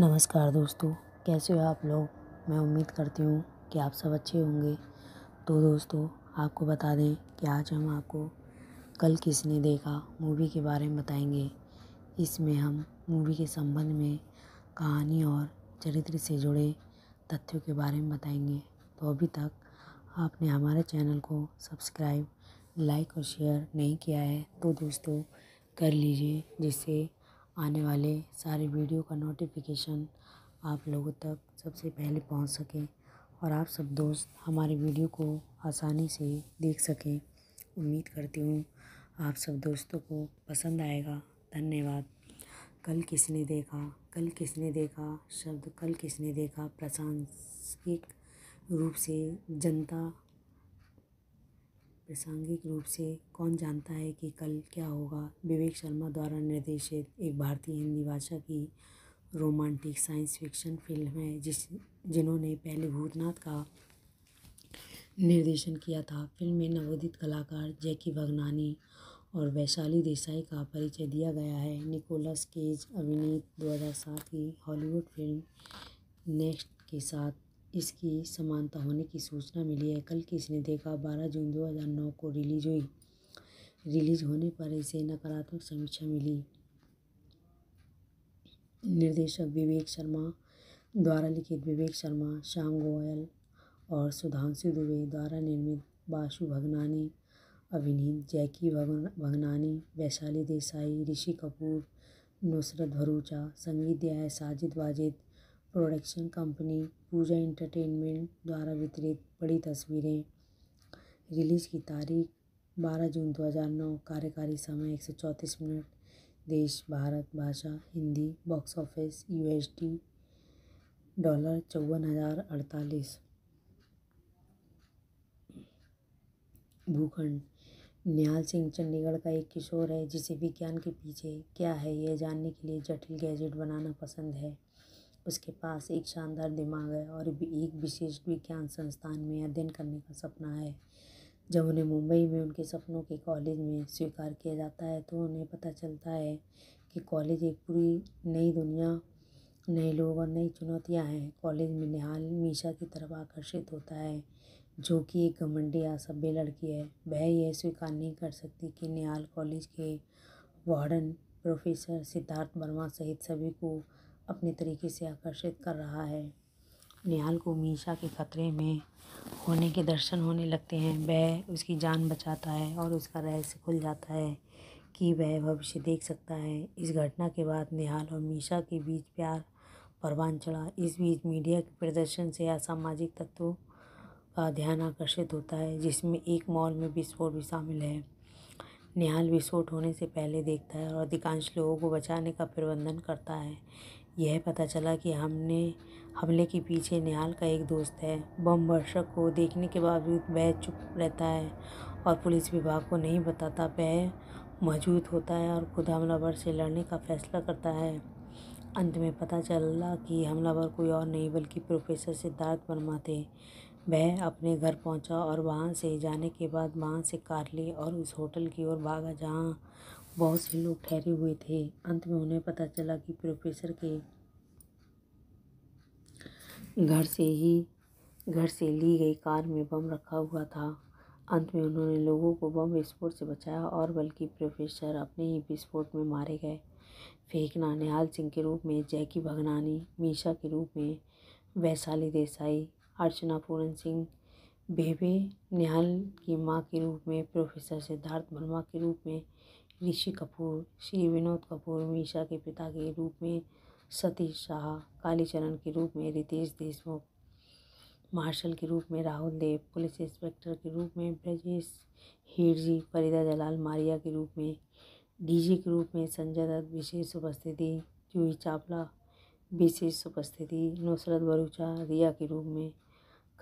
नमस्कार दोस्तों कैसे हो आप लोग मैं उम्मीद करती हूँ कि आप सब अच्छे होंगे तो दोस्तों आपको बता दें कि आज हम आपको कल किसने देखा मूवी के बारे में बताएंगे इसमें हम मूवी के संबंध में कहानी और चरित्र से जुड़े तथ्यों के बारे में बताएंगे तो अभी तक आपने हमारे चैनल को सब्सक्राइब लाइक और शेयर नहीं किया है तो दोस्तों कर लीजिए जिससे आने वाले सारे वीडियो का नोटिफिकेशन आप लोगों तक सबसे पहले पहुंच सके और आप सब दोस्त हमारे वीडियो को आसानी से देख सकें उम्मीद करती हूँ आप सब दोस्तों को पसंद आएगा धन्यवाद कल किसने देखा कल किसने देखा शब्द कल किसने देखा प्रशांसिक रूप से जनता प्रासंगिक रूप से कौन जानता है कि कल क्या होगा विवेक शर्मा द्वारा निर्देशित एक भारतीय हिंदी भाषा की रोमांटिक साइंस फिक्शन फिल्म है जिस जिन्होंने पहले भूतनाथ का निर्देशन किया था फिल्म में नवोदित कलाकार जैकी भगनानी और वैशाली देसाई का परिचय दिया गया है निकोलस केज अभिनीत सात की हॉलीवुड फिल्म नेक्स्ट के साथ इसकी समानता होने की सूचना मिली है कल किसने देखा बारह जून दो हज़ार नौ को रिलीज हुई रिलीज होने पर इसे नकारात्मक समीक्षा मिली निर्देशक विवेक शर्मा द्वारा लिखित विवेक शर्मा श्याम गोयल और सुधांशु दुबे द्वारा निर्मित बाशु भगनानी अभिनीत जैकी भगनानी वैशाली देसाई ऋषि कपूर नुसरत भरूचा संगीत दिया है Sajid Wajid production company Pooja entertainment द्वारा वितरित बड़ी तस्वीरें रिलीज़ की तारीख 12 जून 2009 कार्यकारी समय एक मिनट देश भारत भाषा Hindi box office USD dollar चौवन हज़ार अड़तालीस भूखंड निहाल सिंह चंडीगढ़ का एक किशोर है जिसे विज्ञान के पीछे क्या है यह जानने के लिए जटिल गैजेट बनाना पसंद है उसके पास एक शानदार दिमाग है और एक विशेष विज्ञान संस्थान में अध्ययन करने का सपना है जब उन्हें मुंबई में उनके सपनों के कॉलेज में स्वीकार किया जाता है तो उन्हें पता चलता है कि कॉलेज एक पूरी नई दुनिया नए लोग और नई चुनौतियां हैं कॉलेज में निहाल मीशा की तरफ आकर्षित होता है जो कि एक घमंडी असभ्य लड़की है वह यह स्वीकार नहीं कर सकती कि निहाल कॉलेज के वार्डन प्रोफेसर सिद्धार्थ वर्मा सहित सभी को अपने तरीके से आकर्षित कर रहा है निहाल को मीशा के खतरे में होने के दर्शन होने लगते हैं वह उसकी जान बचाता है और उसका रहस्य खुल जाता है कि वह भविष्य देख सकता है इस घटना के बाद निहाल और मीशा के बीच प्यार परवान चढ़ा इस बीच मीडिया के प्रदर्शन से असामाजिक तत्वों का ध्यान आकर्षित होता है जिसमें एक मॉल में विस्फोट भी शामिल है निहाल विस्फोट होने से पहले देखता है और अधिकांश लोगों को बचाने का प्रबंधन करता है यह पता चला कि हमने हमले के पीछे निहाल का एक दोस्त है बम वर्षक को देखने के बावजूद वह चुप रहता है और पुलिस विभाग को नहीं बताता वह मौजूद होता है और खुद हमलावर से लड़ने का फैसला करता है अंत में पता चला कि हमलावर कोई और नहीं बल्कि प्रोफेसर सिद्धार्थ वर्मा थे वह अपने घर पहुंचा और वहां से जाने के बाद वहां से कार ली और उस होटल की ओर भागा जहां बहुत से लोग ठहरे हुए थे अंत में उन्हें पता चला कि प्रोफेसर के घर से ही घर से ली गई कार में बम रखा हुआ था अंत में उन्होंने लोगों को बम विस्फोट से बचाया और बल्कि प्रोफेसर अपने ही विस्फोट में मारे गए फेंकना निहाल सिंह के रूप में जैकी भगनानी मीशा के रूप में वैशाली देसाई अर्चना पूरन सिंह बेबे निहाल की माँ के रूप में प्रोफेसर सिद्धार्थ वर्मा के रूप में ऋषि कपूर श्री विनोद कपूर मीशा के पिता के रूप में सतीश शाह कालीचरण के रूप में रितेश देशमुख मार्शल के रूप में राहुल देव पुलिस इंस्पेक्टर के रूप में ब्रजेश हीरजी फरीदा जलाल मारिया के रूप में डीजे के रूप में संजय दत्त विशेष उपस्थिति जूही चावला विशेष उपस्थिति नुसरत भरूचा रिया के रूप में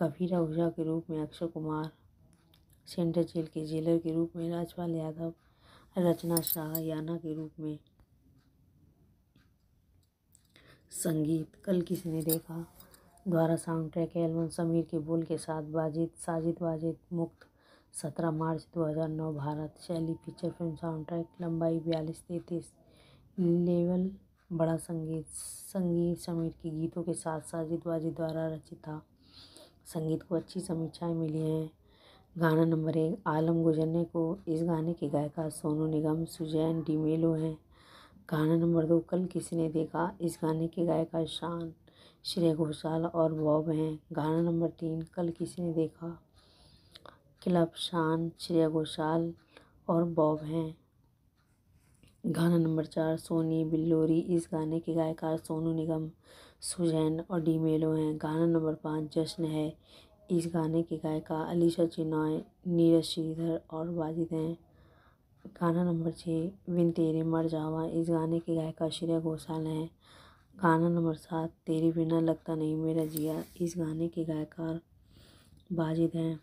कबीरा ओझा के रूप में अक्षय कुमार सेंट्रल जेल के जेलर के रूप में राजपाल यादव रचना शाहयाना के रूप में संगीत कल किसी ने देखा द्वारा साउंड ट्रैक एल्बम समीर के बोल के साथ बाजिद साजिद वाजिद मुक्त सत्रह मार्च दो हज़ार नौ भारत शैली फीचर फिल्म साउंड ट्रैक लंबाई बयालीस तैतीस लेवल बड़ा संगीत संगीत समीर के गीतों के साथ साजिद वाजिद द्वारा रचित था संगीत को अच्छी समीक्षाएं मिली हैं गाना नंबर एक आलम गुजरने को इस गाने की गायिका सोनू निगम सुजैन डीमेलो हैं गाना नंबर दो कल किसी ने देखा इस गाने की गायिका शान श्रेय घोषाल और बॉब हैं गाना नंबर तीन कल किसी ने देखा क्लब शान श्रेय घोषाल और बॉब हैं गाना नंबर चार सोनी बिल्लोरी इस गाने के गायकार सोनू निगम सुजैन और डी मेलो हैं गाना नंबर पाँच जश्न है इस गाने की गायिका अलीशा चिनॉय नीरज श्रीधर और वाजिद हैं गाना नंबर छः बिन तेरे मर जावा इस गाने की गायिका श्रेया घोषाल हैं गाना नंबर सात तेरे बिना लगता नहीं मेरा जिया इस गाने के गायकार वाजिद हैं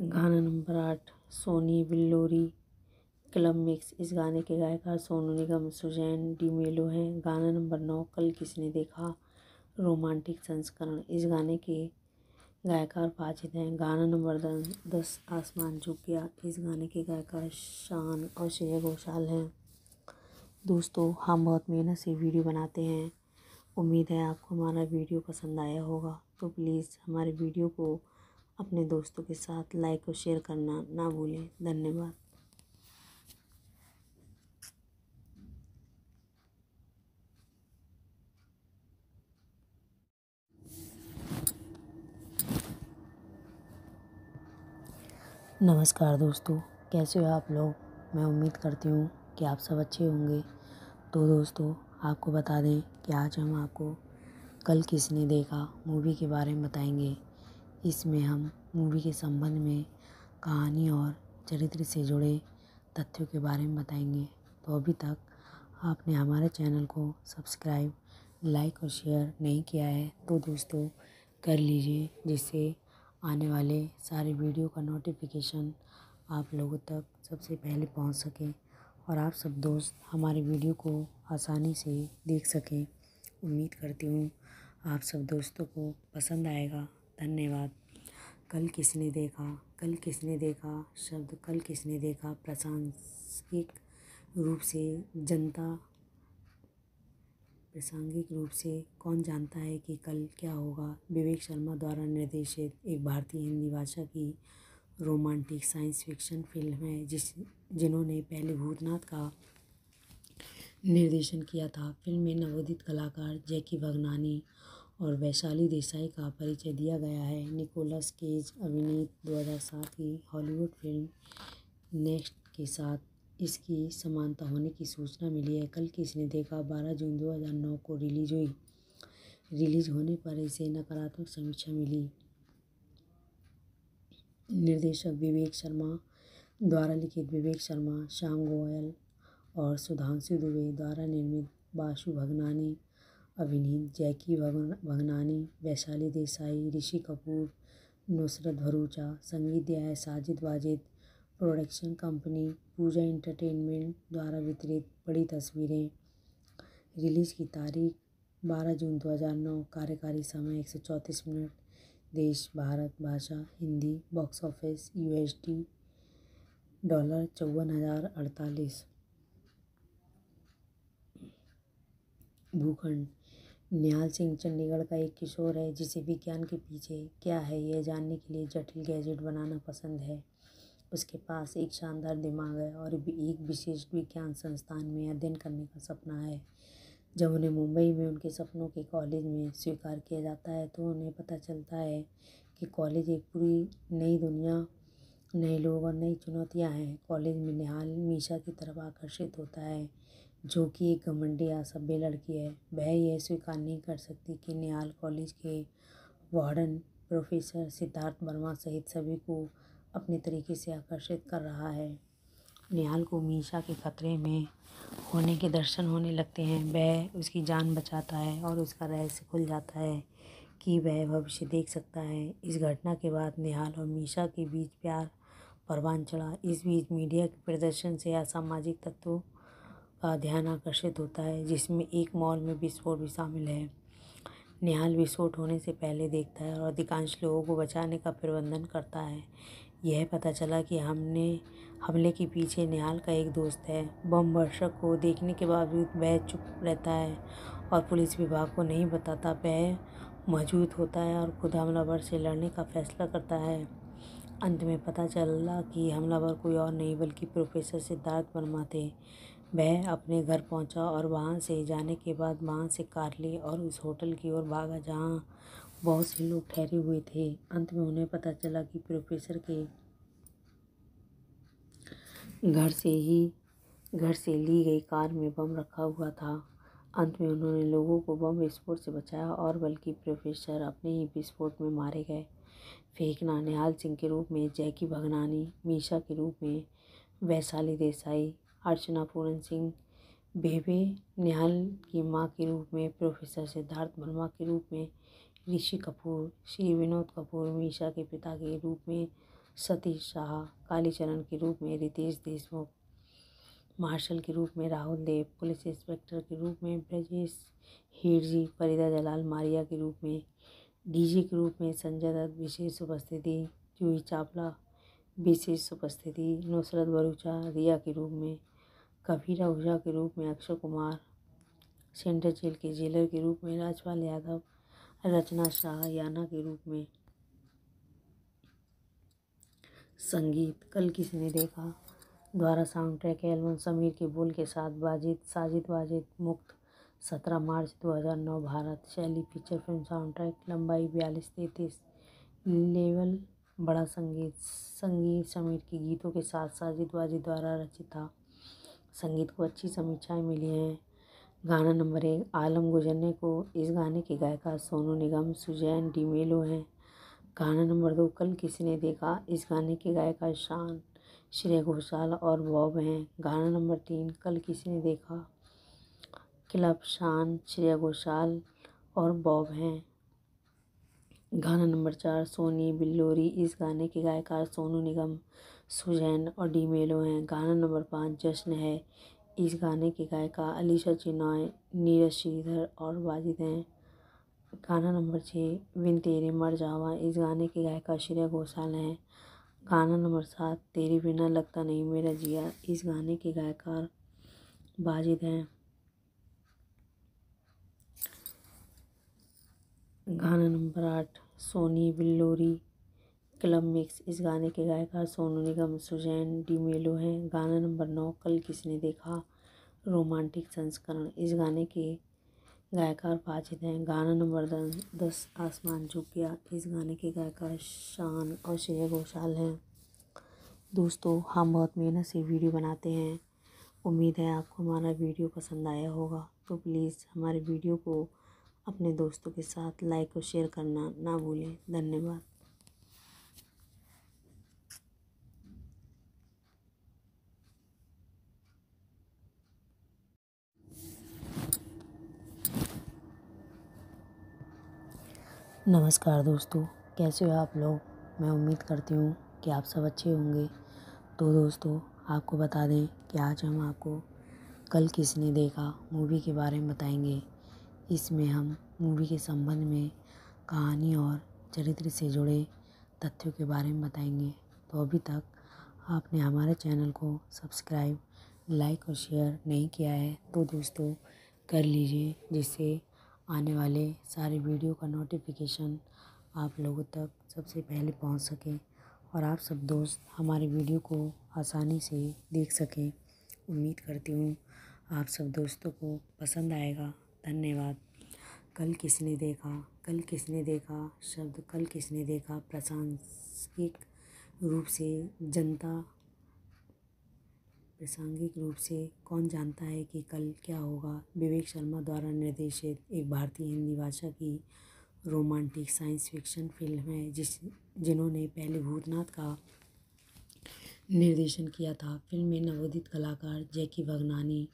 गाना नंबर आठ सोनी बिल्लोरी क्लब मिक्स इस गाने के गायकार सोनू निगम सुजैन डी मेलो हैं गाना नंबर नौ कल किसने देखा रोमांटिक संस्करण इस गाने के गायकार वाजिद हैं गाना नंबर दस दस आसमान झुक गया इस गाने के गायकार शान और श्रेया घोषाल हैं दोस्तों हम बहुत मेहनत से वीडियो बनाते हैं उम्मीद है आपको हमारा वीडियो पसंद आया होगा तो प्लीज़ हमारे वीडियो को अपने दोस्तों के साथ लाइक और शेयर करना ना भूलें धन्यवाद नमस्कार दोस्तों कैसे हो आप लोग मैं उम्मीद करती हूँ कि आप सब अच्छे होंगे तो दोस्तों आपको बता दें कि आज हम आपको कल किसने देखा मूवी के बारे में बताएंगे इसमें हम मूवी के संबंध में कहानी और चरित्र से जुड़े तथ्यों के बारे में बताएंगे तो अभी तक आपने हमारे चैनल को सब्सक्राइब लाइक और शेयर नहीं किया है तो दोस्तों कर लीजिए जिससे आने वाले सारे वीडियो का नोटिफिकेशन आप लोगों तक सबसे पहले पहुंच सके और आप सब दोस्त हमारे वीडियो को आसानी से देख सकें उम्मीद करती हूँ आप सब दोस्तों को पसंद आएगा धन्यवाद कल किसने देखा कल किसने देखा शब्द कल किसने देखा प्रशांसिक रूप से जनता प्रासंगिक रूप से कौन जानता है कि कल क्या होगा विवेक शर्मा द्वारा निर्देशित एक भारतीय हिंदी भाषा की रोमांटिक साइंस फिक्शन फिल्म है जिस जिन्होंने पहले भूतनाथ का निर्देशन किया था फिल्म में नवोदित कलाकार जैकी भगनानी और वैशाली देसाई का परिचय दिया गया है निकोलस केज अभिनीत 2007 की हॉलीवुड फिल्म नेक्स्ट के साथ इसकी समानता होने की सूचना मिली है कल किसने देखा बारह जून दो हज़ार नौ को रिलीज हुई रिलीज होने पर इसे नकारात्मक समीक्षा मिली निर्देशक विवेक शर्मा द्वारा लिखित विवेक शर्मा श्याम गोयल और सुधांशु दुबे द्वारा निर्मित बाशु भगनानी अभिनीत जैकी भगनानी वैशाली देसाई ऋषि कपूर नुसरत भरूचा संगीत दिया है Sajid Wajid production company Pooja entertainment द्वारा वितरित बड़ी तस्वीरें रिलीज की तारीख 12 जून 2009 कार्यकारी समय एक मिनट देश भारत भाषा Hindi box office USD dollar चौवन हज़ार अड़तालीस भूखंड निहाल सिंह चंडीगढ़ का एक किशोर है जिसे विज्ञान के पीछे क्या है यह जानने के लिए जटिल गैजेट बनाना पसंद है उसके पास एक शानदार दिमाग है और एक विशेष विज्ञान संस्थान में अध्ययन करने का सपना है जब उन्हें मुंबई में उनके सपनों के कॉलेज में स्वीकार किया जाता है तो उन्हें पता चलता है कि कॉलेज एक पूरी नई दुनिया नए लोग और नई चुनौतियां हैं कॉलेज में निहाल मीशा की तरफ आकर्षित होता है जो कि एक घमंडी असभ्य लड़की है वह यह स्वीकार नहीं कर सकती कि निहाल कॉलेज के वार्डन प्रोफेसर सिद्धार्थ वर्मा सहित सभी को अपने तरीके से आकर्षित कर रहा है निहाल को मीशा के ख़तरे में होने के दर्शन होने लगते हैं वह उसकी जान बचाता है और उसका रहस्य खुल जाता है कि वह भविष्य देख सकता है इस घटना के बाद निहाल और मीशा के बीच प्यार परवान चढ़ा इस बीच मीडिया के प्रदर्शन से असामाजिक तत्वों का ध्यान आकर्षित होता है जिसमें एक मॉल में विस्फोट भी शामिल है निहाल विस्फोट होने से पहले देखता है और अधिकांश लोगों को बचाने का प्रबंधन करता है यह पता चला कि हमने हमले के पीछे निहाल का एक दोस्त है बम वर्षक को देखने के बावजूद वह चुप रहता है और पुलिस विभाग को नहीं बताता वह मौजूद होता है और खुद हमलावर से लड़ने का फैसला करता है अंत में पता चला कि हमलावर कोई और नहीं बल्कि प्रोफेसर सिद्धार्थ वर्मा थे वह अपने घर पहुंचा और वहां से जाने के बाद वहां से कार ली और उस होटल की ओर भागा जहां बहुत से लोग ठहरे हुए थे अंत में उन्हें पता चला कि प्रोफेसर के घर से ही घर से ली गई कार में बम रखा हुआ था अंत में उन्होंने लोगों को बम विस्फोट से बचाया और बल्कि प्रोफेसर अपने ही विस्फोट में मारे गए फेंकना निहाल सिंह के रूप में जैकी भगनानी मीशा के रूप में वैशाली देसाई अर्चना पूरन सिंह बेबे निहाल की माँ के रूप में प्रोफेसर सिद्धार्थ वर्मा के रूप में ऋषि कपूर श्री विनोद कपूर मीशा के पिता के रूप में सतीश शाह कालीचरण के रूप में रितेश देशमुख मार्शल के रूप में राहुल देव पुलिस इंस्पेक्टर के रूप में ब्रजेश हीरजी फरीदा जलाल मारिया के रूप में डीजी के रूप में संजय दत्त विशेष उपस्थिति जूही चावला विशेष उपस्थिति नुसरत भरूचा रिया के रूप में कबीरा ओझा के रूप में अक्षय कुमार सेंट्रल जेल के जेलर के रूप में राजपाल यादव रचना शाहयाना के रूप में संगीत कल किसी ने देखा द्वारा साउंड ट्रैक एल्बम समीर के बोल के साथ बाजिद साजिद वाजिद मुक्त सत्रह मार्च 2009 भारत शैली फीचर फिल्म साउंड ट्रैक लंबाई बयालीस तैतीस लेवल बड़ा संगीत संगीत समीर के गीतों के साथ साजिद वाजिद द्वारा रचित था संगीत को अच्छी समीक्षाएं मिली हैं गाना नंबर एक आलम गुजरने को इस गाने की गायिका सोनू निगम सुजैन मेलो हैं गाना नंबर दो कल किसी ने देखा इस गाने की गायिका शान श्रेय घोषाल और बॉब हैं गाना नंबर तीन कल किसी ने देखा क्लब शान श्रेय घोषाल और बॉब हैं गाना नंबर चार सोनी बिल्लोरी इस गाने के गायकार सोनू निगम सुजैन और डी मेलो हैं गाना नंबर पाँच जश्न है इस गाने की गायिका अलीशा चिनॉय नीरज श्रीधर और वाजिद हैं गाना नंबर छः बिन तेरे मर जावा इस गाने की गायिका श्रेया घोषाल हैं गाना नंबर सात तेरे बिना लगता नहीं मेरा जिया इस गाने के गायकार वाजिद हैं गाना नंबर आठ सोनी बिल्लोरी क्लब मिक्स इस गाने के गायकार सोनू निगम सुजैन डी मेलो हैं गाना नंबर नौ कल किसने देखा रोमांटिक संस्करण इस गाने के गायकार वाजिद हैं गाना नंबर दस दस आसमान झुक गया इस गाने के गायकार शान और श्रेया घोषाल हैं दोस्तों हम बहुत मेहनत से वीडियो बनाते हैं उम्मीद है आपको हमारा वीडियो पसंद आया होगा तो प्लीज़ हमारे वीडियो को अपने दोस्तों के साथ लाइक और शेयर करना ना भूलें धन्यवाद नमस्कार दोस्तों कैसे हो आप लोग मैं उम्मीद करती हूँ कि आप सब अच्छे होंगे तो दोस्तों आपको बता दें कि आज हम आपको कल किसने देखा मूवी के बारे में बताएंगे इसमें हम मूवी के संबंध में कहानी और चरित्र से जुड़े तथ्यों के बारे में बताएंगे तो अभी तक आपने हमारे चैनल को सब्सक्राइब लाइक और शेयर नहीं किया है तो दोस्तों कर लीजिए जिससे आने वाले सारे वीडियो का नोटिफिकेशन आप लोगों तक सबसे पहले पहुंच सके और आप सब दोस्त हमारे वीडियो को आसानी से देख सकें उम्मीद करती हूँ आप सब दोस्तों को पसंद आएगा धन्यवाद कल किसने देखा कल किसने देखा शब्द कल किसने देखा प्रशांसिक रूप से जनता प्रासंगिक रूप से कौन जानता है कि कल क्या होगा विवेक शर्मा द्वारा निर्देशित एक भारतीय हिंदी भाषा की रोमांटिक साइंस फिक्शन फिल्म है जिस जिन्होंने पहले भूतनाथ का निर्देशन किया था फिल्म में नवोदित कलाकार जैकी भगनानी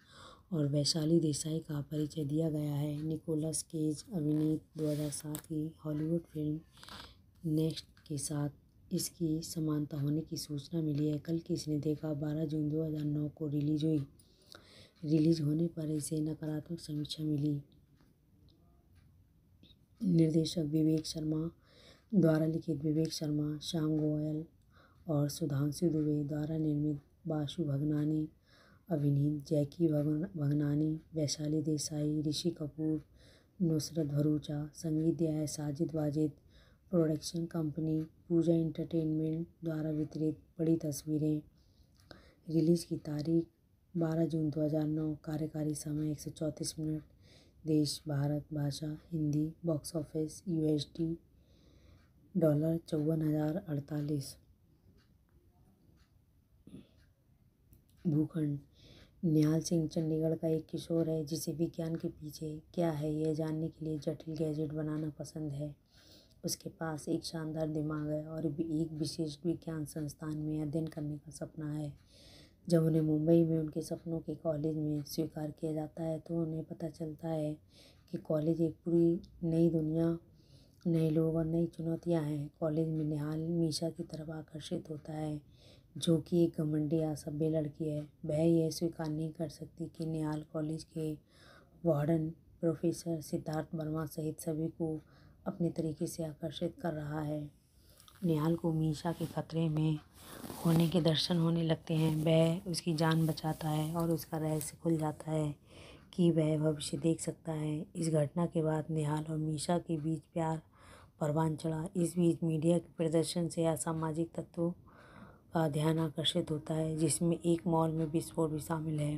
और वैशाली देसाई का परिचय दिया गया है निकोलस केज अभिनीत सात की हॉलीवुड फिल्म नेक्स्ट के साथ इसकी समानता होने की सूचना मिली है कल की इसने देखा बारह जून दो हज़ार नौ को रिलीज हुई रिलीज होने पर इसे नकारात्मक समीक्षा मिली निर्देशक विवेक शर्मा द्वारा लिखित विवेक शर्मा श्याम गोयल और सुधांशु दुबे द्वारा निर्मित बाशु भगनानी अभिनीत जैकी भगनानी वैशाली देसाई ऋषि कपूर नुसरत भरूचा संगीत दिया है Sajid Wajid production company Pooja entertainment द्वारा वितरित बड़ी तस्वीरें रिलीज़ की तारीख बारह जून दो हज़ार नौ कार्यकारी समय एक सौ चौंतीस मिनट देश भारत भाषा Hindi box office U S D dollar चौवन हज़ार अड़तालीस भूखंड निहाल सिंह चंडीगढ़ का एक किशोर है जिसे विज्ञान के पीछे क्या है यह जानने के लिए जटिल गैजेट बनाना पसंद है उसके पास एक शानदार दिमाग है और एक विशेष विज्ञान संस्थान में अध्ययन करने का सपना है जब उन्हें मुंबई में उनके सपनों के कॉलेज में स्वीकार किया जाता है तो उन्हें पता चलता है कि कॉलेज एक पूरी नई दुनिया नए लोग और नई चुनौतियां हैं कॉलेज में निहाल मीशा की तरफ आकर्षित होता है जो कि एक घमंडी असभ्य लड़की है वह यह स्वीकार नहीं कर सकती कि निहाल कॉलेज के वार्डन प्रोफेसर सिद्धार्थ वर्मा सहित सभी को अपने तरीके से आकर्षित कर रहा है निहाल को मीशा के खतरे में होने के दर्शन होने लगते हैं वह उसकी जान बचाता है और उसका रहस्य खुल जाता है कि वह भविष्य देख सकता है इस घटना के बाद निहाल और मीशा के बीच प्यार परवान चढ़ा इस बीच मीडिया के प्रदर्शन से असामाजिक तत्वों का ध्यान आकर्षित होता है जिसमें एक मॉल में विस्फोट भी शामिल है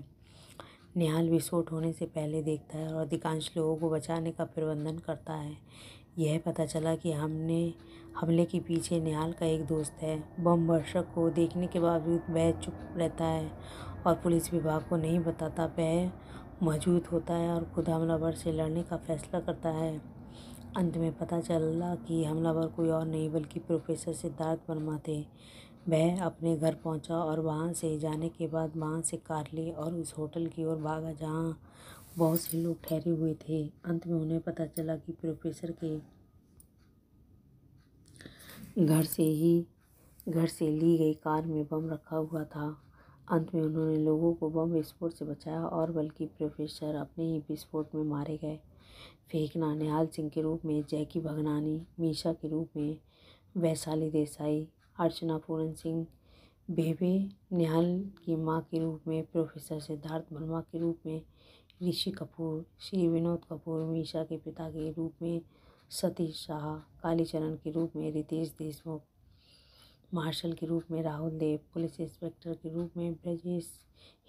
निहाल विस्फोट होने से पहले देखता है और अधिकांश लोगों को बचाने का प्रबंधन करता है यह पता चला कि हमने हमले के पीछे निहाल का एक दोस्त है बम वर्षक को देखने के बावजूद वह चुप रहता है और पुलिस विभाग को नहीं बताता वह मौजूद होता है और खुद हमलावर से लड़ने का फैसला करता है अंत में पता चला कि हमलावर कोई और नहीं बल्कि प्रोफेसर सिद्धार्थ वर्मा थे वह अपने घर पहुंचा और वहां से जाने के बाद वहां से कार ली और उस होटल की ओर भागा जहां बहुत से लोग ठहरे हुए थे अंत में उन्हें पता चला कि प्रोफेसर के घर से ही घर से ली गई कार में बम रखा हुआ था अंत में उन्होंने लोगों को बम विस्फोट से बचाया और बल्कि प्रोफेसर अपने ही विस्फोट में मारे गए फेंकना निहाल सिंह के रूप में जैकी भगनानी मीशा के रूप में वैशाली देसाई अर्चना पूरन सिंह बेबे निहाल की माँ के रूप में प्रोफेसर सिद्धार्थ वर्मा के रूप में ऋषि कपूर श्री विनोद कपूर मीशा के पिता के रूप में सतीश शाह कालीचरण के रूप में रितेश देशमुख मार्शल के रूप में राहुल देव पुलिस इंस्पेक्टर के रूप में ब्रजेश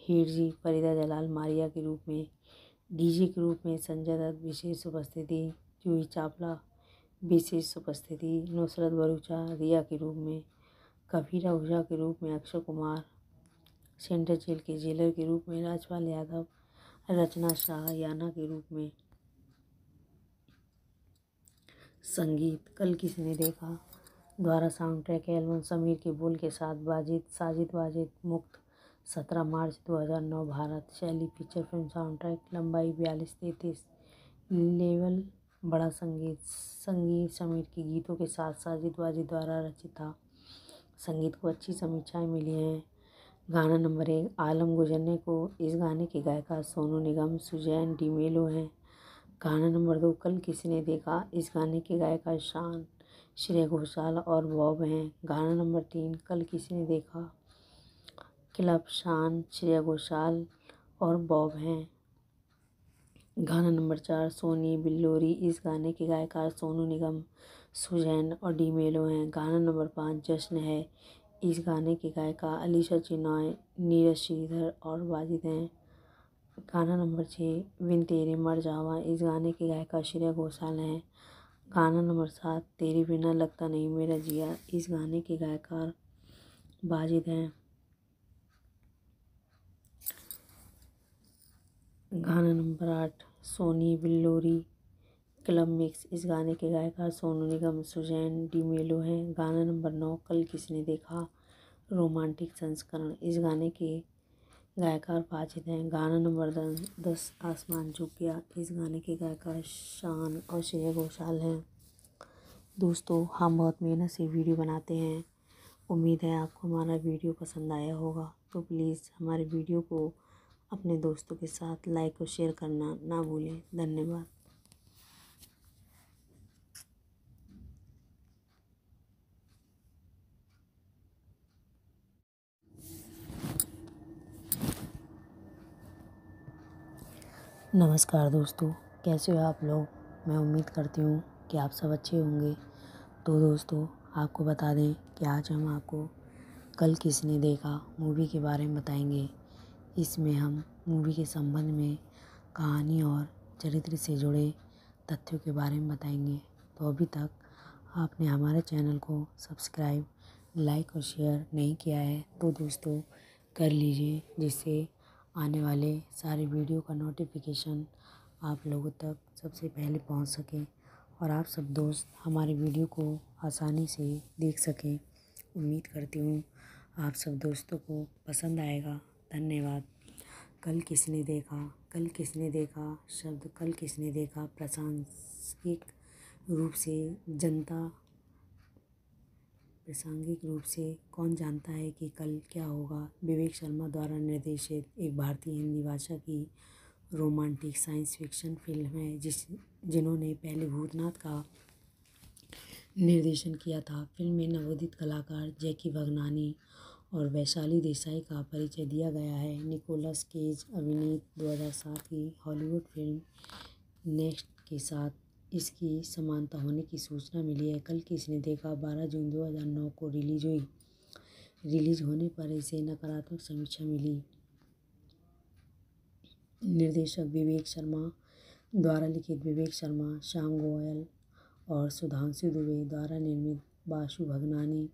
हीरजी फरीदा जलाल मारिया के रूप में डीजी के रूप में संजय दत्त विशेष उपस्थिति जूही चावला विशेष उपस्थिति नुसरत भरूचा रिया के रूप में कबीरा हुजा के रूप में अक्षय कुमार सेंट्रल जेल के जेलर के रूप में राजपाल यादव रचना शाहयाना के रूप में संगीत कल किसी ने देखा द्वारा साउंड ट्रैक एल्बम समीर के बोल के साथ बाजिद साजिद वाजिद मुक्त सत्रह मार्च 2009 भारत शैली फीचर फिल्म साउंड ट्रैक लंबाई बयालीस तैतीस लेवल बड़ा संगीत संगीत समीर के गीतों के साथ साजिद वाजिद द्वारा रचित था संगीत को अच्छी समीक्षाएँ मिली हैं गाना नंबर एक आलम गुजरने को इस गाने की गायिका सोनू निगम सुजैन डीमेलो हैं गाना नंबर दो कल किसी ने देखा इस गाने की गायिका शान श्रेया घोषाल और बॉब हैं गाना नंबर तीन कल किसी ने देखा क्लब शान श्रेय घोषाल और बॉब हैं गाना नंबर चार सोनी बिल्लोरी इस गाने के गायकार सोनू निगम सुजैन और डी मेलो हैं गाना नंबर पाँच जश्न है इस गाने की गायिका अलीशा चिनॉय नीरज श्रीधर और वाजिद हैं गाना नंबर छः बिन तेरे मर जावा इस गाने की गायिका श्रेया घोषाल हैं गाना नंबर सात तेरे बिना लगता नहीं मेरा जिया इस गाने के गायकार वाजिद हैं गाना नंबर आठ सोनी बिल्लोरी क्लब मिक्स इस गाने के गायकार सोनू निगम सुजैन डी मेलो हैं गाना नंबर नौ कल किसने देखा रोमांटिक संस्करण इस गाने के गायकार वाजिद हैं गाना नंबर दस आसमान झुक गया इस गाने के गायकार शान और श्रेय घोषाल हैं दोस्तों हम बहुत मेहनत से वीडियो बनाते हैं उम्मीद है आपको हमारा वीडियो पसंद आया होगा तो प्लीज़ हमारे वीडियो को अपने दोस्तों के साथ लाइक और शेयर करना ना भूलें धन्यवाद नमस्कार दोस्तों कैसे हो आप लोग मैं उम्मीद करती हूँ कि आप सब अच्छे होंगे तो दोस्तों आपको बता दें कि आज हम आपको कल किसने देखा मूवी के बारे में बताएंगे इसमें हम मूवी के संबंध में कहानी और चरित्र से जुड़े तथ्यों के बारे में बताएंगे तो अभी तक आपने हमारे चैनल को सब्सक्राइब लाइक और शेयर नहीं किया है तो दोस्तों कर लीजिए जिससे आने वाले सारे वीडियो का नोटिफिकेशन आप लोगों तक सबसे पहले पहुंच सके और आप सब दोस्त हमारे वीडियो को आसानी से देख सकें उम्मीद करती हूँ आप सब दोस्तों को पसंद आएगा धन्यवाद कल किसने देखा कल किसने देखा शब्द कल किसने देखा प्रशांसिक रूप से जनता प्रासंगिक रूप से कौन जानता है कि कल क्या होगा विवेक शर्मा द्वारा निर्देशित एक भारतीय हिंदी भाषा की रोमांटिक साइंस फिक्शन फिल्म है जिस जिन्होंने पहले भूतनाथ का निर्देशन किया था फिल्म में नवोदित कलाकार जैकी भगनानी और वैशाली देसाई का परिचय दिया गया है निकोलस केज अभिनीत 2007 की हॉलीवुड फिल्म नेक्स्ट के साथ इसकी समानता होने की सूचना मिली है कल किसने देखा बारह जून दो हज़ार नौ को रिलीज हुई रिलीज होने पर इसे नकारात्मक समीक्षा मिली निर्देशक विवेक शर्मा द्वारा लिखित विवेक शर्मा श्याम गोयल और सुधांशु दुबे द्वारा निर्मित बाशु भगनानी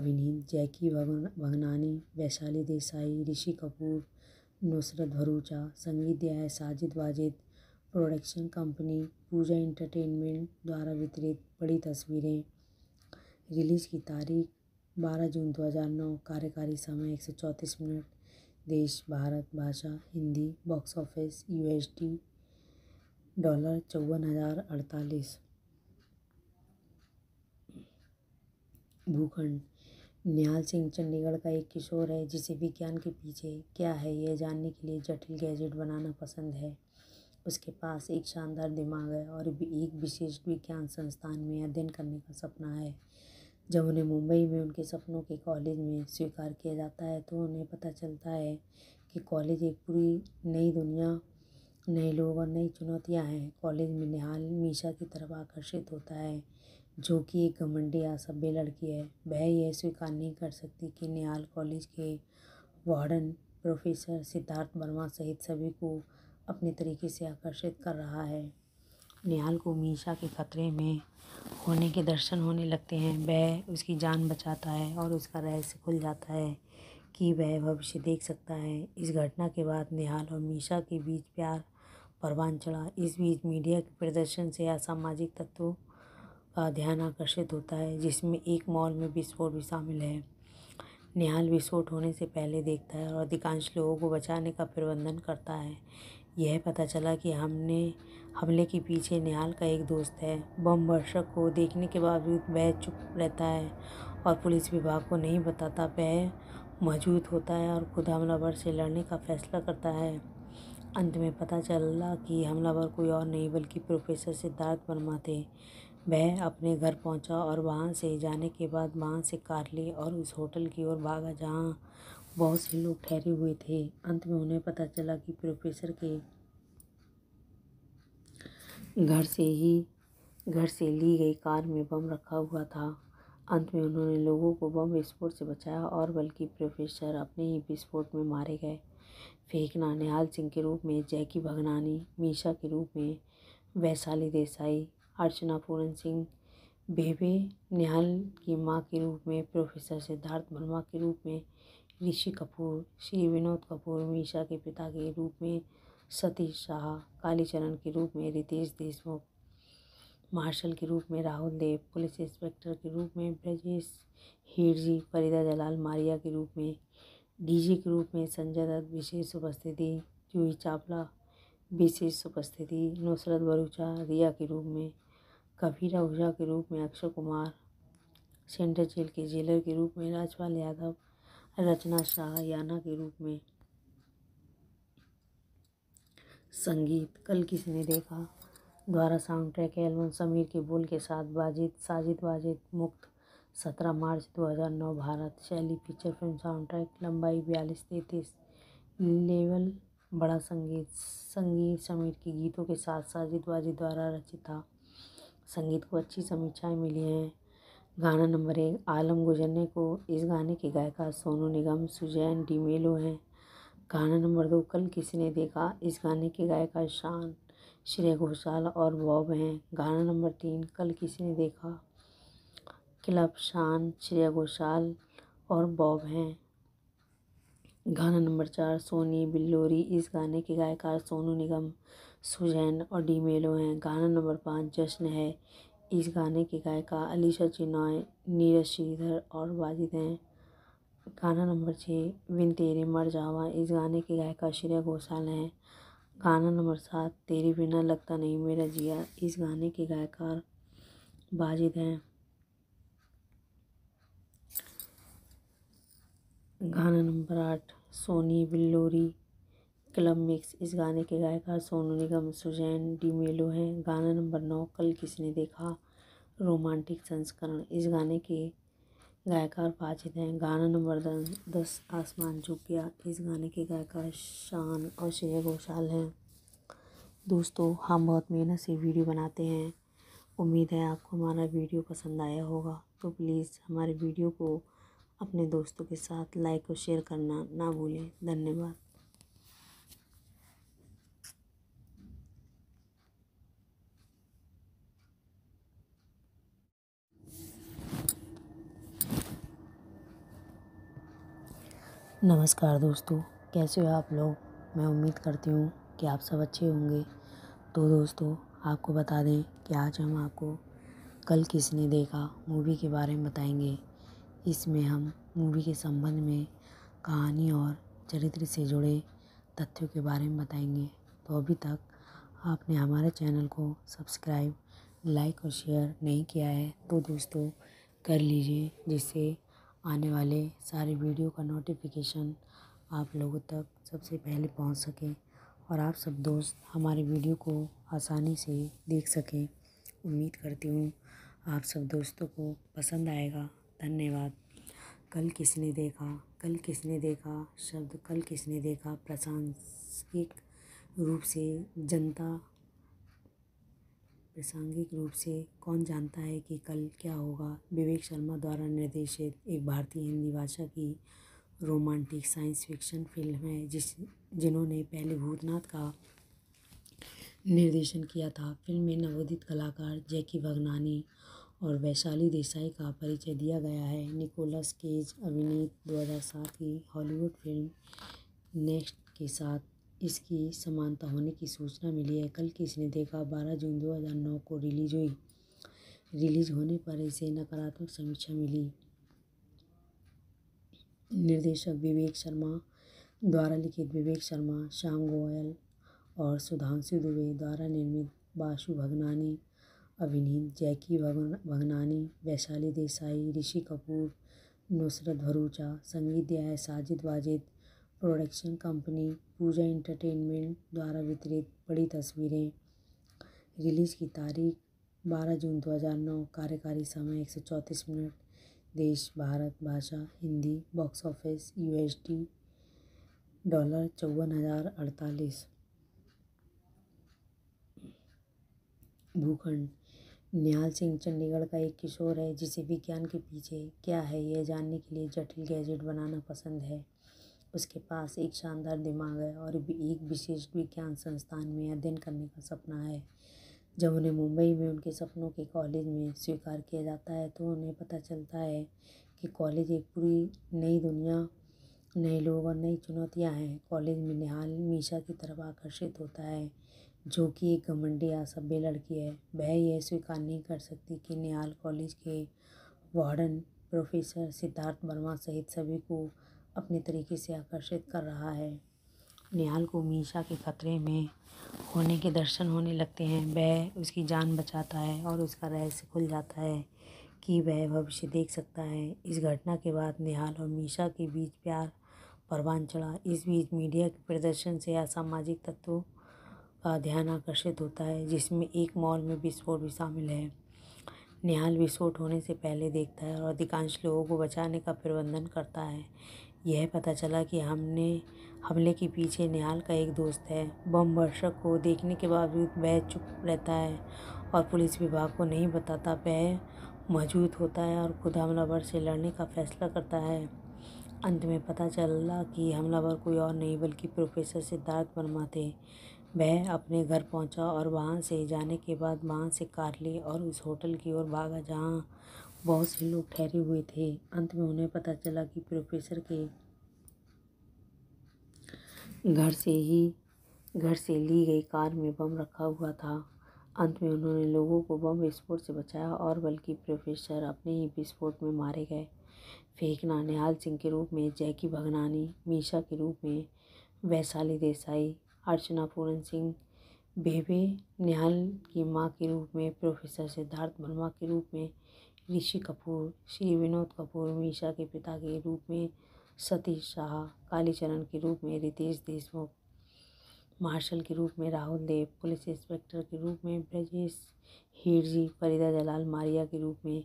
अभिनीत जैकी भगनानी वैशाली देसाई ऋषि कपूर नुसरत भरूचा संगीत दिया है Sajid Wajid production company Pooja entertainment द्वारा वितरित बड़ी तस्वीरें रिलीज़ की तारीख 12 जून 2009 कार्यकारी समय एक मिनट देश भारत भाषा Hindi box office USD dollar चौवन हज़ार अड़तालीस भूखंड निहाल सिंह चंडीगढ़ का एक किशोर है जिसे विज्ञान के पीछे क्या है यह जानने के लिए जटिल गैजेट बनाना पसंद है उसके पास एक शानदार दिमाग है और एक विशेष विज्ञान संस्थान में अध्ययन करने का सपना है जब उन्हें मुंबई में उनके सपनों के कॉलेज में स्वीकार किया जाता है तो उन्हें पता चलता है कि कॉलेज एक पूरी नई दुनिया नए लोग और नई चुनौतियाँ हैं कॉलेज में निहाल मीशा की तरफ आकर्षित होता है जो कि एक घमंडी असभ्य लड़की है वह यह स्वीकार नहीं कर सकती कि निहाल कॉलेज के वार्डन प्रोफेसर सिद्धार्थ वर्मा सहित सभी को अपने तरीके से आकर्षित कर रहा है निहाल को मीशा के खतरे में होने के दर्शन होने लगते हैं वह उसकी जान बचाता है और उसका रहस्य खुल जाता है कि वह भविष्य देख सकता है इस घटना के बाद निहाल और मीशा के बीच प्यार परवान चढ़ा इस बीच मीडिया के प्रदर्शन से असामाजिक तत्वों का ध्यान आकर्षित होता है जिसमें एक मॉल में विस्फोट भी शामिल है निहाल विस्फोट होने से पहले देखता है और अधिकांश लोगों को बचाने का प्रबंधन करता है यह पता चला कि हमने हमले के पीछे निहाल का एक दोस्त है बम वर्षक को देखने के बावजूद वह चुप रहता है और पुलिस विभाग को नहीं बताता वह मौजूद होता है और खुद हमलावर से लड़ने का फैसला करता है अंत में पता चला कि हमलावर कोई और नहीं बल्कि प्रोफेसर सिद्धार्थ वर्मा थे वह अपने घर पहुंचा और वहां से जाने के बाद वहां से कार ली और उस होटल की ओर भागा जहां बहुत से लोग ठहरे हुए थे अंत में उन्हें पता चला कि प्रोफेसर के घर से ही घर से ली गई कार में बम रखा हुआ था अंत में उन्होंने लोगों को बम विस्फोट से बचाया और बल्कि प्रोफेसर अपने ही विस्फोट में मारे गए फेंकना निहाल सिंह के रूप में जैकी भगनानी मीशा के रूप में वैशाली देसाई अर्चना पूरन सिंह बेबे निहाल की माँ के रूप में प्रोफेसर सिद्धार्थ वर्मा के रूप में ऋषि कपूर श्री विनोद कपूर मीशा के पिता के रूप में सतीश शाह कालीचरण के रूप में रितेश देशमुख मार्शल के रूप में राहुल देव पुलिस इंस्पेक्टर के रूप में ब्रजेश हीरजी फरीदा जलाल मारिया के रूप में डीजी के रूप में संजय दत्त विशेष उपस्थिति जूही चावला विशेष उपस्थिति नुसरत भरूचा रिया के रूप में कबीर उषा के रूप में अक्षय कुमार सेंट्रल जेल के जेलर के रूप में राजपाल यादव रचना शाहयाना के रूप में संगीत कल किसी ने देखा द्वारा साउंड ट्रैक एल्बम समीर के बोल के साथ बाजिद साजिद वाजिद मुक्त सत्रह मार्च दो हज़ार नौ भारत शैली फीचर फिल्म साउंड ट्रैक लंबाई बयालीस तैतीस लेवल बड़ा संगीत संगीत समीर के गीतों के साथ साजिद वाजिद द्वारा रचित था संगीत को अच्छी समीक्षाएँ मिली हैं गाना नंबर एक आलम गुजरने को इस गाने की गायिका सोनू निगम सुजैन डीमेलो हैं गाना नंबर दो कल किसी ने देखा इस गाने की गायिका शान श्रेय घोषाल और बॉब हैं गाना नंबर तीन कल किसी ने देखा क्लब शान श्रेय घोषाल और बॉब हैं गाना नंबर चार सोनी बिल्लोरी इस गाने की गायिका सोनू निगम सुजैन और डीमेलो हैं गाना नंबर पाँच जश्न है इस गाने की गायिका अलीशा चिनॉय नीरज श्रीधर और वाजिद हैं गाना नंबर छः बिन तेरे मर जावा इस गाने की गायिका श्रेया घोषाल हैं गाना नंबर सात तेरे बिना लगता नहीं मेरा जिया इस गाने के गायकार वाजिद हैं गाना नंबर आठ सोनी बिल्लोरी क्लब मिक्स इस गाने के गायकार सोनू निगम सुजैन डी मेलो हैं गाना नंबर नौ कल किसने देखा रोमांटिक संस्करण इस गाने के गायकार वाजिद हैं गाना नंबर दस दस आसमान झुक गया इस गाने के गायकार शान और श्रेया घोषाल हैं दोस्तों हम बहुत मेहनत से वीडियो बनाते हैं उम्मीद है आपको हमारा वीडियो पसंद आया होगा तो प्लीज़ हमारे वीडियो को अपने दोस्तों के साथ लाइक और शेयर करना ना भूलें धन्यवाद नमस्कार दोस्तों कैसे हो आप लोग मैं उम्मीद करती हूँ कि आप सब अच्छे होंगे तो दोस्तों आपको बता दें कि आज हम आपको कल किसने देखा मूवी के बारे में बताएंगे इसमें हम मूवी के संबंध में कहानी और चरित्र से जुड़े तथ्यों के बारे में बताएंगे तो अभी तक आपने हमारे चैनल को सब्सक्राइब लाइक और शेयर नहीं किया है तो दोस्तों कर लीजिए जिससे आने वाले सारे वीडियो का नोटिफिकेशन आप लोगों तक सबसे पहले पहुंच सके और आप सब दोस्त हमारे वीडियो को आसानी से देख सकें उम्मीद करती हूँ आप सब दोस्तों को पसंद आएगा धन्यवाद कल किसने देखा कल किसने देखा शब्द कल किसने देखा प्रशांसिक रूप से जनता प्रासंगिक रूप से कौन जानता है कि कल क्या होगा विवेक शर्मा द्वारा निर्देशित एक भारतीय हिंदी भाषा की रोमांटिक साइंस फिक्शन फिल्म है जिस जिन्होंने पहले भूतनाथ का निर्देशन किया था फिल्म में नवोदित कलाकार जैकी भगनानी और वैशाली देसाई का परिचय दिया गया है निकोलस केज अभिनीत सात की हॉलीवुड फिल्म नेक्स्ट के साथ इसकी समानता होने की सूचना मिली है कल किसने देखा बारह जून दो हज़ार नौ को रिलीज हुई रिलीज होने पर इसे नकारात्मक समीक्षा मिली निर्देशक विवेक शर्मा द्वारा लिखित विवेक शर्मा श्याम गोयल और सुधांशु दुबे द्वारा निर्मित बाशु भगनानी अभिनीत जैकी भगनानी वैशाली देसाई ऋषि कपूर नुसरत भरूचा संगीत दिया है Sajid Wajid production company Pooja entertainment द्वारा वितरित बड़ी तस्वीरें रिलीज की तारीख 12 जून 2009 कार्यकारी समय एक मिनट देश भारत भाषा Hindi box office USD dollar चौवन हज़ार अड़तालीस भूखंड निहाल सिंह चंडीगढ़ का एक किशोर है जिसे विज्ञान के पीछे क्या है यह जानने के लिए जटिल गैजेट बनाना पसंद है उसके पास एक शानदार दिमाग है और एक विशेष विज्ञान संस्थान में अध्ययन करने का सपना है जब उन्हें मुंबई में उनके सपनों के कॉलेज में स्वीकार किया जाता है तो उन्हें पता चलता है कि कॉलेज एक पूरी नई दुनिया नए लोग और नई चुनौतियाँ हैं कॉलेज में निहाल मीशा की तरफ आकर्षित होता है जो कि एक घमंडी असभ्य लड़की है वह यह स्वीकार नहीं कर सकती कि निहाल कॉलेज के वार्डन प्रोफेसर सिद्धार्थ वर्मा सहित सभी को अपने तरीके से आकर्षित कर रहा है निहाल को मीशा के खतरे में होने के दर्शन होने लगते हैं वह उसकी जान बचाता है और उसका रहस्य खुल जाता है कि वह भविष्य देख सकता है इस घटना के बाद निहाल और मीशा के बीच प्यार परवान चढ़ा इस बीच मीडिया के प्रदर्शन से असामाजिक तत्वों का ध्यान आकर्षित होता है जिसमें एक मॉल में विस्फोट भी शामिल है निहाल विस्फोट होने से पहले देखता है और अधिकांश लोगों को बचाने का प्रबंधन करता है यह पता चला कि हमने हमले के पीछे निहाल का एक दोस्त है बम वर्षक को देखने के बावजूद वह चुप रहता है और पुलिस विभाग को नहीं बताता वह मौजूद होता है और खुद हमलावर से लड़ने का फैसला करता है अंत में पता चला कि हमलावर कोई और नहीं बल्कि प्रोफेसर सिद्धार्थ वर्मा थे वह अपने घर पहुंचा और वहां से जाने के बाद वहां से कार ली और उस होटल की ओर भागा जहां बहुत से लोग ठहरे हुए थे अंत में उन्हें पता चला कि प्रोफेसर के घर से ही घर से ली गई कार में बम रखा हुआ था अंत में उन्होंने लोगों को बम विस्फोट से बचाया और बल्कि प्रोफेसर अपने ही विस्फोट में मारे गए फेंकना निहाल सिंह के रूप में जैकी भगनानी मीशा के रूप में वैशाली देसाई अर्चना पूरन सिंह बेबे निहाल की माँ के रूप में प्रोफेसर सिद्धार्थ वर्मा के रूप में ऋषि कपूर श्री विनोद कपूर मीशा के पिता के रूप में सतीश शाह कालीचरण के रूप में रितेश देशमुख मार्शल के रूप में राहुल देव पुलिस इंस्पेक्टर के रूप में ब्रजेश हीरजी फरीदा जलाल मारिया के रूप में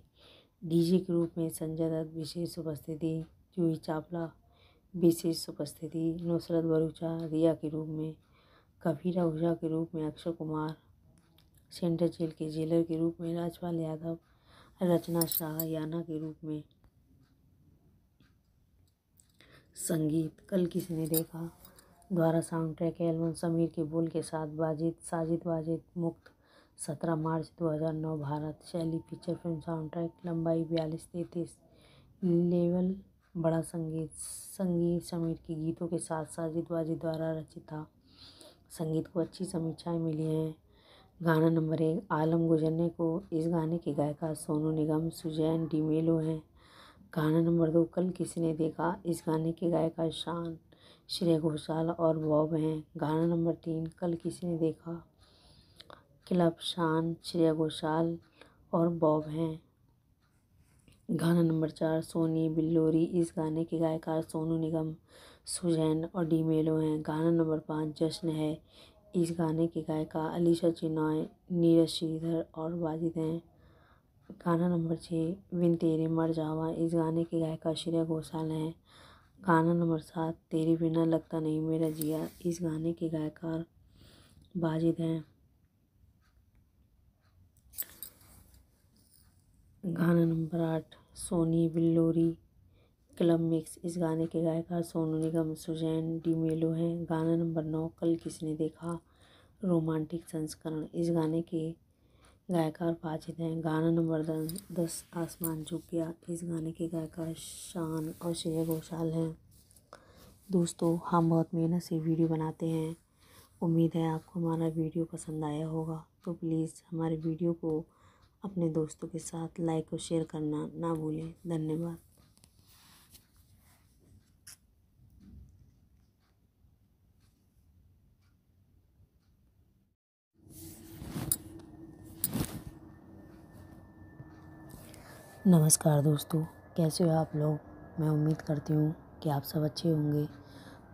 डीजे के रूप में संजय दत्त विशेष उपस्थिति जूही चावला विशेष उपस्थिति नुसरत भरूचा रिया के रूप में कबीर ओझा के रूप में अक्षय कुमार सेंट्रल जेल के जेलर के रूप में राजपाल यादव रचना शाहयाना के रूप में संगीत कल किसी ने देखा द्वारा साउंड ट्रैक एल्बम समीर के बोल के साथ बाजिद साजिद वाजिद मुक्त सत्रह मार्च दो हज़ार नौ भारत शैली फीचर फिल्म साउंड ट्रैक लंबाई बयालीस तैंतीस लेवल बड़ा संगीत संगीत समीर के गीतों के साथ साजिद वाजिद द्वारा रचित था संगीत को अच्छी समीक्षाएँ मिली हैं गाना नंबर एक आलम गुजरने को इस गाने की गायिका सोनू निगम सुजैन डीमेलो हैं गाना नंबर दो कल किसी ने देखा इस गाने की गायिका शान श्रेय घोषाल और बॉब हैं गाना नंबर तीन कल किसी ने देखा क्लब शान श्रेय घोषाल और बॉब हैं गाना नंबर चार सोनी बिल्लोरी इस गाने के गायकार सोनू निगम सुजैन और डी मेलो हैं गाना नंबर पाँच जश्न है इस गाने की गायिका अलीशा चिनॉय नीरज श्रीधर और वाजिद हैं गाना नंबर छः बिन तेरे मर जावा इस गाने की गायिका श्रेया घोषाल हैं गाना नंबर सात तेरे बिना लगता नहीं मेरा जिया इस गाने के गायकार वाजिद हैं गाना नंबर आठ सोनी बिल्लोरी क्लब मिक्स इस गाने के गायकार सोनू निगम सुजैन डी मेलो हैं गाना नंबर नौ कल किसने देखा रोमांटिक संस्करण इस गाने के गायकार वाजिद हैं गाना नंबर दस, दस आसमान झुक गया इस गाने के गायकार शान और श्रेया घोषाल हैं दोस्तों हम बहुत मेहनत से वीडियो बनाते हैं उम्मीद है आपको हमारा वीडियो पसंद आया होगा तो प्लीज़ हमारे वीडियो को अपने दोस्तों के साथ लाइक और शेयर करना ना भूलें धन्यवाद नमस्कार दोस्तों कैसे हो आप लोग मैं उम्मीद करती हूँ कि आप सब अच्छे होंगे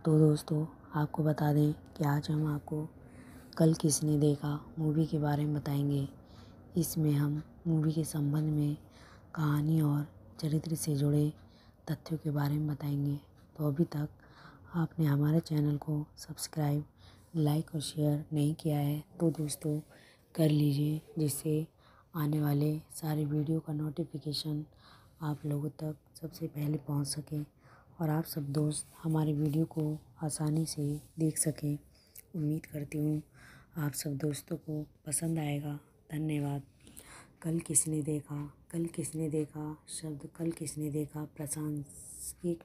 तो दोस्तों आपको बता दें कि आज हम आपको कल किसने देखा मूवी के बारे में बताएंगे इसमें हम मूवी के संबंध में कहानी और चरित्र से जुड़े तथ्यों के बारे में बताएंगे तो अभी तक आपने हमारे चैनल को सब्सक्राइब लाइक और शेयर नहीं किया है तो दोस्तों कर लीजिए जिससे आने वाले सारे वीडियो का नोटिफिकेशन आप लोगों तक सबसे पहले पहुंच सके और आप सब दोस्त हमारे वीडियो को आसानी से देख सकें उम्मीद करती हूँ आप सब दोस्तों को पसंद आएगा धन्यवाद कल किसने देखा कल किसने देखा शब्द कल किसने देखा प्रशांसिक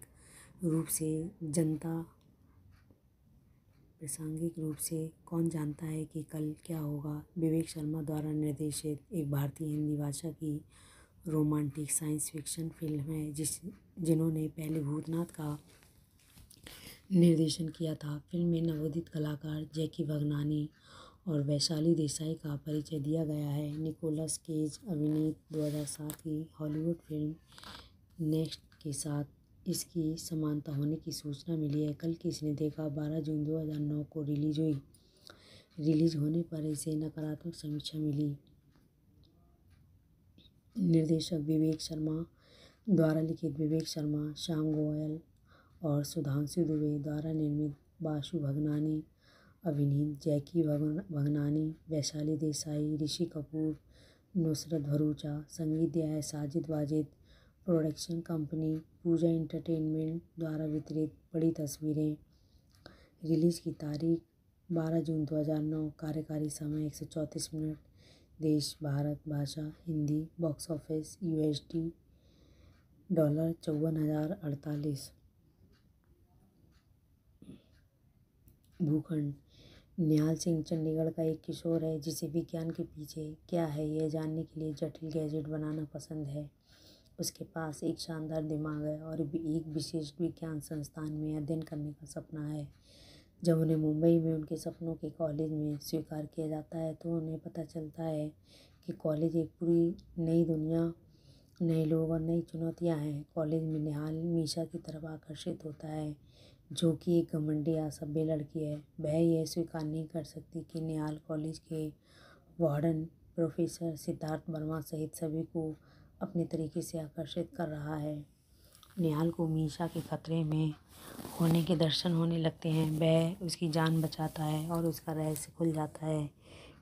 रूप से जनता प्रासंगिक रूप से कौन जानता है कि कल क्या होगा विवेक शर्मा द्वारा निर्देशित एक भारतीय हिंदी भाषा की रोमांटिक साइंस फिक्शन फिल्म है जिस जिन्होंने पहले भूतनाथ का निर्देशन किया था फिल्म में नवोदित कलाकार जैकी भगनानी और वैशाली देसाई का परिचय दिया गया है निकोलस केज अभिनीत सात की हॉलीवुड फिल्म नेक्स्ट के साथ इसकी समानता होने की सूचना मिली है कल किसने देखा बारह जून दो हज़ार नौ को रिलीज हुई रिलीज होने पर इसे नकारात्मक समीक्षा मिली निर्देशक विवेक शर्मा द्वारा लिखित विवेक शर्मा श्याम गोयल और सुधांशु दुबे द्वारा निर्मित बाशु भगनानी अभिनीत जैकी भगनानी वैशाली देसाई ऋषि कपूर नुसरत भरूचा संगीत दिया है Sajid Wajid production company Pooja entertainment द्वारा वितरित बड़ी तस्वीरें रिलीज की तारीख 12 जून 2009 कार्यकारी समय एक मिनट देश भारत भाषा Hindi box office U D dollar चौवन हज़ार अड़तालीस भूखंड निहाल सिंह चंडीगढ़ का एक किशोर है जिसे विज्ञान के पीछे क्या है यह जानने के लिए जटिल गैजेट बनाना पसंद है उसके पास एक शानदार दिमाग है और एक विशेष विज्ञान संस्थान में अध्ययन करने का सपना है जब उन्हें मुंबई में उनके सपनों के कॉलेज में स्वीकार किया जाता है तो उन्हें पता चलता है कि कॉलेज एक पूरी नई दुनिया नए लोग और नई चुनौतियाँ हैं कॉलेज में निहाल मीशा की तरफ आकर्षित होता है जो कि एक घमंडी असभ्य लड़की है वह यह स्वीकार नहीं कर सकती कि निहाल कॉलेज के वार्डन प्रोफेसर सिद्धार्थ वर्मा सहित सभी को अपने तरीके से आकर्षित कर रहा है निहाल को मीशा के ख़तरे में होने के दर्शन होने लगते हैं वह उसकी जान बचाता है और उसका रहस्य खुल जाता है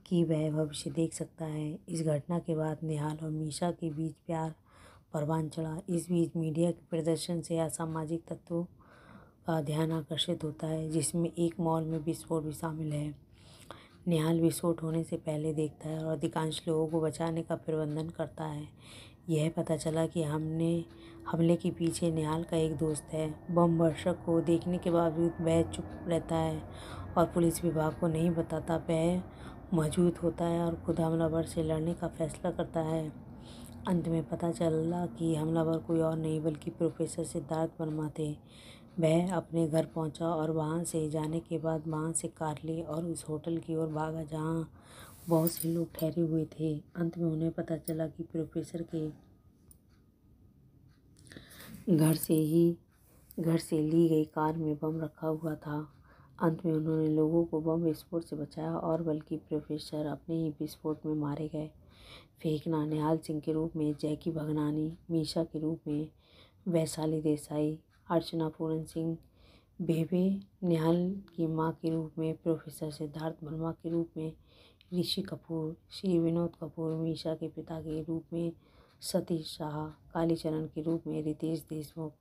कि वह भविष्य देख सकता है इस घटना के बाद निहाल और मीशा के बीच प्यार परवान चढ़ा इस बीच मीडिया के प्रदर्शन से असामाजिक तत्वों का ध्यान आकर्षित होता है जिसमें एक मॉल में विस्फोट भी शामिल है निहाल विस्फोट होने से पहले देखता है और अधिकांश लोगों को बचाने का प्रबंधन करता है यह पता चला कि हमने हमले के पीछे निहाल का एक दोस्त है बम वर्षक को देखने के बावजूद वह चुप रहता है और पुलिस विभाग को नहीं बताता वह मौजूद होता है और खुद हमलावर से लड़ने का फैसला करता है अंत में पता चला कि हमलावर कोई और नहीं बल्कि प्रोफेसर सिद्धार्थ वर्मा थे वह अपने घर पहुंचा और वहां से जाने के बाद वहां से कार ली और उस होटल की ओर भागा जहां बहुत से लोग ठहरे हुए थे अंत में उन्हें पता चला कि प्रोफेसर के घर से ही घर से ली गई कार में बम रखा हुआ था अंत में उन्होंने लोगों को बम विस्फोट से बचाया और बल्कि प्रोफेसर अपने ही विस्फोट में मारे गए फेंकना निहाल सिंह के रूप में जैकी भगनानी मीशा के रूप में वैशाली देसाई अर्चना पूरन सिंह बेबे निहाल की माँ के रूप में प्रोफेसर सिद्धार्थ वर्मा के रूप में ऋषि कपूर श्री विनोद कपूर मीशा के पिता के रूप में सतीश शाह कालीचरण के रूप में रितेश देशमुख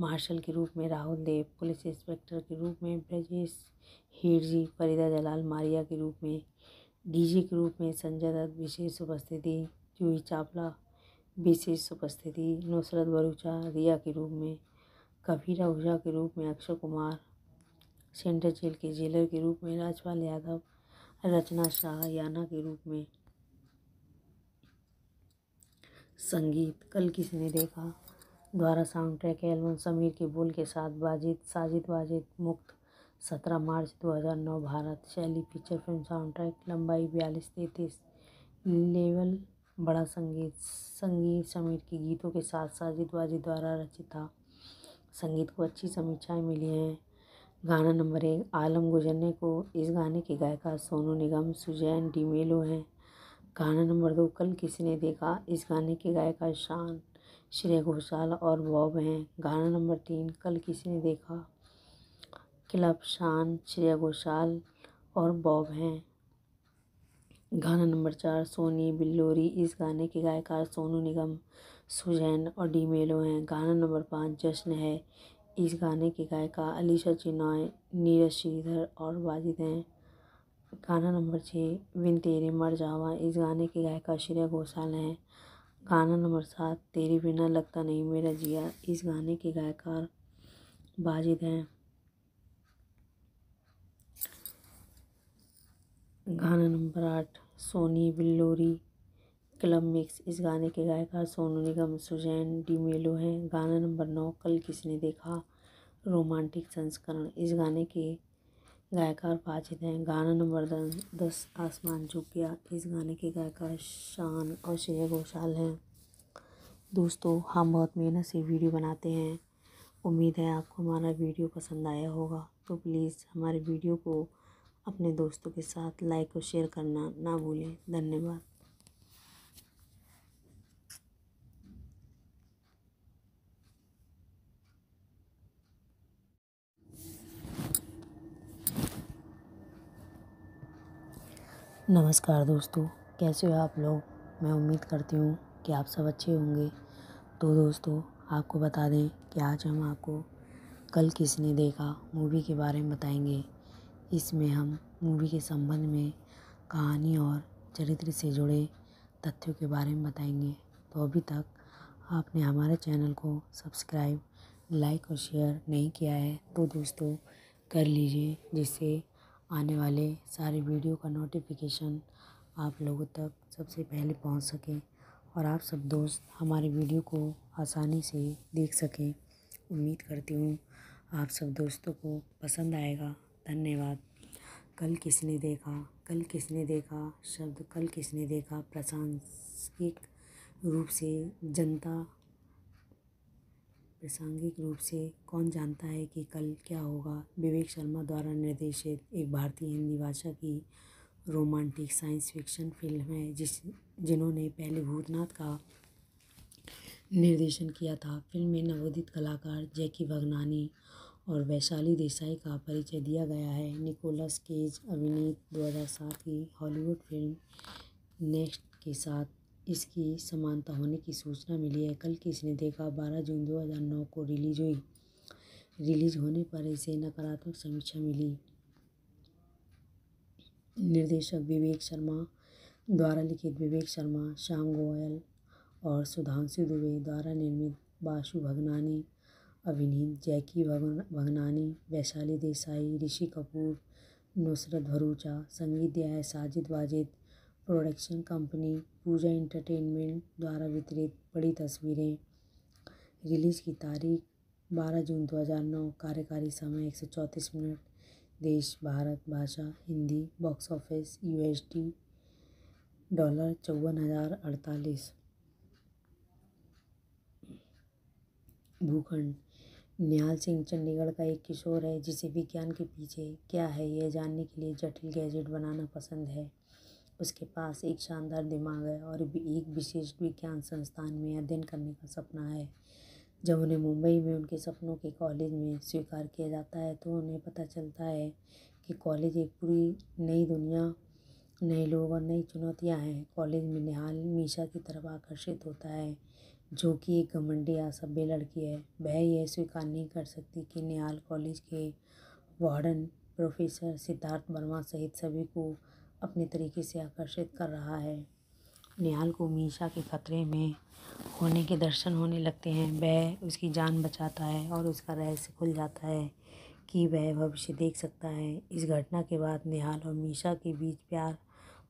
मार्शल के रूप में राहुल देव पुलिस इंस्पेक्टर के रूप में ब्रजेश हीरजी फरीदा जलाल मारिया के रूप में डीजी के रूप में संजय दत्त विशेष उपस्थिति जूही चावला विशेष उपस्थिति नुसरत भरूचा रिया के रूप में कबीरा ओझा के रूप में अक्षय कुमार सेंट्रल जेल के जेलर के रूप में राजपाल यादव रचना शाहयाना के रूप में संगीत कल किसने देखा द्वारा साउंड ट्रैक एल्बम समीर के बोल के साथ बाजिद साजिद वाजिद मुक्त सत्रह मार्च दो हज़ार नौ भारत शैली फीचर फिल्म साउंड ट्रैक लंबाई बयालीस तैतीस लेवल बड़ा संगीत संगीत समीर के गीतों के साथ साजिद वाजिद द्वारा रचित था संगीत को अच्छी समीक्षाएं मिली हैं गाना नंबर एक आलम गुजरने को इस गाने की गायिका सोनू निगम सुजैन डीमेलो हैं गाना नंबर दो कल किसी ने देखा इस गाने की गायिका शान श्रेय घोषाल और बॉब हैं गाना नंबर तीन कल किसी ने देखा क्लब शान श्रेय घोषाल और बॉब हैं गाना नंबर चार सोनी बिल्लोरी इस गाने के गायकार सोनू निगम सुजैन और डी मेलो हैं गाना नंबर पाँच जश्न है इस गाने की गायिका अलीशा चिनॉय नीरज श्रीधर और वाजिद हैं गाना नंबर छः बिन तेरे मर जावा इस गाने की गायिका श्रेया घोषाल हैं गाना नंबर सात तेरे बिना लगता नहीं मेरा जिया इस गाने के गायकार वाजिद हैं गाना नंबर आठ सोनी बिल्लोरी क्लब मिक्स इस गाने के गायकार सोनू निगम सुजैन डी मेलो हैं गाना नंबर नौ कल किसने देखा रोमांटिक संस्करण इस गाने के गायकार वाजिद हैं गाना नंबर दस दस आसमान झुक गया इस गाने के गायकार शान और श्रेया घोषाल हैं दोस्तों हम बहुत मेहनत से वीडियो बनाते हैं उम्मीद है आपको हमारा वीडियो पसंद आया होगा तो प्लीज़ हमारे वीडियो को अपने दोस्तों के साथ लाइक और शेयर करना ना भूलें धन्यवाद नमस्कार दोस्तों कैसे हो आप लोग मैं उम्मीद करती हूँ कि आप सब अच्छे होंगे तो दोस्तों आपको बता दें कि आज हम आपको कल किसने देखा मूवी के बारे में बताएंगे इसमें हम मूवी के संबंध में कहानी और चरित्र से जुड़े तथ्यों के बारे में बताएंगे तो अभी तक आपने हमारे चैनल को सब्सक्राइब लाइक और शेयर नहीं किया है तो दोस्तों कर लीजिए जिससे आने वाले सारे वीडियो का नोटिफिकेशन आप लोगों तक सबसे पहले पहुंच सके और आप सब दोस्त हमारे वीडियो को आसानी से देख सकें उम्मीद करती हूँ आप सब दोस्तों को पसंद आएगा धन्यवाद कल किसने देखा कल किसने देखा शब्द कल किसने देखा प्रशांसिक रूप से जनता प्रासंगिक रूप से कौन जानता है कि कल क्या होगा विवेक शर्मा द्वारा निर्देशित एक भारतीय हिंदी भाषा की रोमांटिक साइंस फिक्शन फिल्म है जिस जिन्होंने पहले भूतनाथ का निर्देशन किया था फिल्म में नवोदित कलाकार जैकी भगनानी और वैशाली देसाई का परिचय दिया गया है निकोलस केज अभिनीत दो हज़ार सात की हॉलीवुड फिल्म नेक्स्ट के साथ इसकी समानता होने की सूचना मिली है कल किसने देखा बारह जून दो हज़ार नौ को रिलीज हुई रिलीज होने पर इसे नकारात्मक समीक्षा मिली निर्देशक विवेक शर्मा द्वारा लिखित विवेक शर्मा श्याम गोयल और सुधांशु दुबे द्वारा निर्मित बाशु भगनानी अभिनीत जैकी भगनानी वैशाली देसाई ऋषि कपूर नुसरत भरूचा संगीत दिया है Sajid Wajid production company Pooja entertainment द्वारा वितरित बड़ी तस्वीरें रिलीज की तारीख 12 जून 2009 कार्यकारी समय एक मिनट देश भारत भाषा Hindi box office USD dollar चौवन हज़ार अड़तालीस भूखंड निहाल सिंह चंडीगढ़ का एक किशोर है जिसे विज्ञान के पीछे क्या है यह जानने के लिए जटिल गैजेट बनाना पसंद है उसके पास एक शानदार दिमाग है और भी एक विशेष विज्ञान संस्थान में अध्ययन करने का सपना है जब उन्हें मुंबई में उनके सपनों के कॉलेज में स्वीकार किया जाता है तो उन्हें पता चलता है कि कॉलेज एक पूरी नई दुनिया नए लोग और नई चुनौतियां हैं कॉलेज में निहाल मीशा की तरफ आकर्षित होता है जो कि एक घमंडी असभ्य लड़की है वह यह स्वीकार नहीं कर सकती कि निहाल कॉलेज के वार्डन प्रोफेसर सिद्धार्थ वर्मा सहित सभी को अपने तरीके से आकर्षित कर रहा है निहाल को मीशा के ख़तरे में होने के दर्शन होने लगते हैं वह उसकी जान बचाता है और उसका रहस्य खुल जाता है कि वह भविष्य देख सकता है इस घटना के बाद निहाल और मीशा के बीच प्यार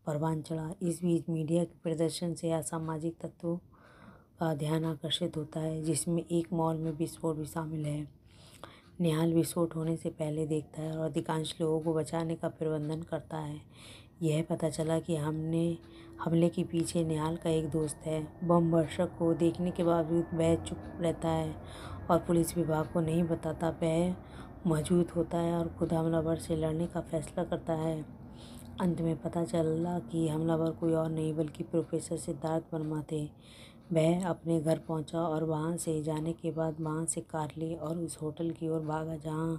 परवान चढ़ा इस बीच मीडिया के प्रदर्शन से असामाजिक तत्वों का ध्यान आकर्षित होता है जिसमें एक मॉल में विस्फोट भी शामिल है निहाल विस्फोट होने से पहले देखता है और अधिकांश लोगों को बचाने का प्रबंधन करता है यह पता चला कि हमने हमले के पीछे निहाल का एक दोस्त है बम वर्षक को देखने के बावजूद वह चुप रहता है और पुलिस विभाग को नहीं बताता वह मौजूद होता है और खुद हमलावर से लड़ने का फैसला करता है अंत में पता चला कि हमलावर कोई और नहीं बल्कि प्रोफेसर सिद्धार्थ वर्मा थे वह अपने घर पहुंचा और वहां से जाने के बाद वहां से कार ली और उस होटल की ओर भागा जहां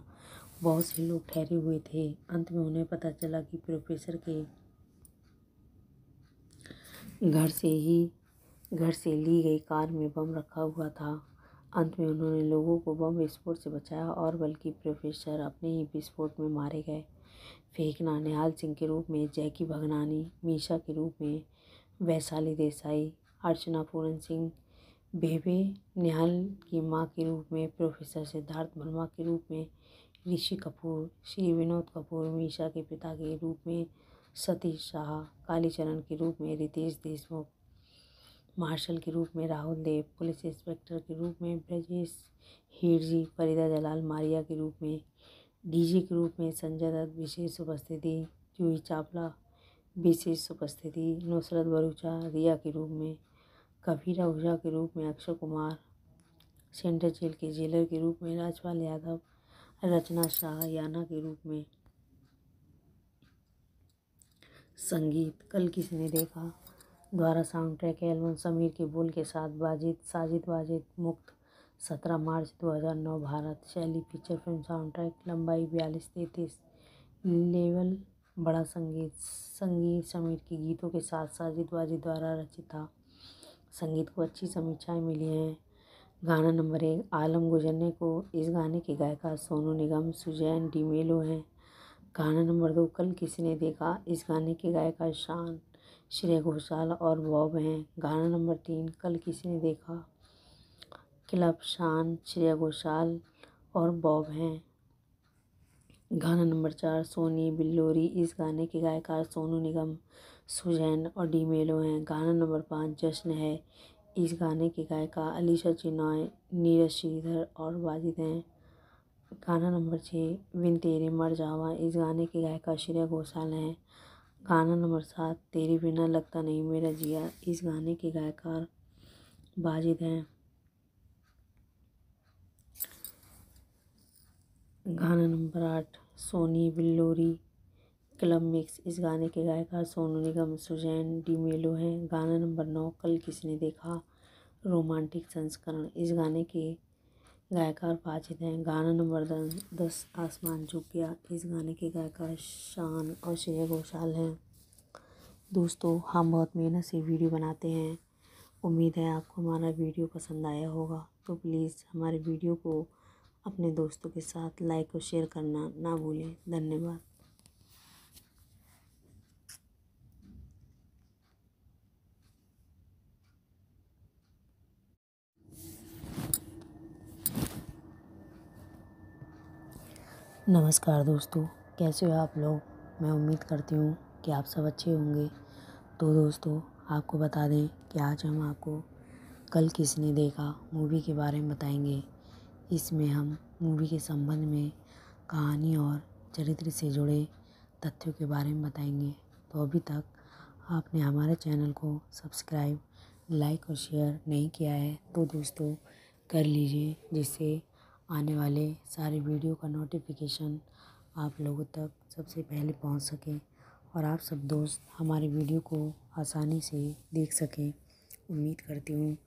बहुत से लोग ठहरे हुए थे अंत में उन्हें पता चला कि प्रोफेसर के घर से ही घर से ली गई कार में बम रखा हुआ था अंत में उन्होंने लोगों को बम विस्फोट से बचाया और बल्कि प्रोफेसर अपने ही विस्फोट में मारे गए फेंकना निहाल सिंह के रूप में जैकी भगनानी मीशा के रूप में वैशाली देसाई अर्चना पूरन सिंह बेबे निहाल की माँ के रूप में प्रोफेसर सिद्धार्थ वर्मा के रूप में ऋषि कपूर श्री विनोद कपूर मीशा के पिता के रूप में सतीश शाह कालीचरण के रूप में रितेश देशमुख मार्शल के रूप में राहुल देव पुलिस इंस्पेक्टर के रूप में ब्रजेश हीरजी फरीदा जलाल मारिया के रूप में डीजी के रूप में संजय दत्त विशेष उपस्थिति जूही चावला विशेष उपस्थिति नुसरत भरूचा रिया के रूप में कबीर हुजा के रूप में अक्षय कुमार सेंट्रल जेल के जेलर के रूप में राजपाल यादव रचना शाहयाना के रूप में संगीत कल किसने देखा द्वारा साउंड ट्रैक एल्बम समीर के बोल के साथ बाजिद साजिद वाजिद मुक्त सत्रह मार्च 2009 भारत शैली फीचर फिल्म साउंड ट्रैक लंबाई बयालीस तैतीस लेवल बड़ा संगीत संगीत समीर के गीतों के साथ साजिद वाजिद द्वारा रचित था संगीत को अच्छी समीक्षाएँ मिली हैं गाना नंबर एक आलम गुजरने को इस गाने की गायिका सोनू निगम सुजैन डीमेलो हैं गाना नंबर दो कल किसी ने देखा इस गाने की गायिका शान श्रेया घोषाल और बॉब हैं गाना नंबर तीन कल किसी ने देखा क्लब शान श्रेया घोषाल और बॉब हैं गाना नंबर चार सोनी बिल्लोरी इस गाने के गायकार सोनू निगम सुजैन और डी मेलो हैं गाना नंबर पाँच जश्न है इस गाने की गायिका अलीशा चिनॉय नीरज श्रीधर और वाजिद हैं गाना नंबर छः बिन तेरे मर जावा इस गाने की गायिका श्रेया घोषाल हैं गाना नंबर सात तेरे बिना लगता नहीं मेरा जिया इस गाने के गायकार वाजिद हैं गाना नंबर आठ सोनी बिल्लोरी क्लब मिक्स इस गाने के गायकार सोनू निगम सुजैन डी मेलो हैं गाना नंबर नौ कल किसने देखा रोमांटिक संस्करण इस गाने के गायकार फाजिद हैं गाना नंबर दस, दस आसमान झुक गया इस गाने के गायकार शान और श्रेया घोषाल हैं दोस्तों हम बहुत मेहनत से वीडियो बनाते हैं उम्मीद है आपको हमारा वीडियो पसंद आया होगा तो प्लीज़ हमारे वीडियो को अपने दोस्तों के साथ लाइक और शेयर करना ना भूलें धन्यवाद नमस्कार दोस्तों कैसे हो आप लोग मैं उम्मीद करती हूँ कि आप सब अच्छे होंगे तो दोस्तों आपको बता दें कि आज हम आपको कल किसने देखा मूवी के बारे में बताएंगे इसमें हम मूवी के संबंध में कहानी और चरित्र से जुड़े तथ्यों के बारे में बताएंगे तो अभी तक आपने हमारे चैनल को सब्सक्राइब लाइक और शेयर नहीं किया है तो दोस्तों कर लीजिए जिससे आने वाले सारे वीडियो का नोटिफिकेशन आप लोगों तक सबसे पहले पहुंच सके और आप सब दोस्त हमारे वीडियो को आसानी से देख सकें उम्मीद करती हूँ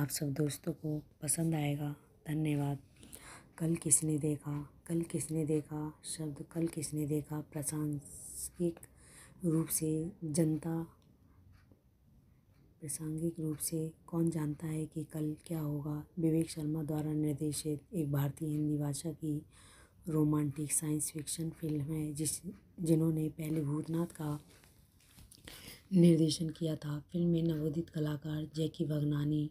आप सब दोस्तों को पसंद आएगा धन्यवाद कल किसने देखा कल किसने देखा शब्द कल किसने देखा प्रशांसिक रूप से जनता प्रासंगिक रूप से कौन जानता है कि कल क्या होगा विवेक शर्मा द्वारा निर्देशित एक भारतीय हिंदी भाषा की रोमांटिक साइंस फिक्शन फिल्म है जिस जिन्होंने पहले भूतनाथ का निर्देशन किया था फिल्म में नवोदित कलाकार जैकी भगनानी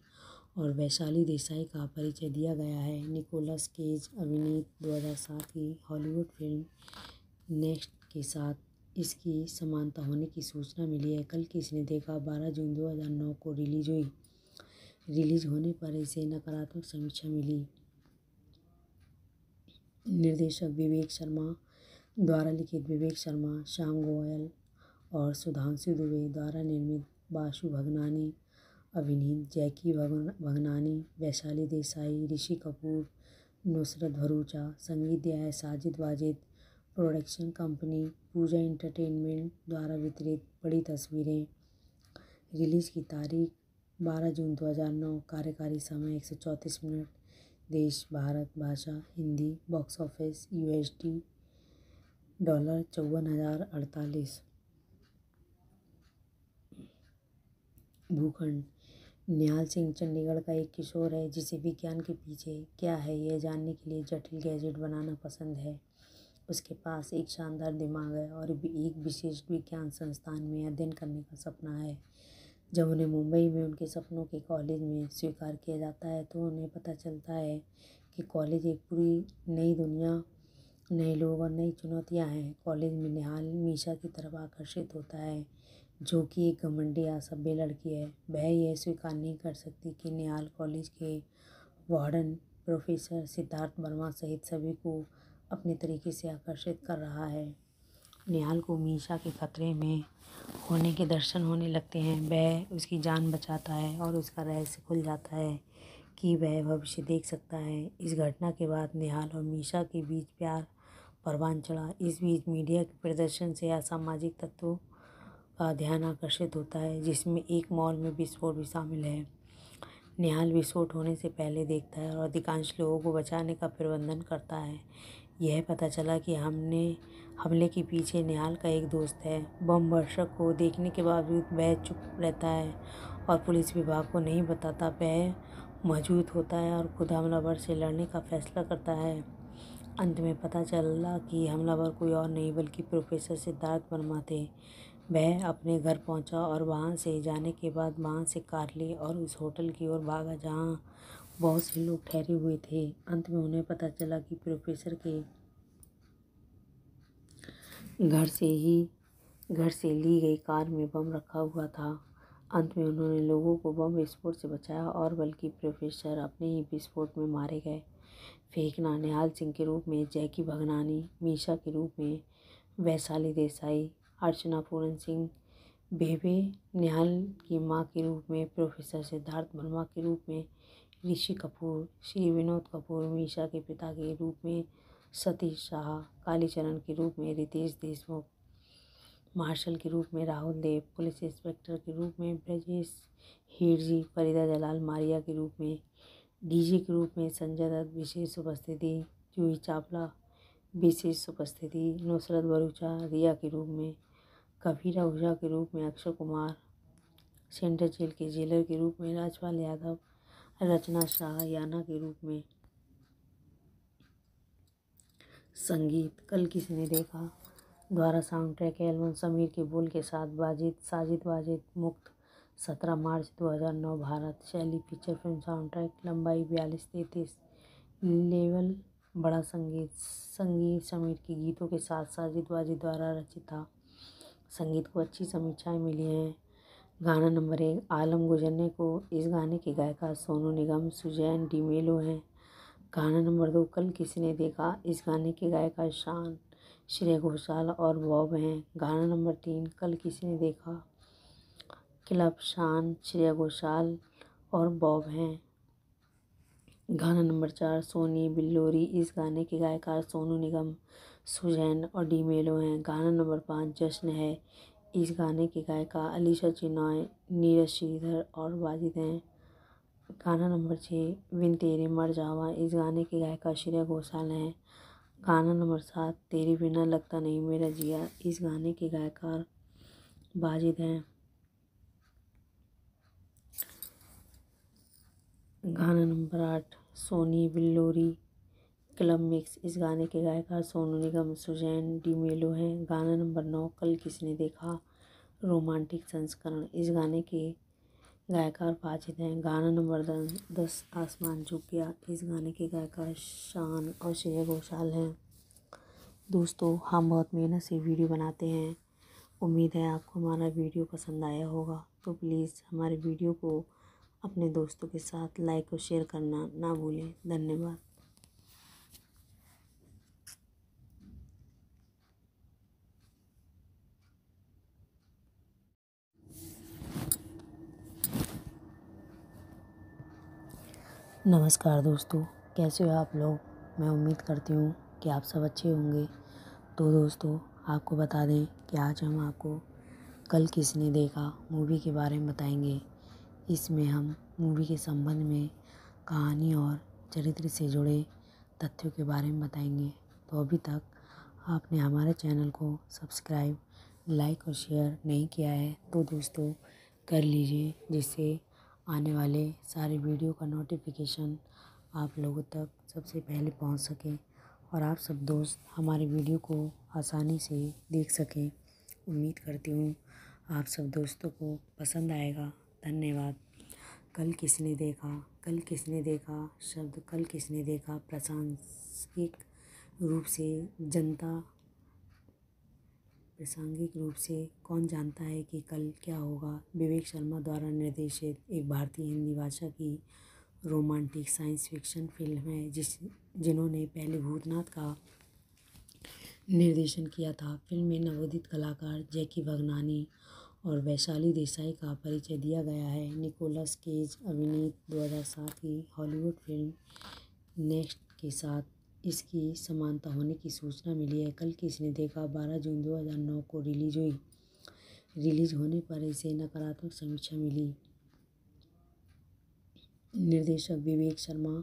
और वैशाली देसाई का परिचय दिया गया है निकोलस केज अभिनीत सात की हॉलीवुड फिल्म नेक्स्ट के साथ इसकी समानता होने की सूचना मिली है कल की इसने देखा बारह जून दो हज़ार नौ को रिलीज हुई रिलीज होने पर इसे नकारात्मक समीक्षा मिली निर्देशक विवेक शर्मा द्वारा लिखित विवेक शर्मा श्याम गोयल और सुधांशु दुबे द्वारा निर्मित बाशु भगनानी अभिनीत जैकी भगनानी वैशाली देसाई ऋषि कपूर नुसरत भरूचा संगीत दिया है Sajid Wajid production company Pooja entertainment द्वारा वितरित बड़ी तस्वीरें रिलीज़ की तारीख 12 जून 2009 कार्यकारी समय एक मिनट देश भारत भाषा Hindi box office U D dollar चौवन हज़ार अड़तालीस भूखंड निहाल सिंह चंडीगढ़ का एक किशोर है जिसे विज्ञान के पीछे क्या है यह जानने के लिए जटिल गैजेट बनाना पसंद है उसके पास एक शानदार दिमाग है और एक विशेष विज्ञान संस्थान में अध्ययन करने का सपना है जब उन्हें मुंबई में उनके सपनों के कॉलेज में स्वीकार किया जाता है तो उन्हें पता चलता है कि कॉलेज एक पूरी नई दुनिया नए लोग और नई चुनौतियां हैं कॉलेज में निहाल मीशा की तरफ आकर्षित होता है जो कि एक घमंडी असभ्य लड़की है वह यह स्वीकार नहीं कर सकती कि निहाल कॉलेज के वार्डन प्रोफेसर सिद्धार्थ वर्मा सहित सभी को अपने तरीके से आकर्षित कर रहा है निहाल को मीशा के खतरे में होने के दर्शन होने लगते हैं वह उसकी जान बचाता है और उसका रहस्य खुल जाता है कि वह भविष्य देख सकता है इस घटना के बाद निहाल और मीशा के बीच प्यार परवान चढ़ा इस बीच मीडिया के प्रदर्शन से असामाजिक तत्वों का ध्यान आकर्षित होता है जिसमें एक मॉल में विस्फोट भी शामिल है निहाल विस्फोट होने से पहले देखता है और अधिकांश लोगों को बचाने का प्रबंधन करता है यह पता चला कि हमने हमले के पीछे निहाल का एक दोस्त है बम वर्षक को देखने के बावजूद वह चुप रहता है और पुलिस विभाग को नहीं बताता वह मौजूद होता है और खुद हमलावर से लड़ने का फैसला करता है अंत में पता चला कि हमलावर कोई और नहीं बल्कि प्रोफेसर सिद्धार्थ वर्मा थे वह अपने घर पहुंचा और वहां से जाने के बाद वहां से कार ली और उस होटल की ओर भागा जहां बहुत से लोग ठहरे हुए थे अंत में उन्हें पता चला कि प्रोफेसर के घर से ही घर से ली गई कार में बम रखा हुआ था अंत में उन्होंने लोगों को बम विस्फोट से बचाया और बल्कि प्रोफेसर अपने ही विस्फोट में मारे गए फेंकना निहाल सिंह के रूप में जैकी भगनानी मीशा के रूप में वैशाली देसाई अर्चना पूरन सिंह बेबे निहाल की माँ के रूप में प्रोफेसर सिद्धार्थ वर्मा के रूप में ऋषि कपूर श्री विनोद कपूर मीशा के पिता के रूप में सतीश शाह कालीचरण के रूप में रितेश देशमुख मार्शल के रूप में राहुल देव पुलिस इंस्पेक्टर के रूप में ब्रजेश हीरजी फरीदा जलाल मारिया के रूप में डीजी के रूप में संजय दत्त विशेष उपस्थिति जूही चावला विशेष उपस्थिति नुसरत भरूचा रिया के रूप में कबीरा हुजा के रूप में अक्षय कुमार सेंट्रल जेल के जेलर के रूप में राजपाल यादव रचना शाहयाना के रूप में संगीत कल किसी ने देखा द्वारा साउंड ट्रैक एल्बम समीर के बोल के साथ बाजिद साजिद वाजिद मुक्त सत्रह मार्च 2009 भारत शैली फीचर फिल्म साउंड ट्रैक लंबाई बयालीस तैतीस लेवल बड़ा संगीत संगीत समीर के गीतों के साथ साजिद वाजिद द्वारा रचित था संगीत को अच्छी समीक्षाएँ मिली हैं गाना नंबर एक आलम गुजरने को इस गाने की गायिका सोनू निगम सुजैन डीमेलो हैं गाना नंबर दो कल किसी ने देखा इस गाने की गायिका शान श्रेया घोषाल और बॉब हैं गाना नंबर तीन कल किसी ने देखा क्लब शान श्रेय घोषाल और बॉब हैं गाना नंबर चार सोनी बिल्लोरी इस गाने की गायिका सोनू निगम सुजैन और डी मेलो हैं गाना नंबर पाँच जश्न है इस गाने की गायिका अलीशा चिनॉय नीरज श्रीधर और वाजिद हैं गाना नंबर छः बिन तेरे मर जावा इस गाने की गायिका श्रेया घोषाल हैं गाना नंबर सात तेरे बिना लगता नहीं मेरा जिया इस गाने के गायकार वाजिद हैं गाना नंबर आठ सोनी बिल्लोरी क्लब मिक्स इस गाने के गायकार सोनू निगम सुजैन डी मेलो हैं गाना नंबर नौ कल किसने देखा रोमांटिक संस्करण इस गाने के गायकार वाजिद हैं गाना नंबर दस, दस आसमान झुक गया इस गाने के गायकार शान और श्रेय घोषाल हैं दोस्तों हम बहुत मेहनत से वीडियो बनाते हैं उम्मीद है आपको हमारा वीडियो पसंद आया होगा तो प्लीज़ हमारे वीडियो को अपने दोस्तों के साथ लाइक और शेयर करना ना भूलें धन्यवाद नमस्कार दोस्तों कैसे हो आप लोग मैं उम्मीद करती हूँ कि आप सब अच्छे होंगे तो दोस्तों आपको बता दें कि आज हम आपको कल किसने देखा मूवी के बारे में बताएंगे इसमें हम मूवी के संबंध में कहानी और चरित्र से जुड़े तथ्यों के बारे में बताएंगे तो अभी तक आपने हमारे चैनल को सब्सक्राइब लाइक और शेयर नहीं किया है तो दोस्तों कर लीजिए जिससे आने वाले सारे वीडियो का नोटिफिकेशन आप लोगों तक सबसे पहले पहुंच सके और आप सब दोस्त हमारे वीडियो को आसानी से देख सकें उम्मीद करती हूँ आप सब दोस्तों को पसंद आएगा धन्यवाद कल किसने देखा कल किसने देखा शब्द कल किसने देखा प्रशांसिक रूप से जनता प्रासंगिक रूप से कौन जानता है कि कल क्या होगा विवेक शर्मा द्वारा निर्देशित एक भारतीय हिंदी भाषा की रोमांटिक साइंस फिक्शन फिल्म है जिस जिन्होंने पहले भूतनाथ का निर्देशन किया था फिल्म में नवोदित कलाकार जैकी भगनानी और वैशाली देसाई का परिचय दिया गया है निकोलस केज अभिनीत सात की हॉलीवुड फिल्म नेक्स्ट के साथ इसकी समानता होने की सूचना मिली है कल किसने देखा बारह जून दो हज़ार नौ को रिलीज हुई रिलीज होने पर इसे नकारात्मक समीक्षा मिली निर्देशक विवेक शर्मा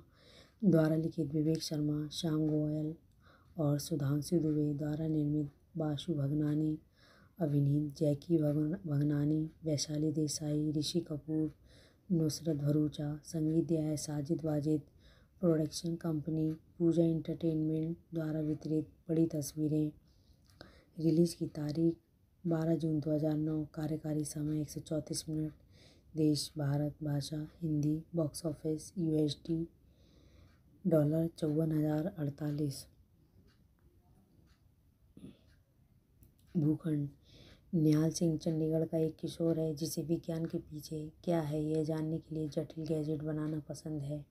द्वारा लिखित विवेक शर्मा श्याम गोयल और सुधांशु दुबे द्वारा निर्मित बाशु भगनानी अभिनीत जैकी भगनानी वैशाली देसाई ऋषि कपूर नुसरत भरूचा संगीत दिया है Sajid Wajid production company Pooja entertainment द्वारा वितरित बड़ी तस्वीरें रिलीज़ की तारीख 12 जून 2009 कार्यकारी समय एक मिनट देश भारत भाषा Hindi box office USD dollar चौवन हज़ार अड़तालीस भूखंड निहाल सिंह चंडीगढ़ का एक किशोर है जिसे विज्ञान के पीछे क्या है यह जानने के लिए जटिल गैजेट बनाना पसंद है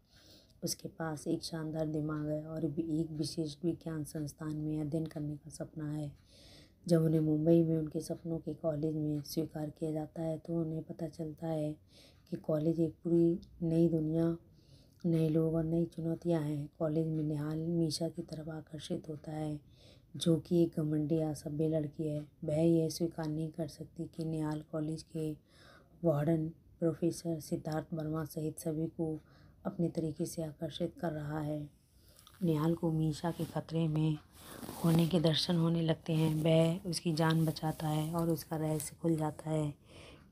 उसके पास एक शानदार दिमाग है और एक विशेष विज्ञान संस्थान में अध्ययन करने का सपना है जब उन्हें मुंबई में उनके सपनों के कॉलेज में स्वीकार किया जाता है तो उन्हें पता चलता है कि कॉलेज एक पूरी नई दुनिया नए लोग और नई चुनौतियां हैं कॉलेज में निहाल मीशा की तरफ आकर्षित होता है जो कि एक घमंडी असभ्य लड़की है वह यह स्वीकार नहीं कर सकती कि निहाल कॉलेज के वार्डन प्रोफेसर सिद्धार्थ वर्मा सहित सभी को अपने तरीके से आकर्षित कर रहा है निहाल को मीशा के खतरे में होने के दर्शन होने लगते हैं वह उसकी जान बचाता है और उसका रहस्य खुल जाता है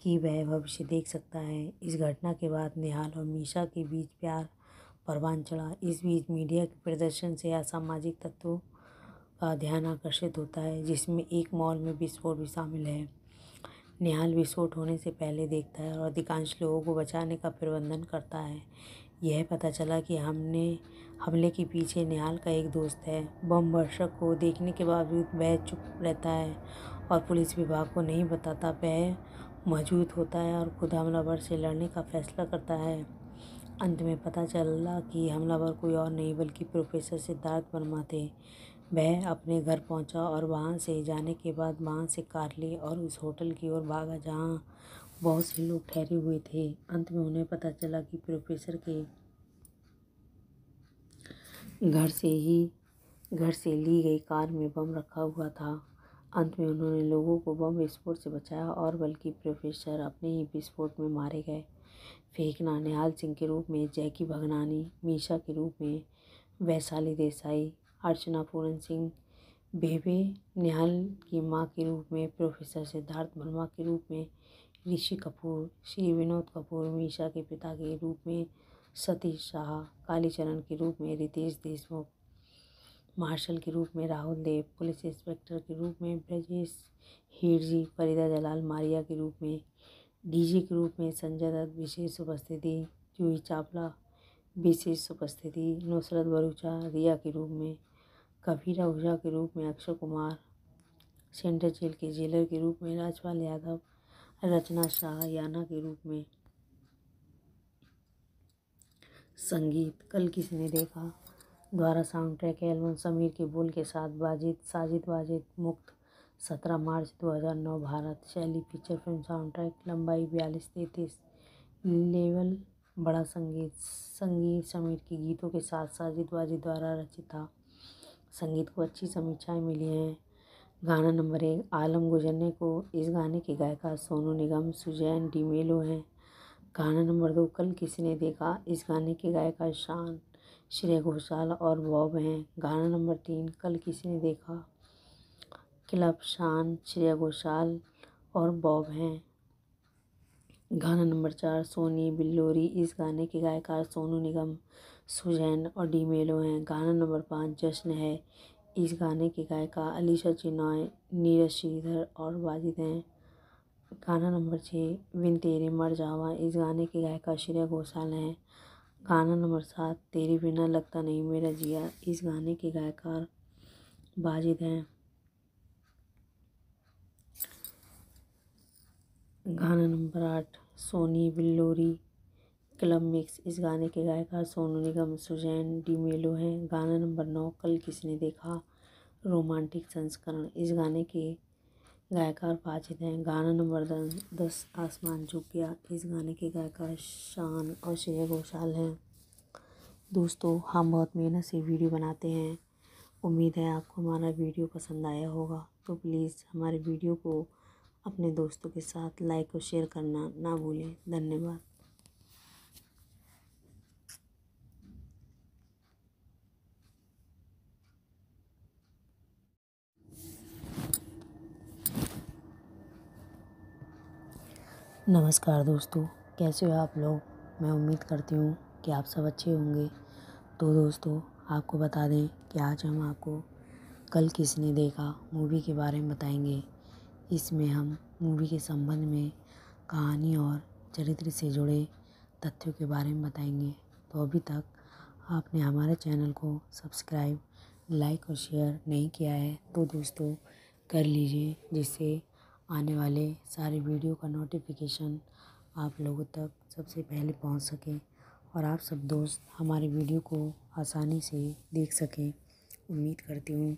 कि वह भविष्य देख सकता है इस घटना के बाद निहाल और मीशा के बीच प्यार परवान चढ़ा इस बीच मीडिया के प्रदर्शन से असामाजिक तत्वों का ध्यान आकर्षित होता है जिसमें एक मॉल में विस्फोट भी शामिल है निहाल विस्फोट होने से पहले देखता है और अधिकांश लोगों को बचाने का प्रबंधन करता है यह पता चला कि हमने हमले के पीछे निहाल का एक दोस्त है बम वर्षक को देखने के बावजूद वह चुप रहता है और पुलिस विभाग को नहीं बताता वह मौजूद होता है और खुद हमलावर से लड़ने का फैसला करता है अंत में पता चला कि हमलावर कोई और नहीं बल्कि प्रोफेसर सिद्धार्थ वर्मा थे वह अपने घर पहुंचा और वहां से जाने के बाद वहां से कार ली और उस होटल की ओर भागा जहां बहुत से लोग ठहरे हुए थे अंत में उन्हें पता चला कि प्रोफेसर के घर से ही घर से ली गई कार में बम रखा हुआ था अंत में उन्होंने लोगों को बम विस्फोट से बचाया और बल्कि प्रोफेसर अपने ही विस्फोट में मारे गए फेंकना निहाल सिंह के रूप में जैकी भगनानी मीशा के रूप में वैशाली देसाई अर्चना पूरन सिंह बेबे निहाल की माँ के रूप में प्रोफेसर सिद्धार्थ वर्मा के रूप में ऋषि कपूर श्री विनोद कपूर मीशा के पिता के रूप में सतीश शाह कालीचरण के रूप में रितेश देशमुख मार्शल के रूप में राहुल देव पुलिस इंस्पेक्टर के रूप में ब्रजेश हीरजी फरीदा जलाल मारिया के रूप में डीजी के रूप में संजय दत्त विशेष उपस्थिति जूही चावला विशेष उपस्थिति नुसरत बरूचा रिया के रूप में कबीर उषा के रूप में अक्षय कुमार सेंट्रल जेल के जेलर के रूप में राजपाल यादव रचना शाहयाना के रूप में संगीत कल किसी ने देखा द्वारा साउंड ट्रैक एल्बम समीर के बोल के साथ बाजिद साजिद वाजिद मुक्त सत्रह मार्च दो हज़ार नौ भारत शैली फीचर फिल्म साउंड ट्रैक लंबाई बयालीस तैतीस लेवल बड़ा संगीत संगीत समीर के गीतों के साथ साजिद वाजिद द्वारा रचित था संगीत को अच्छी समीक्षाएँ मिली हैं गाना नंबर एक आलम गुजरने को इस गाने की गायिका सोनू निगम सुजैन डीमेलो हैं गाना नंबर दो कल किसी ने देखा इस गाने की गायिका शान श्रेय घोषाल और बॉब हैं गाना नंबर तीन कल किसी ने देखा क्लब शान श्रेय घोषाल और बॉब हैं गाना नंबर चार सोनी बिल्लोरी इस गाने की गायिका सोनू निगम सुजैन और डीमेलो हैं गाना नंबर पाँच जश्न है इस गाने की गायिका अलीशा चिनॉय नीरज श्रीधर और वाजिद हैं गाना नंबर छः बिन तेरे मर जावा इस गाने की गायिका श्रेया घोषाल हैं गाना नंबर सात तेरे बिना लगता नहीं मेरा जिया इस गाने के गायकार वाजिद हैं गाना नंबर आठ सोनी बिल्लोरी क्लब मिक्स इस गाने के गायकार सोनू निगम सुजैन डी मेलो हैं गाना नंबर नौ कल किसने देखा रोमांटिक संस्करण इस गाने के गायकार वाजिद हैं गाना नंबर दस दस आसमान झुक गया इस गाने के गायकार शान और श्रेया घोषाल हैं दोस्तों हम बहुत मेहनत से वीडियो बनाते हैं उम्मीद है आपको हमारा वीडियो पसंद आया होगा तो प्लीज़ हमारे वीडियो को अपने दोस्तों के साथ लाइक और शेयर करना ना भूलें धन्यवाद नमस्कार दोस्तों कैसे हो आप लोग मैं उम्मीद करती हूँ कि आप सब अच्छे होंगे तो दोस्तों आपको बता दें कि आज हम आपको कल किसने देखा मूवी के बारे में बताएंगे इसमें हम मूवी के संबंध में कहानी और चरित्र से जुड़े तथ्यों के बारे में बताएंगे तो अभी तक आपने हमारे चैनल को सब्सक्राइब लाइक और शेयर नहीं किया है तो दोस्तों कर लीजिए जिससे आने वाले सारे वीडियो का नोटिफिकेशन आप लोगों तक सबसे पहले पहुंच सके और आप सब दोस्त हमारे वीडियो को आसानी से देख सकें उम्मीद करती हूँ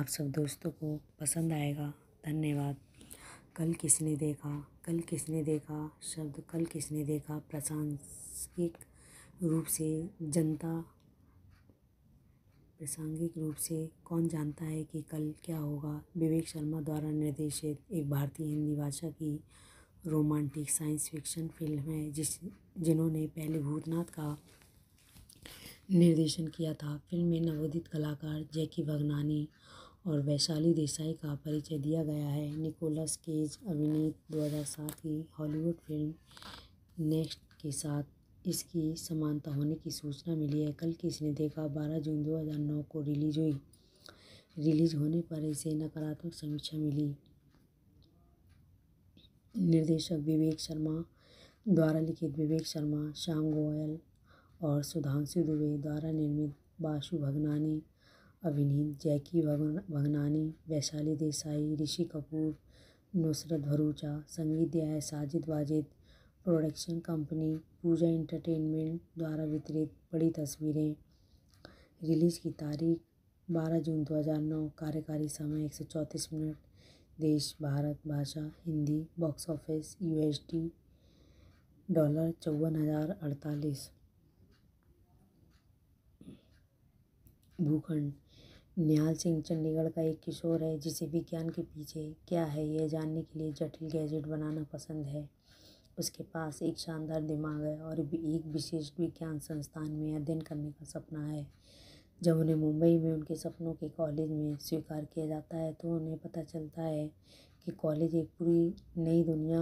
आप सब दोस्तों को पसंद आएगा धन्यवाद कल किसने देखा कल किसने देखा शब्द कल किसने देखा प्रशांसिक रूप से जनता प्रासंगिक रूप से कौन जानता है कि कल क्या होगा विवेक शर्मा द्वारा निर्देशित एक भारतीय हिंदी भाषा की रोमांटिक साइंस फिक्शन फिल्म है जिस जिन्होंने पहले भूतनाथ का निर्देशन किया था फिल्म में नवोदित कलाकार जैकी भगनानी और वैशाली देसाई का परिचय दिया गया है निकोलस केज अभिनीत सात की हॉलीवुड फिल्म नेक्स्ट के साथ इसकी समानता होने की सूचना मिली है कल किसने देखा बारह जून दो हज़ार नौ को रिलीज हुई रिलीज होने पर इसे नकारात्मक समीक्षा मिली निर्देशक विवेक शर्मा द्वारा लिखित विवेक शर्मा श्याम गोयल और सुधांशु दुबे द्वारा निर्मित बाशु भगनानी अभिनीत जैकी भगनानी वैशाली देसाई ऋषि कपूर नुसरत भरूचा संगीत दिया है Sajid Wajid production company Pooja entertainment द्वारा वितरित बड़ी तस्वीरें रिलीज़ की तारीख 12 जून 2009 कार्यकारी समय एक मिनट देश भारत भाषा Hindi box office USD dollar चौवन हज़ार अड़तालीस भूखंड निहाल सिंह चंडीगढ़ का एक किशोर है जिसे विज्ञान के पीछे क्या है यह जानने के लिए जटिल गैजेट बनाना पसंद है उसके पास एक शानदार दिमाग है और एक विशेष विज्ञान संस्थान में अध्ययन करने का सपना है जब उन्हें मुंबई में उनके सपनों के कॉलेज में स्वीकार किया जाता है तो उन्हें पता चलता है कि कॉलेज एक पूरी नई दुनिया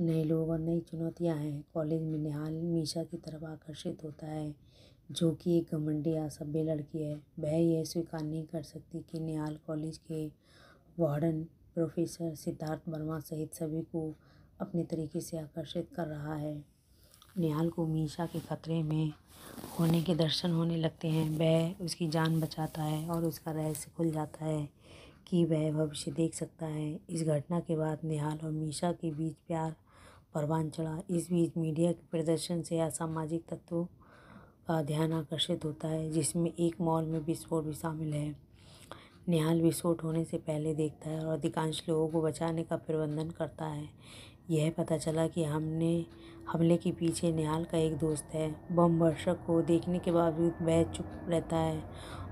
नए लोग और नई चुनौतियाँ हैं कॉलेज में निहाल मीशा की तरफ आकर्षित होता है जो कि एक घमंडी असभ्य लड़की है वह यह स्वीकार नहीं कर सकती कि निहाल कॉलेज के वार्डन प्रोफेसर सिद्धार्थ वर्मा सहित सभी को अपने तरीके से आकर्षित कर रहा है निहाल को मीशा के खतरे में होने के दर्शन होने लगते हैं वह उसकी जान बचाता है और उसका रहस्य खुल जाता है कि वह भविष्य देख सकता है इस घटना के बाद निहाल और मीशा के बीच प्यार परवान चढ़ा इस बीच मीडिया के प्रदर्शन से असामाजिक तत्वों का ध्यान आकर्षित होता है जिसमें एक मॉल में विस्फोट भी शामिल है निहाल विस्फोट होने से पहले देखता है और अधिकांश लोगों को बचाने का प्रबंधन करता है यह पता चला कि हमने हमले के पीछे निहाल का एक दोस्त है बम वर्षक को देखने के बावजूद वह चुप रहता है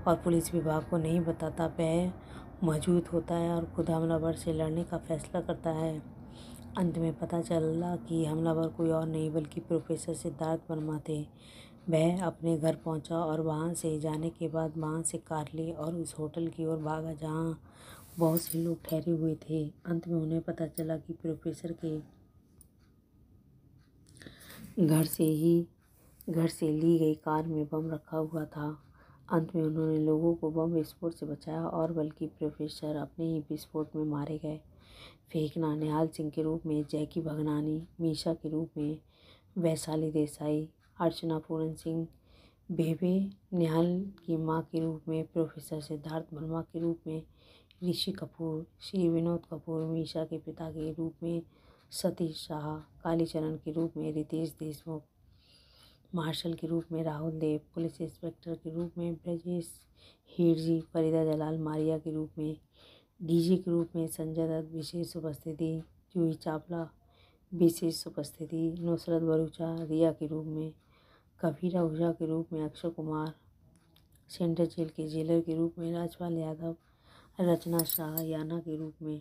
और पुलिस विभाग को नहीं बताता वह मौजूद होता है और खुद हमलावर से लड़ने का फैसला करता है अंत में पता चला कि हमलावर कोई और नहीं बल्कि प्रोफेसर सिद्धार्थ वर्मा थे वह अपने घर पहुंचा और वहां से जाने के बाद वहां से कार ली और उस होटल की ओर भागा जहां बहुत से लोग ठहरे हुए थे अंत में उन्हें पता चला कि प्रोफेसर के घर से ही घर से ली गई कार में बम रखा हुआ था अंत में उन्होंने लोगों को बम विस्फोट से बचाया और बल्कि प्रोफेसर अपने ही विस्फोट में मारे गए फेंकना निहाल सिंह के रूप में जैकी भगनानी मीशा के रूप में वैशाली देसाई अर्चना पूरन सिंह बेबे निहाल की माँ के रूप में प्रोफेसर सिद्धार्थ वर्मा के रूप में ऋषि कपूर श्री विनोद कपूर मीशा के पिता के रूप में सतीश शाह कालीचरण के रूप में रितेश देशमुख मार्शल के रूप में राहुल देव पुलिस इंस्पेक्टर के रूप में ब्रजेश हीरजी फरीदा जलाल मारिया के रूप में डीजे के रूप में संजय दत्त विशेष उपस्थिति जूही चावला विशेष उपस्थिति नुसरत भरूचा रिया के रूप में कबीर ओझा के रूप में अक्षय कुमार सेंट्रल जेल के जेलर के रूप में राजपाल यादव रचना शाहयाना के रूप में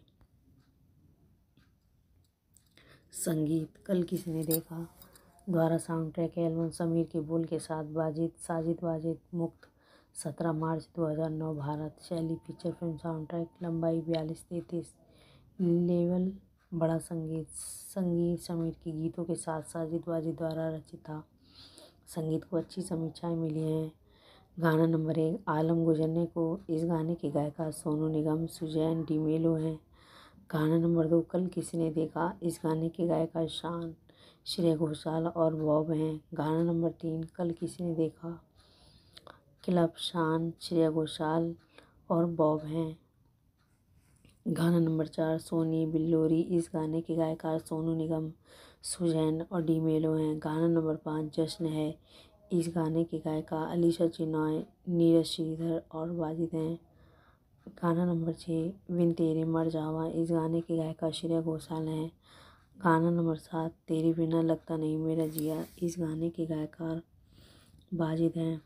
संगीत कल किसी ने देखा द्वारा साउंड ट्रैक एल्बम समीर के बोल के साथ बाजिद साजिद वाजिद मुक्त सत्रह मार्च दो हज़ार नौ भारत शैली फीचर फिल्म साउंड ट्रैक लंबाई बयालीस तैतीस लेवल बड़ा संगीत संगीत समीर के गीतों के साथ साजिद वाजिद द्वारा रचित था संगीत को अच्छी समीक्षाएँ मिली हैं गाना नंबर एक आलम गुजरने को इस गाने की गायिका सोनू निगम सुजैन डीमेलो हैं गाना नंबर दो कल किसी ने देखा इस गाने की गायिका शान श्रेय घोषाल और बॉब हैं गाना नंबर तीन कल किसी ने देखा क्लब शान श्रेय घोषाल और बॉब हैं गाना नंबर चार सोनी बिल्लोरी इस गाने के गायकार सोनू निगम सुजैन और डी मेलो हैं गाना नंबर पाँच जश्न है इस गाने की गायिका अलीशा चिनॉय नीरज श्रीधर और वाजिद हैं गाना नंबर छः बिन तेरे मर जावा इस गाने की गायिका श्रेया घोषाल हैं गाना नंबर सात तेरे बिना लगता नहीं मेरा जिया इस गाने के गायकार वाजिद हैं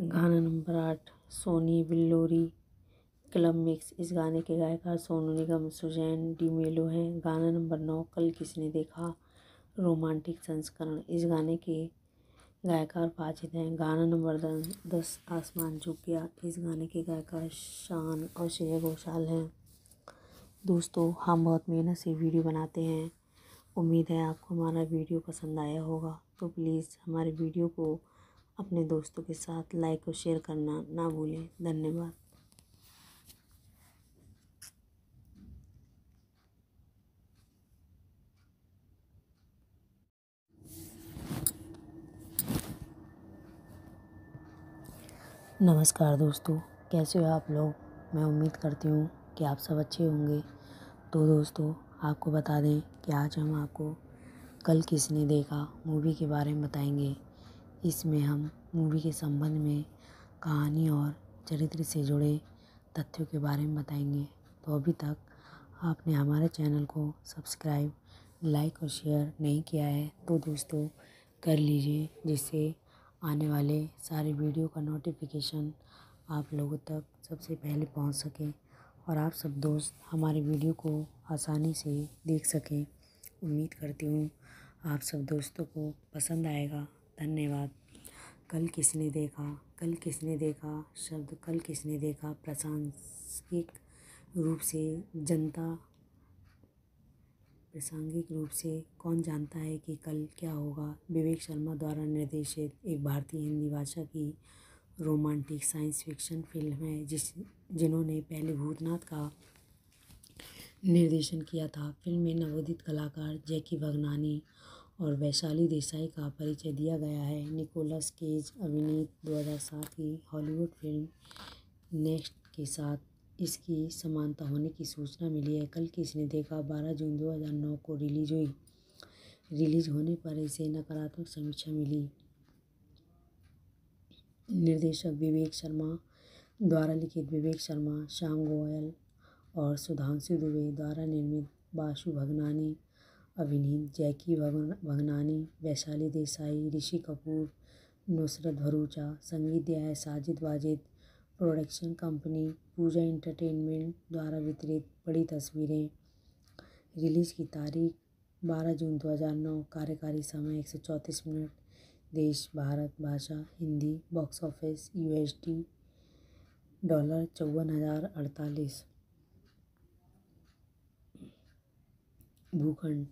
गाना नंबर आठ सोनी बिल्लोरी क्लब मिक्स इस गाने के गायकार सोनू निगम सुजैन डी मेलो हैं गाना नंबर नौ कल किसने देखा रोमांटिक संस्करण इस गाने के गायकार वाजिद हैं गाना नंबर दस, दस आसमान झुक गया इस गाने के गायकार शान और श्रेया घोषाल हैं दोस्तों हम बहुत मेहनत से वीडियो बनाते हैं उम्मीद है आपको हमारा वीडियो पसंद आया होगा तो प्लीज़ हमारे वीडियो को अपने दोस्तों के साथ लाइक और शेयर करना ना भूलें धन्यवाद नमस्कार दोस्तों कैसे हो आप लोग मैं उम्मीद करती हूँ कि आप सब अच्छे होंगे तो दोस्तों आपको बता दें कि आज हम आपको कल किसने देखा मूवी के बारे में बताएंगे इसमें हम मूवी के संबंध में कहानी और चरित्र से जुड़े तथ्यों के बारे में बताएंगे तो अभी तक आपने हमारे चैनल को सब्सक्राइब लाइक और शेयर नहीं किया है तो दोस्तों कर लीजिए जिससे आने वाले सारे वीडियो का नोटिफिकेशन आप लोगों तक सबसे पहले पहुंच सके और आप सब दोस्त हमारे वीडियो को आसानी से देख सकें उम्मीद करती हूँ आप सब दोस्तों को पसंद आएगा धन्यवाद कल किसने देखा कल किसने देखा शब्द कल किसने देखा प्रशांसिक रूप से जनता प्रासंगिक रूप से कौन जानता है कि कल क्या होगा विवेक शर्मा द्वारा निर्देशित एक भारतीय हिंदी भाषा की रोमांटिक साइंस फिक्शन फिल्म है जिस जिन्होंने पहले भूतनाथ का निर्देशन किया था फिल्म में नवोदित कलाकार जैकी भगनानी और वैशाली देसाई का परिचय दिया गया है निकोलस केज अभिनीत सात की हॉलीवुड फिल्म नेक्स्ट के साथ इसकी समानता होने की सूचना मिली है कल किसने देखा बारह जून दो हज़ार नौ को रिलीज हुई रिलीज होने पर इसे नकारात्मक समीक्षा मिली निर्देशक विवेक शर्मा द्वारा लिखित विवेक शर्मा श्याम गोयल और सुधांशु दुबे द्वारा निर्मित बाशु भगनानी अभिनीत जैकी भगनानी वैशाली देसाई ऋषि कपूर नुसरत भरूचा संगीत दिया है Sajid Wajid production company Pooja entertainment द्वारा वितरित बड़ी तस्वीरें रिलीज की तारीख 12 जून 2009 कार्यकारी समय एक मिनट देश भारत भाषा Hindi box office U D dollar चौवन हज़ार अड़तालीस भूखंड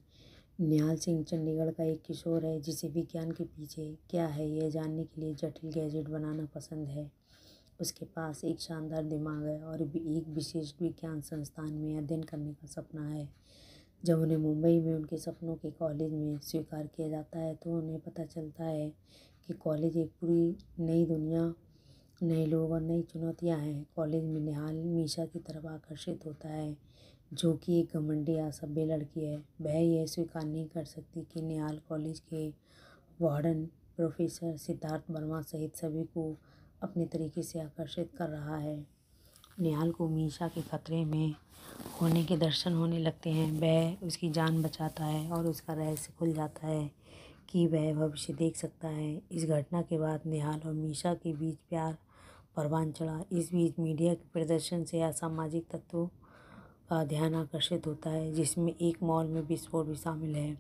निहाल सिंह चंडीगढ़ का एक किशोर है जिसे विज्ञान के पीछे क्या है यह जानने के लिए जटिल गैजेट बनाना पसंद है उसके पास एक शानदार दिमाग है और एक विशेष विज्ञान संस्थान में अध्ययन करने का सपना है जब उन्हें मुंबई में उनके सपनों के कॉलेज में स्वीकार किया जाता है तो उन्हें पता चलता है कि कॉलेज एक पूरी नई दुनिया नए लोग और नई चुनौतियाँ हैं कॉलेज में निहाल मीशा की तरफ आकर्षित होता है जो कि एक घमंडी असभ्य लड़की है वह यह स्वीकार नहीं कर सकती कि निहाल कॉलेज के वार्डन प्रोफेसर सिद्धार्थ वर्मा सहित सभी को अपने तरीके से आकर्षित कर रहा है निहाल को मीशा के ख़तरे में होने के दर्शन होने लगते हैं वह उसकी जान बचाता है और उसका रहस्य खुल जाता है कि वह भविष्य देख सकता है इस घटना के बाद निहाल और मीशा के बीच प्यार परवान चढ़ा इस बीच मीडिया के प्रदर्शन से असामाजिक तत्वों का ध्यान आकर्षित होता है जिसमें एक मॉल में विस्फोट भी शामिल है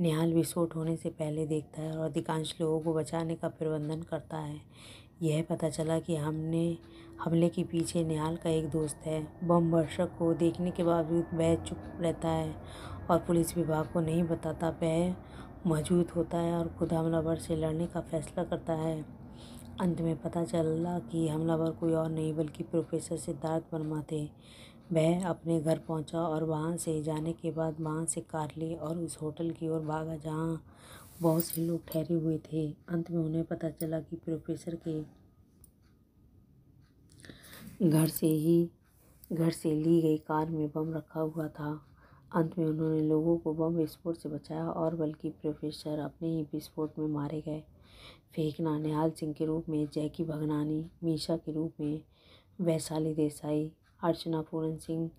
निहाल विस्फोट होने से पहले देखता है और अधिकांश लोगों को बचाने का प्रबंधन करता है यह पता चला कि हमने हमले के पीछे निहाल का एक दोस्त है बम वर्षक को देखने के बावजूद वह चुप रहता है और पुलिस विभाग को नहीं बताता वह मौजूद होता है और खुद हमलावर से लड़ने का फैसला करता है अंत में पता चला कि हमलावर कोई और नहीं बल्कि प्रोफेसर सिद्धार्थ वर्मा थे वह अपने घर पहुंचा और वहां से जाने के बाद वहां से कार ली और उस होटल की ओर भागा जहां बहुत से लोग ठहरे हुए थे अंत में उन्हें पता चला कि प्रोफेसर के घर से ही घर से ली गई कार में बम रखा हुआ था अंत में उन्होंने लोगों को बम विस्फोट से बचाया और बल्कि प्रोफेसर अपने ही विस्फोट में मारे गए फेंकना निहाल सिंह के रूप में जैकी भगनानी मीशा के रूप में वैशाली देसाई अर्चना पूरन सिंह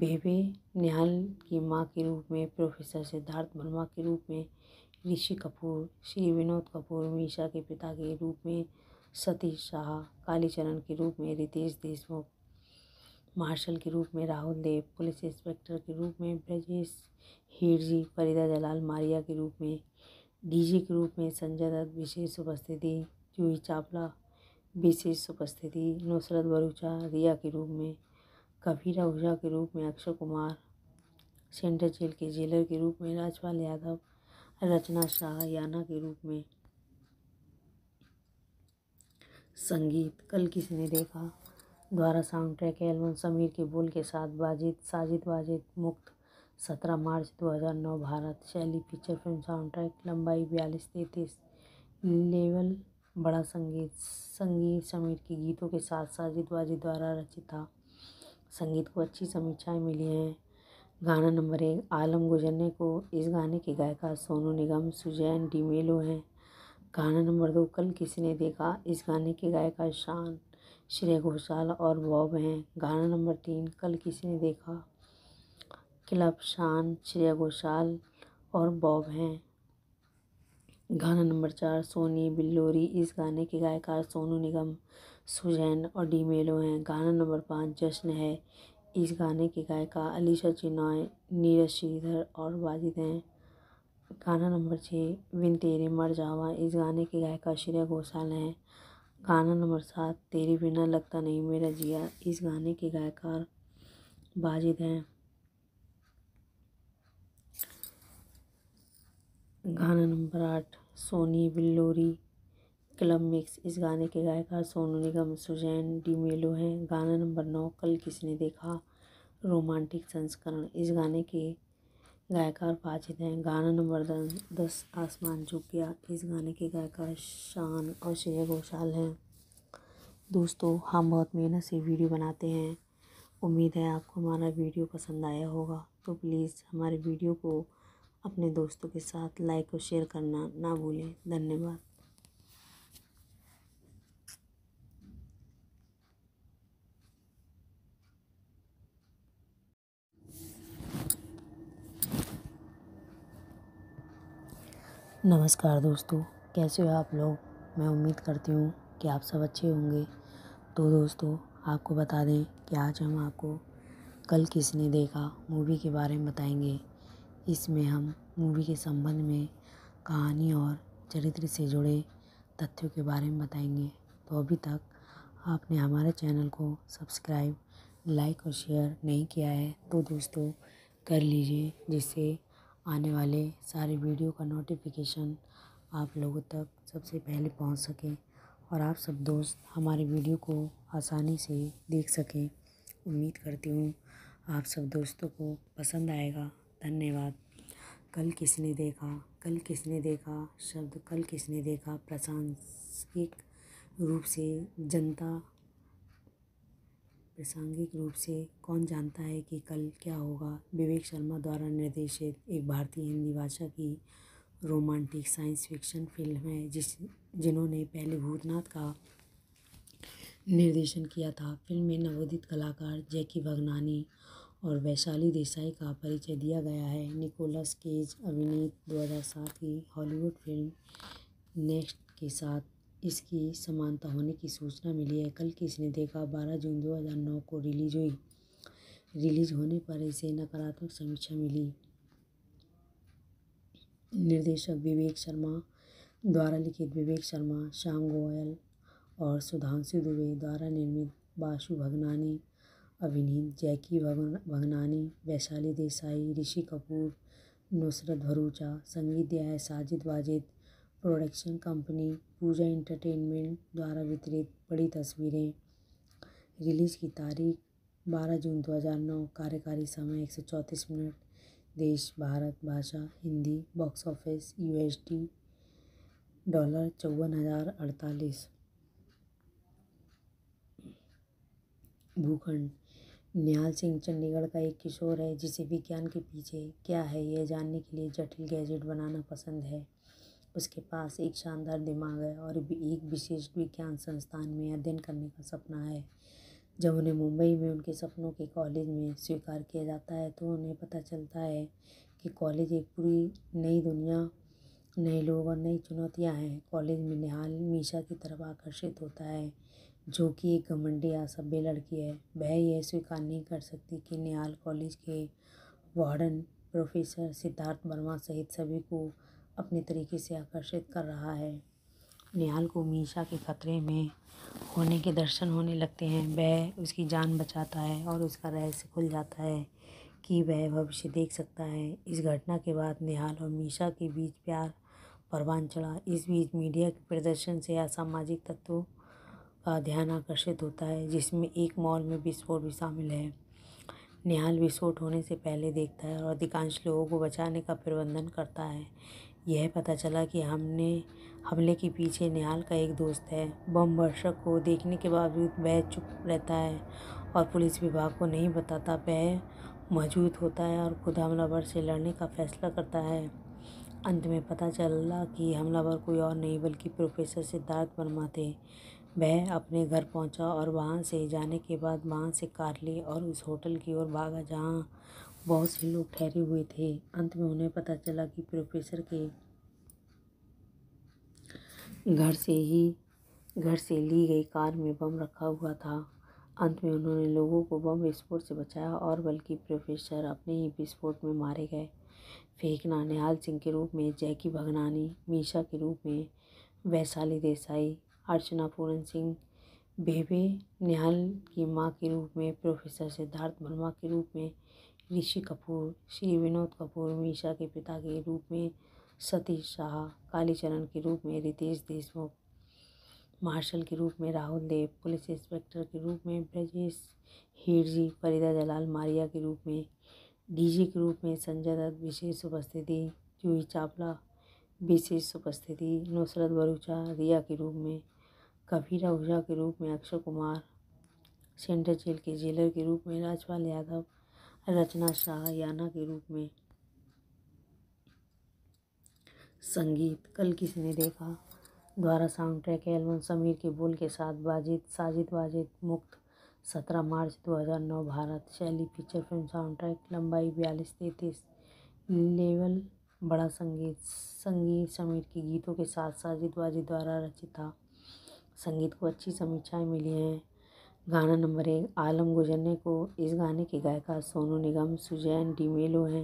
बेबे निहाल की माँ के रूप में प्रोफेसर सिद्धार्थ वर्मा के रूप में ऋषि कपूर श्री विनोद कपूर मीशा के पिता के रूप में सतीश शाह कालीचरण के रूप में रितेश देशमुख मार्शल के रूप में राहुल देव पुलिस इंस्पेक्टर के रूप में ब्रजेश हीरजी फरीदा जलाल मारिया के रूप में डीजी के रूप में संजय दत्त विशेष उपस्थिति जूही चावला विशेष उपस्थिति नुसरत भरूचा रिया के रूप में कबीरा ओझा के रूप में अक्षय कुमार सेंट्रल जेल के जेलर के रूप में राजपाल यादव रचना शाहयाना के रूप में संगीत कल किसी ने देखा द्वारा साउंड ट्रैक एल्बम समीर के बोल के साथ बाजिद साजिद वाजिद मुक्त सत्रह मार्च दो हज़ार नौ भारत शैली फीचर फिल्म साउंड ट्रैक लंबाई बयालीस तैतीस लेवल बड़ा संगीत संगीत समीर के गीतों के साथ साजिद वाजिद द्वारा रचित था संगीत को अच्छी समीक्षाएं मिली हैं गाना नंबर एक आलम गुजरने को इस गाने की गायिका सोनू निगम सुजैन डीमेलो हैं गाना नंबर दो कल किसी ने देखा इस गाने की गायिका शान श्रेय घोषाल और बॉब हैं गाना नंबर तीन कल किसी ने देखा क्लब शान श्रेय घोषाल और बॉब हैं गाना नंबर चार सोनी बिल्लोरी इस गाने के गायकार सोनू निगम सुजैन और डी मेलो हैं गाना नंबर पाँच जश्न है इस गाने की गायिका अलीशा चिनॉय नीरज श्रीधर और वाजिद हैं गाना नंबर छः बिन तेरे मर जावा इस गाने की गायिका श्रेया घोषाल हैं गाना नंबर सात तेरे बिना लगता नहीं मेरा जिया इस गाने के गायकार वाजिद हैं गाना नंबर आठ सोनी बिल्लोरी क्लब मिक्स इस गाने के गायकार सोनू निगम सुजैन डी मेलो हैं गाना नंबर नौ कल किसने देखा रोमांटिक संस्करण इस गाने के गायकार वाजिद हैं गाना नंबर दस दस आसमान झुक गया इस गाने के गायकार शान और श्रेया घोषाल हैं दोस्तों हम बहुत मेहनत से वीडियो बनाते हैं उम्मीद है आपको हमारा वीडियो पसंद आया होगा तो प्लीज़ हमारे वीडियो को अपने दोस्तों के साथ लाइक और शेयर करना ना भूलें धन्यवाद नमस्कार दोस्तों कैसे हो आप लोग मैं उम्मीद करती हूँ कि आप सब अच्छे होंगे तो दोस्तों आपको बता दें कि आज हम आपको कल किसने देखा मूवी के बारे में बताएंगे इसमें हम मूवी के संबंध में कहानी और चरित्र से जुड़े तथ्यों के बारे में बताएंगे तो अभी तक आपने हमारे चैनल को सब्सक्राइब लाइक और शेयर नहीं किया है तो दोस्तों कर लीजिए जिससे आने वाले सारे वीडियो का नोटिफिकेशन आप लोगों तक सबसे पहले पहुंच सके और आप सब दोस्त हमारे वीडियो को आसानी से देख सकें उम्मीद करती हूँ आप सब दोस्तों को पसंद आएगा धन्यवाद कल किसने देखा कल किसने देखा शब्द कल किसने देखा प्रशांसिक रूप से जनता प्रासंगिक रूप से कौन जानता है कि कल क्या होगा विवेक शर्मा द्वारा निर्देशित एक भारतीय हिंदी भाषा की रोमांटिक साइंस फिक्शन फिल्म है जिस जिन्होंने पहले भूतनाथ का निर्देशन किया था फिल्म में नवोदित कलाकार जैकी भगनानी और वैशाली देसाई का परिचय दिया गया है निकोलस केज अभिनीत 2007 की हॉलीवुड फिल्म नेक्स्ट के साथ इसकी समानता होने की सूचना मिली है कल किसने देखा बारह जून दो हज़ार नौ को रिलीज हुई रिलीज होने पर इसे नकारात्मक समीक्षा मिली निर्देशक विवेक शर्मा द्वारा लिखित विवेक शर्मा श्याम गोयल और सुधांशु दुबे द्वारा निर्मित बाशु भगनानी अभिनीत जैकी भगनानी वैशाली देसाई ऋषि कपूर नुसरत भरूचा संगीत दिया है Sajid Wajid production company Pooja entertainment द्वारा वितरित बड़ी तस्वीरें रिलीज़ की तारीख 12 जून 2009 कार्यकारी समय एक मिनट देश भारत भाषा Hindi box office U D dollar चौवन हज़ार अड़तालीस भूखंड निहाल सिंह चंडीगढ़ का एक किशोर है जिसे विज्ञान के पीछे क्या है यह जानने के लिए जटिल गैजेट बनाना पसंद है उसके पास एक शानदार दिमाग है और एक विशेष विज्ञान संस्थान में अध्ययन करने का सपना है जब उन्हें मुंबई में उनके सपनों के कॉलेज में स्वीकार किया जाता है तो उन्हें पता चलता है कि कॉलेज एक पूरी नई दुनिया नए लोग और नई चुनौतियां हैं कॉलेज में निहाल मीशा की तरफ आकर्षित होता है जो कि एक घमंडी असभ्य लड़की है वह यह स्वीकार नहीं कर सकती कि निहाल कॉलेज के वार्डन प्रोफेसर सिद्धार्थ वर्मा सहित सभी को अपने तरीके से आकर्षित कर रहा है निहाल को मीशा के ख़तरे में होने के दर्शन होने लगते हैं वह उसकी जान बचाता है और उसका रहस्य खुल जाता है कि वह भविष्य देख सकता है इस घटना के बाद निहाल और मीशा के बीच प्यार परवान चढ़ा इस बीच मीडिया के प्रदर्शन से असामाजिक तत्वों का ध्यान आकर्षित होता है जिसमें एक मॉल में विस्फोट भी शामिल है निहाल विस्फोट होने से पहले देखता है और अधिकांश लोगों को बचाने का प्रबंधन करता है यह पता चला कि हमने हमले के पीछे निहाल का एक दोस्त है बम वर्षक को देखने के बावजूद वह चुप रहता है और पुलिस विभाग को नहीं बताता वह मौजूद होता है और खुद हमलावर से लड़ने का फैसला करता है अंत में पता चला कि हमलावर कोई और नहीं बल्कि प्रोफेसर सिद्धार्थ वर्मा थे वह अपने घर पहुंचा और वहां से जाने के बाद वहां से कार ली और उस होटल की ओर भागा जहां बहुत से लोग ठहरे हुए थे अंत में उन्हें पता चला कि प्रोफेसर के घर से ही घर से ली गई कार में बम रखा हुआ था अंत में उन्होंने लोगों को बम विस्फोट से बचाया और बल्कि प्रोफेसर अपने ही विस्फोट में मारे गए फेंकना निहाल सिंह के रूप में जैकी भगनानी मीशा के रूप में वैशाली देसाई अर्चना पूरन सिंह बेबे निहाल की माँ के रूप में प्रोफेसर सिद्धार्थ वर्मा के रूप में ऋषि कपूर श्री विनोद कपूर मीशा के पिता के रूप में सतीश शाह कालीचरण के रूप में रितेश देशमुख मार्शल के रूप में राहुल देव पुलिस इंस्पेक्टर के रूप में ब्रजेश हीरजी फरीदा जलाल मारिया के रूप में डीजी के रूप में संजय दत्त विशेष उपस्थिति जूही चावला विशेष उपस्थिति नुसरत भरूचा रिया के रूप में कबीरा ऊजा के रूप में अक्षय कुमार सेंट्रल जेल के जेलर के रूप में राजपाल यादव रचना शाहयाना के रूप में संगीत कल किसी ने देखा द्वारा साउंड ट्रैक एल्बम समीर के बोल के साथ बाजिद साजिद वाजिद मुक्त सत्रह मार्च 2009 भारत शैली फीचर फिल्म साउंड ट्रैक लंबाई बयालीस तैतीस लेवल बड़ा संगीत संगीत समीर के गीतों के साथ साजिद वाजिद द्वारा रचित था संगीत को अच्छी समीक्षाएँ मिली हैं गाना नंबर एक आलम गुजरने को इस गाने की गायिका सोनू निगम सुजैन डीमेलो हैं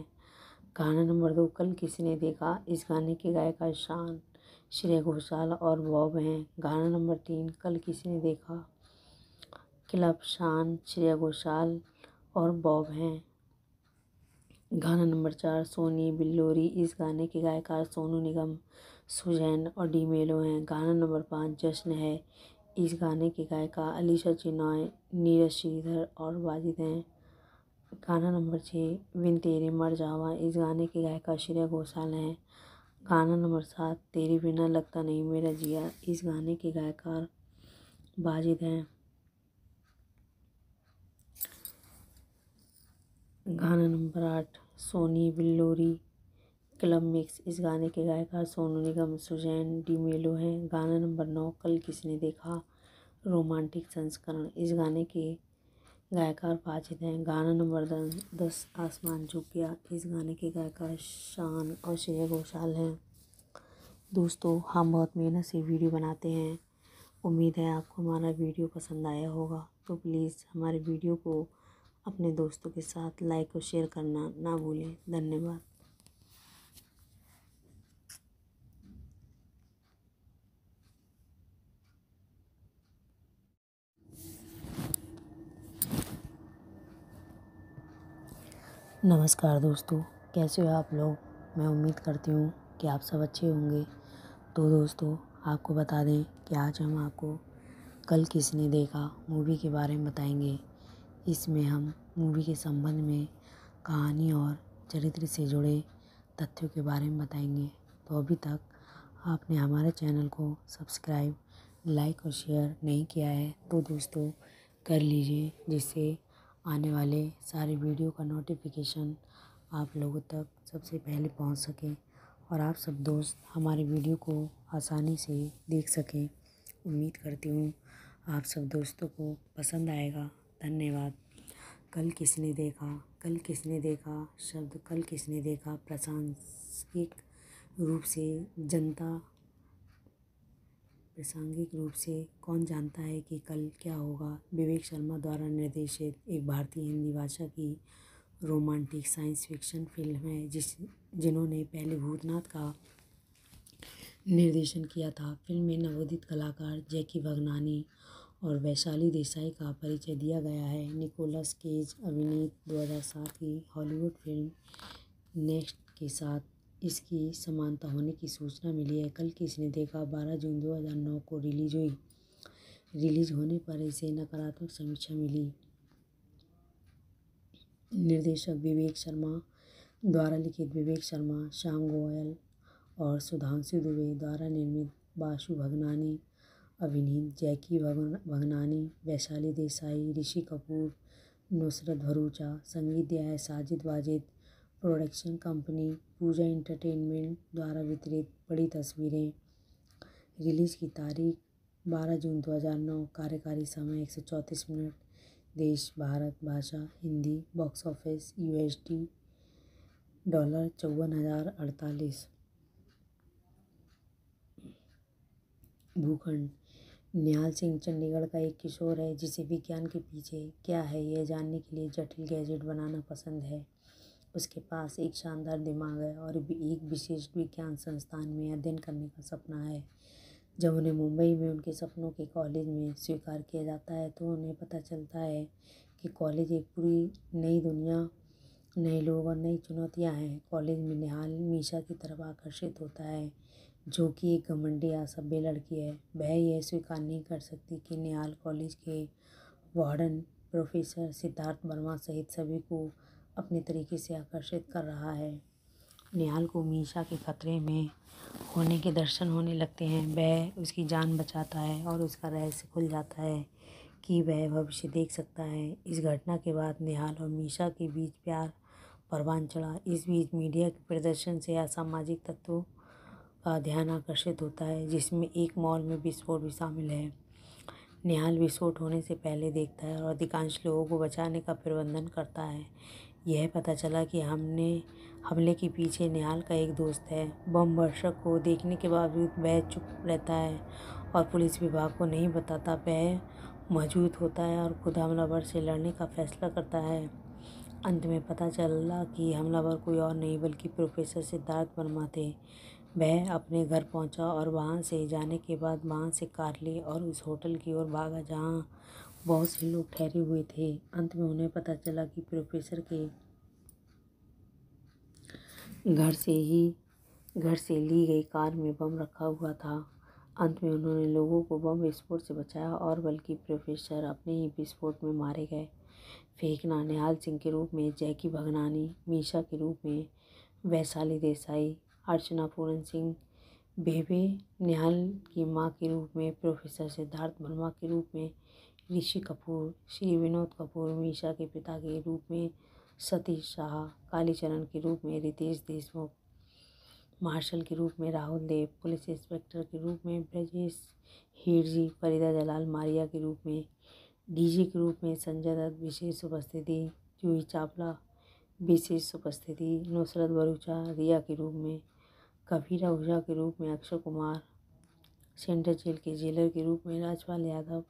गाना नंबर दो कल किसी ने देखा इस गाने की गायिका शान श्रेया घोषाल और बॉब हैं गाना नंबर तीन कल किसी ने देखा क्लब शान श्रेया घोषाल और बॉब हैं गाना नंबर चार सोनी बिल्लोरी इस गाने की गायिका सोनू निगम सुजैन और डीमेलो हैं गाना नंबर पाँच जश्न है इस गाने की गायिका अलीशा चिनॉय नीरज श्रीधर और वाजिद हैं गाना नंबर छः बिन तेरे मर जावा इस गाने की गायिका श्रेया घोषाल हैं गाना नंबर सात तेरे बिना लगता नहीं मेरा जिया इस गाने के गायकार वाजिद हैं गाना नंबर आठ सोनी बिल्लोरी क्लब मिक्स इस गाने के गायकार सोनू निगम सुजैन डी मेलो हैं गाना नंबर नौ कल किसने देखा रोमांटिक संस्करण इस गाने के गायकार वाजिद हैं गाना नंबर दस दस आसमान झुक गया इस गाने के गायकार शान और श्रेया घोषाल हैं दोस्तों हम बहुत मेहनत से वीडियो बनाते हैं उम्मीद है आपको हमारा वीडियो पसंद आया होगा तो प्लीज़ हमारे वीडियो को अपने दोस्तों के साथ लाइक और शेयर करना ना भूलें धन्यवाद नमस्कार दोस्तों कैसे हो आप लोग मैं उम्मीद करती हूँ कि आप सब अच्छे होंगे तो दोस्तों आपको बता दें कि आज हम आपको कल किसने देखा मूवी के बारे में बताएंगे इसमें हम मूवी के संबंध में कहानी और चरित्र से जुड़े तथ्यों के बारे में बताएंगे तो अभी तक आपने हमारे चैनल को सब्सक्राइब लाइक और शेयर नहीं किया है तो दोस्तों कर लीजिए जिससे आने वाले सारे वीडियो का नोटिफिकेशन आप लोगों तक सबसे पहले पहुंच सके और आप सब दोस्त हमारे वीडियो को आसानी से देख सकें उम्मीद करती हूँ आप सब दोस्तों को पसंद आएगा धन्यवाद कल किसने देखा कल किसने देखा शब्द कल किसने देखा प्रशांसिक रूप से जनता प्रासंगिक रूप से कौन जानता है कि कल क्या होगा विवेक शर्मा द्वारा निर्देशित एक भारतीय हिंदी भाषा की रोमांटिक साइंस फिक्शन फिल्म है जिस जिन्होंने पहले भूतनाथ का निर्देशन किया था फिल्म में नवोदित कलाकार जैकी भगनानी और वैशाली देसाई का परिचय दिया गया है निकोलस केज अभिनीत सात की हॉलीवुड फिल्म नेक्स्ट के साथ इसकी समानता होने की सूचना मिली है कल किसने देखा बारह जून दो हज़ार नौ को रिलीज हुई रिलीज होने पर इसे नकारात्मक समीक्षा मिली निर्देशक विवेक शर्मा द्वारा लिखित विवेक शर्मा श्याम गोयल और सुधांशु दुबे द्वारा निर्मित बाशु भगनानी अभिनीत जैकी भगनानी वैशाली देसाई ऋषि कपूर नुसरत भरूचा संगीत दिया है Sajid Wajid production company Pooja entertainment द्वारा वितरित बड़ी तस्वीरें रिलीज की तारीख 12 जून 2009 कार्यकारी समय एक मिनट देश भारत भाषा Hindi box office USD dollar चौवन हज़ार अड़तालीस भूखंड निहाल सिंह चंडीगढ़ का एक किशोर है जिसे विज्ञान के पीछे क्या है यह जानने के लिए जटिल गैजेट बनाना पसंद है उसके पास एक शानदार दिमाग है और एक विशेष विज्ञान संस्थान में अध्ययन करने का सपना है जब उन्हें मुंबई में उनके सपनों के कॉलेज में स्वीकार किया जाता है तो उन्हें पता चलता है कि कॉलेज एक पूरी नई दुनिया नए लोग और नई चुनौतियाँ हैं कॉलेज में निहाल मीशा की तरफ आकर्षित होता है जो कि एक घमंडी असभ्य लड़की है वह यह स्वीकार नहीं कर सकती कि निहाल कॉलेज के वार्डन प्रोफेसर सिद्धार्थ वर्मा सहित सभी को अपने तरीके से आकर्षित कर रहा है निहाल को मीशा के ख़तरे में होने के दर्शन होने लगते हैं वह उसकी जान बचाता है और उसका रहस्य खुल जाता है कि वह भविष्य देख सकता है इस घटना के बाद निहाल और मीशा के बीच प्यार परवान चढ़ा इस बीच मीडिया के प्रदर्शन से असामाजिक तत्वों का ध्यान आकर्षित होता है जिसमें एक मॉल में विस्फोट भी शामिल है निहाल विस्फोट होने से पहले देखता है और अधिकांश लोगों को बचाने का प्रबंधन करता है यह पता चला कि हमने हमले के पीछे निहाल का एक दोस्त है बम वर्षक को देखने के बावजूद वह चुप रहता है और पुलिस विभाग को नहीं बताता वह मौजूद होता है और खुद हमलावर से लड़ने का फैसला करता है अंत में पता चला कि हमलावर कोई और नहीं बल्कि प्रोफेसर सिद्धार्थ वर्मा थे वह अपने घर पहुंचा और वहां से जाने के बाद वहां से कार ली और उस होटल की ओर भागा जहां बहुत से लोग ठहरे हुए थे अंत में उन्हें पता चला कि प्रोफेसर के घर से ही घर से ली गई कार में बम रखा हुआ था अंत में उन्होंने लोगों को बम विस्फोट से बचाया और बल्कि प्रोफेसर अपने ही विस्फोट में मारे गए फेंकना निहाल सिंह के रूप में जैकी भगनानी मीशा के रूप में वैशाली देसाई अर्चना पूरन सिंह बेबे निहाल की माँ के रूप में प्रोफेसर सिद्धार्थ वर्मा के रूप में ऋषि कपूर श्री विनोद कपूर मीशा के पिता के रूप में सतीश शाह कालीचरण के रूप में रितेश देशमुख मार्शल के रूप में राहुल देव पुलिस इंस्पेक्टर के रूप में ब्रजेश हीरजी फरीदा जलाल मारिया के रूप में डीजी के रूप में संजय दत्त विशेष उपस्थिति जूही चावला विशेष उपस्थिति नुसरत भरूचा रिया के रूप में कबीर ओझा के रूप में अक्षय कुमार सेंट्रल जेल के जेलर के रूप में राजपाल यादव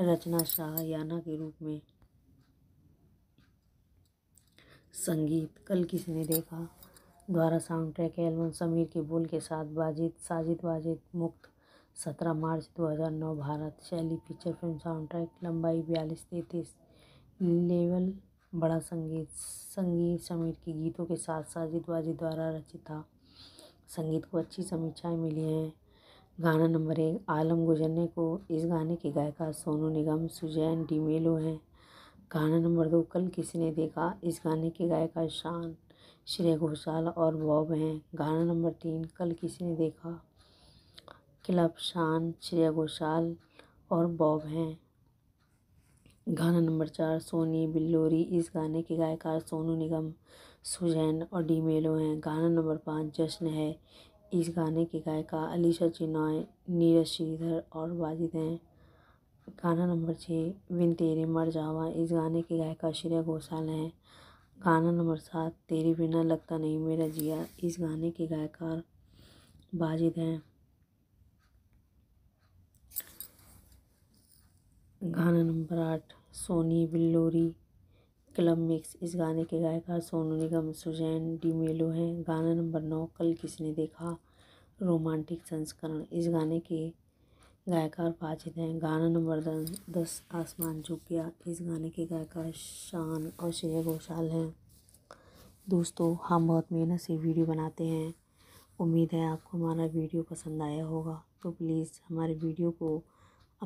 रचना शाहयाना के रूप में संगीत कल किसी ने देखा द्वारा साउंड ट्रैक एल्बम समीर के बोल के साथ बाजिद साजिद वाजिद मुक्त सत्रह मार्च दो हज़ार नौ भारत शैली फीचर फिल्म साउंड ट्रैक लंबाई बयालीस तैंतीस लेवल बड़ा संगीत संगीत समीर के गीतों के साथ साजिद वाजिद द्वारा रचित था संगीत को अच्छी समीक्षाएँ मिली हैं गाना नंबर एक आलम गुजरने को इस गाने की गायिका सोनू निगम सुजैन डीमेलो हैं गाना नंबर दो कल किसी ने देखा इस गाने की गायिका शान श्रेया घोषाल और बॉब हैं गाना नंबर तीन कल किसी ने देखा क्लब शान श्रेय घोषाल और बॉब हैं गाना नंबर चार सोनी बिल्लोरी इस गाने के गायकार सोनू निगम सुजैन और डी मेलो हैं गाना नंबर पाँच जश्न है इस गाने की गायिका अलीशा चिनॉय नीरज श्रीधर और वाजिद हैं गाना नंबर छः बिन तेरे मर जावा इस गाने की गायिका श्रेया घोषाल हैं गाना नंबर सात तेरे बिना लगता नहीं मेरा जिया इस गाने के गायकार वाजिद हैं गाना नंबर आठ सोनी बिल्लोरी क्लब मिक्स इस गाने के गायकार सोनू निगम सुजैन डी मेलो हैं गाना नंबर नौ कल किसने देखा रोमांटिक संस्करण इस गाने के गायकार वाजिद हैं गाना नंबर दस, दस आसमान झुक गया इस गाने के गायकार शान और श्रेया घोषाल हैं दोस्तों हम बहुत मेहनत से वीडियो बनाते हैं उम्मीद है आपको हमारा वीडियो पसंद आया होगा तो प्लीज़ हमारे वीडियो को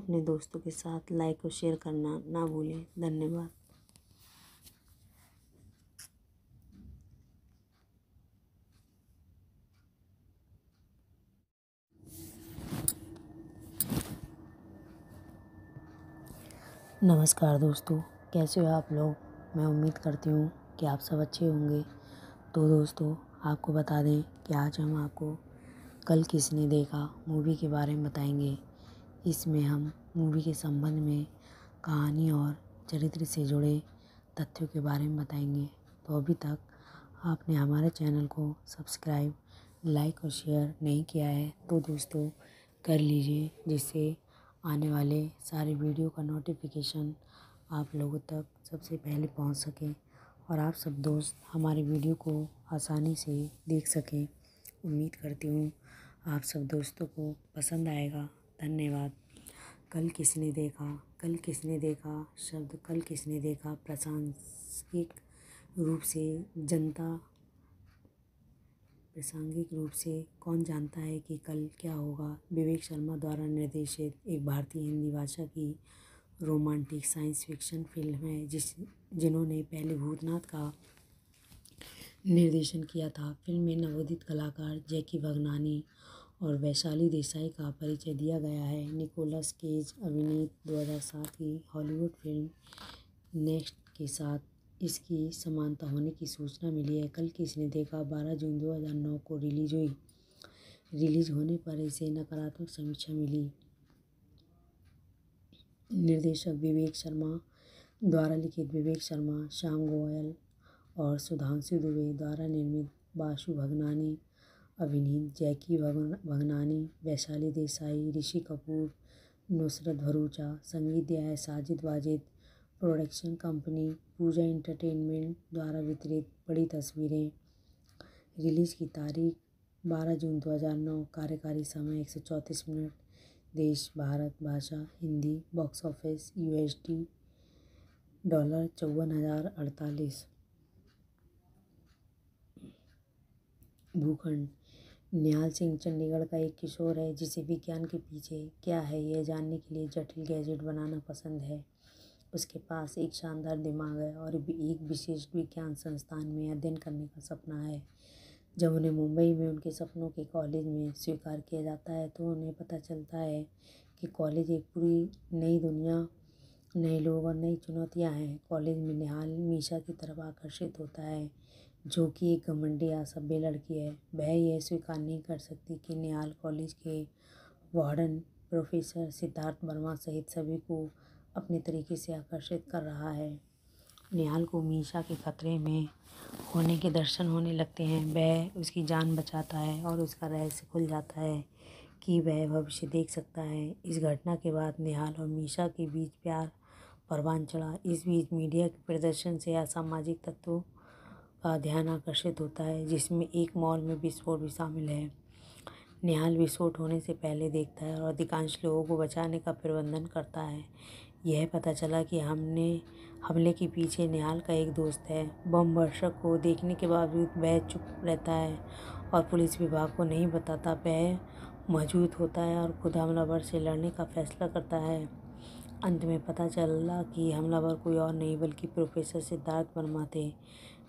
अपने दोस्तों के साथ लाइक और शेयर करना ना भूलें धन्यवाद नमस्कार दोस्तों कैसे हो आप लोग मैं उम्मीद करती हूँ कि आप सब अच्छे होंगे तो दोस्तों आपको बता दें कि आज हम आपको कल किसने देखा मूवी के बारे में बताएंगे इसमें हम मूवी के संबंध में कहानी और चरित्र से जुड़े तथ्यों के बारे में बताएंगे तो अभी तक आपने हमारे चैनल को सब्सक्राइब लाइक और शेयर नहीं किया है तो दोस्तों कर लीजिए जिससे आने वाले सारे वीडियो का नोटिफिकेशन आप लोगों तक सबसे पहले पहुंच सके और आप सब दोस्त हमारे वीडियो को आसानी से देख सकें उम्मीद करती हूँ आप सब दोस्तों को पसंद आएगा धन्यवाद कल किसने देखा कल किसने देखा शब्द कल किसने देखा प्रशांसिक रूप से जनता प्रासंगिक रूप से कौन जानता है कि कल क्या होगा विवेक शर्मा द्वारा निर्देशित एक भारतीय हिंदी भाषा की रोमांटिक साइंस फिक्शन फिल्म है जिस जिन्होंने पहले भूतनाथ का निर्देशन किया था फिल्म में नवोदित कलाकार जैकी भगनानी और वैशाली देसाई का परिचय दिया गया है निकोलस केज अभिनीत 2007 की हॉलीवुड फिल्म नेक्स्ट के साथ इसकी समानता होने की सूचना मिली है कल किसने देखा बारह जून दो हज़ार नौ को रिलीज हुई रिलीज होने पर इसे नकारात्मक समीक्षा मिली निर्देशक विवेक शर्मा द्वारा लिखित विवेक शर्मा श्याम गोयल और सुधांशु दुबे द्वारा निर्मित बाशु भगनानी अभिनीत जैकी भगनानी वैशाली देसाई ऋषि कपूर नुसरत भरूचा संगीत दिया है Sajid Wajid production company Pooja entertainment द्वारा वितरित बड़ी तस्वीरें रिलीज़ की तारीख 12 जून 2009 कार्यकारी समय एक मिनट देश भारत भाषा Hindi box office USD dollar चौवन हज़ार अड़तालीस भूखंड निहाल सिंह चंडीगढ़ का एक किशोर है जिसे विज्ञान के पीछे क्या है यह जानने के लिए जटिल गैजेट बनाना पसंद है उसके पास एक शानदार दिमाग है और एक विशेष विज्ञान संस्थान में अध्ययन करने का सपना है जब उन्हें मुंबई में उनके सपनों के कॉलेज में स्वीकार किया जाता है तो उन्हें पता चलता है कि कॉलेज एक पूरी नई दुनिया नए लोग और नई चुनौतियाँ हैं कॉलेज में निहाल मीशा की तरफ आकर्षित होता है जो कि एक घमंडी असभ्य लड़की है वह यह स्वीकार नहीं कर सकती कि निहाल कॉलेज के वार्डन प्रोफेसर सिद्धार्थ वर्मा सहित सभी को अपने तरीके से आकर्षित कर रहा है निहाल को मीशा के खतरे में होने के दर्शन होने लगते हैं वह उसकी जान बचाता है और उसका रहस्य खुल जाता है कि वह भविष्य देख सकता है इस घटना के बाद निहाल और मीशा के बीच प्यार परवान चढ़ा इस बीच मीडिया के प्रदर्शन से असामाजिक तत्वों का ध्यान आकर्षित होता है जिसमें एक मॉल में विस्फोट भी शामिल है निहाल विस्फोट होने से पहले देखता है और अधिकांश लोगों को बचाने का प्रबंधन करता है यह पता चला कि हमने हमले के पीछे निहाल का एक दोस्त है बम वर्षक को देखने के बावजूद वह चुप रहता है और पुलिस विभाग को नहीं बताता वह मौजूद होता है और खुद हमलावर से लड़ने का फैसला करता है अंत में पता चला कि हमलावर कोई और नहीं बल्कि प्रोफेसर सिद्धार्थ वर्मा थे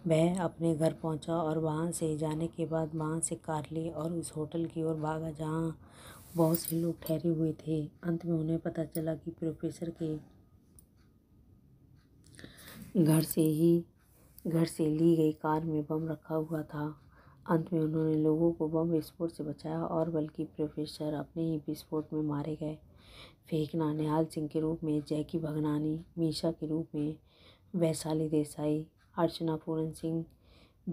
वह अपने घर पहुंचा और वहां से जाने के बाद वहां से कार ली और उस होटल की ओर भागा जहां बहुत से लोग ठहरे हुए थे अंत में उन्हें पता चला कि प्रोफेसर के घर से ही घर से ली गई कार में बम रखा हुआ था अंत में उन्होंने लोगों को बम विस्फोट से बचाया और बल्कि प्रोफेसर अपने ही विस्फोट में मारे गए फेंकना निहाल सिंह के रूप में जैकी भगनानी मीशा के रूप में वैशाली देसाई अर्चना पूरन सिंह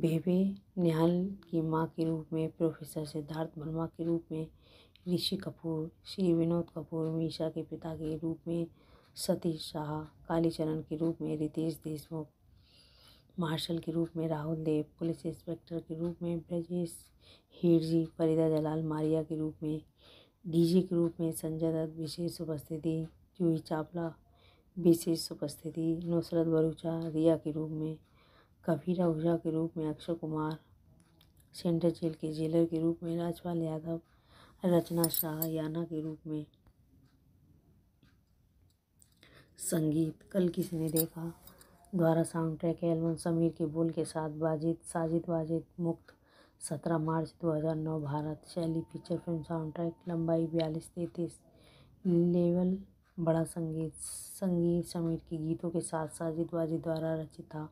बेबे निहाल की माँ के रूप में प्रोफेसर सिद्धार्थ वर्मा के रूप में ऋषि कपूर श्री विनोद कपूर मीशा के पिता के रूप में सतीश शाह कालीचरण के रूप में रितेश देशमुख मार्शल के रूप में राहुल देव पुलिस इंस्पेक्टर के रूप में ब्रजेश हीरजी फरीदा जलाल मारिया के रूप में डीजे के रूप में संजय दत्त विशेष उपस्थिति जूही चावला विशेष उपस्थिति नुसरत भरूचा रिया के रूप में कबीरा ओझा के रूप में अक्षय कुमार सेंट्रल जेल के जेलर के रूप में राजपाल यादव रचना शाहयाना के रूप में संगीत कल किसी ने देखा द्वारा साउंड ट्रैक एल्बम समीर के बोल के साथ बाजिद साजिद वाजिद मुक्त सत्रह मार्च दो हज़ार नौ भारत शैली फीचर फिल्म साउंड ट्रैक लंबाई बयालीस तैंतीस लेवल बड़ा संगीत संगीत समीर के गीतों के साथ साजिद वाजिद द्वारा रचित था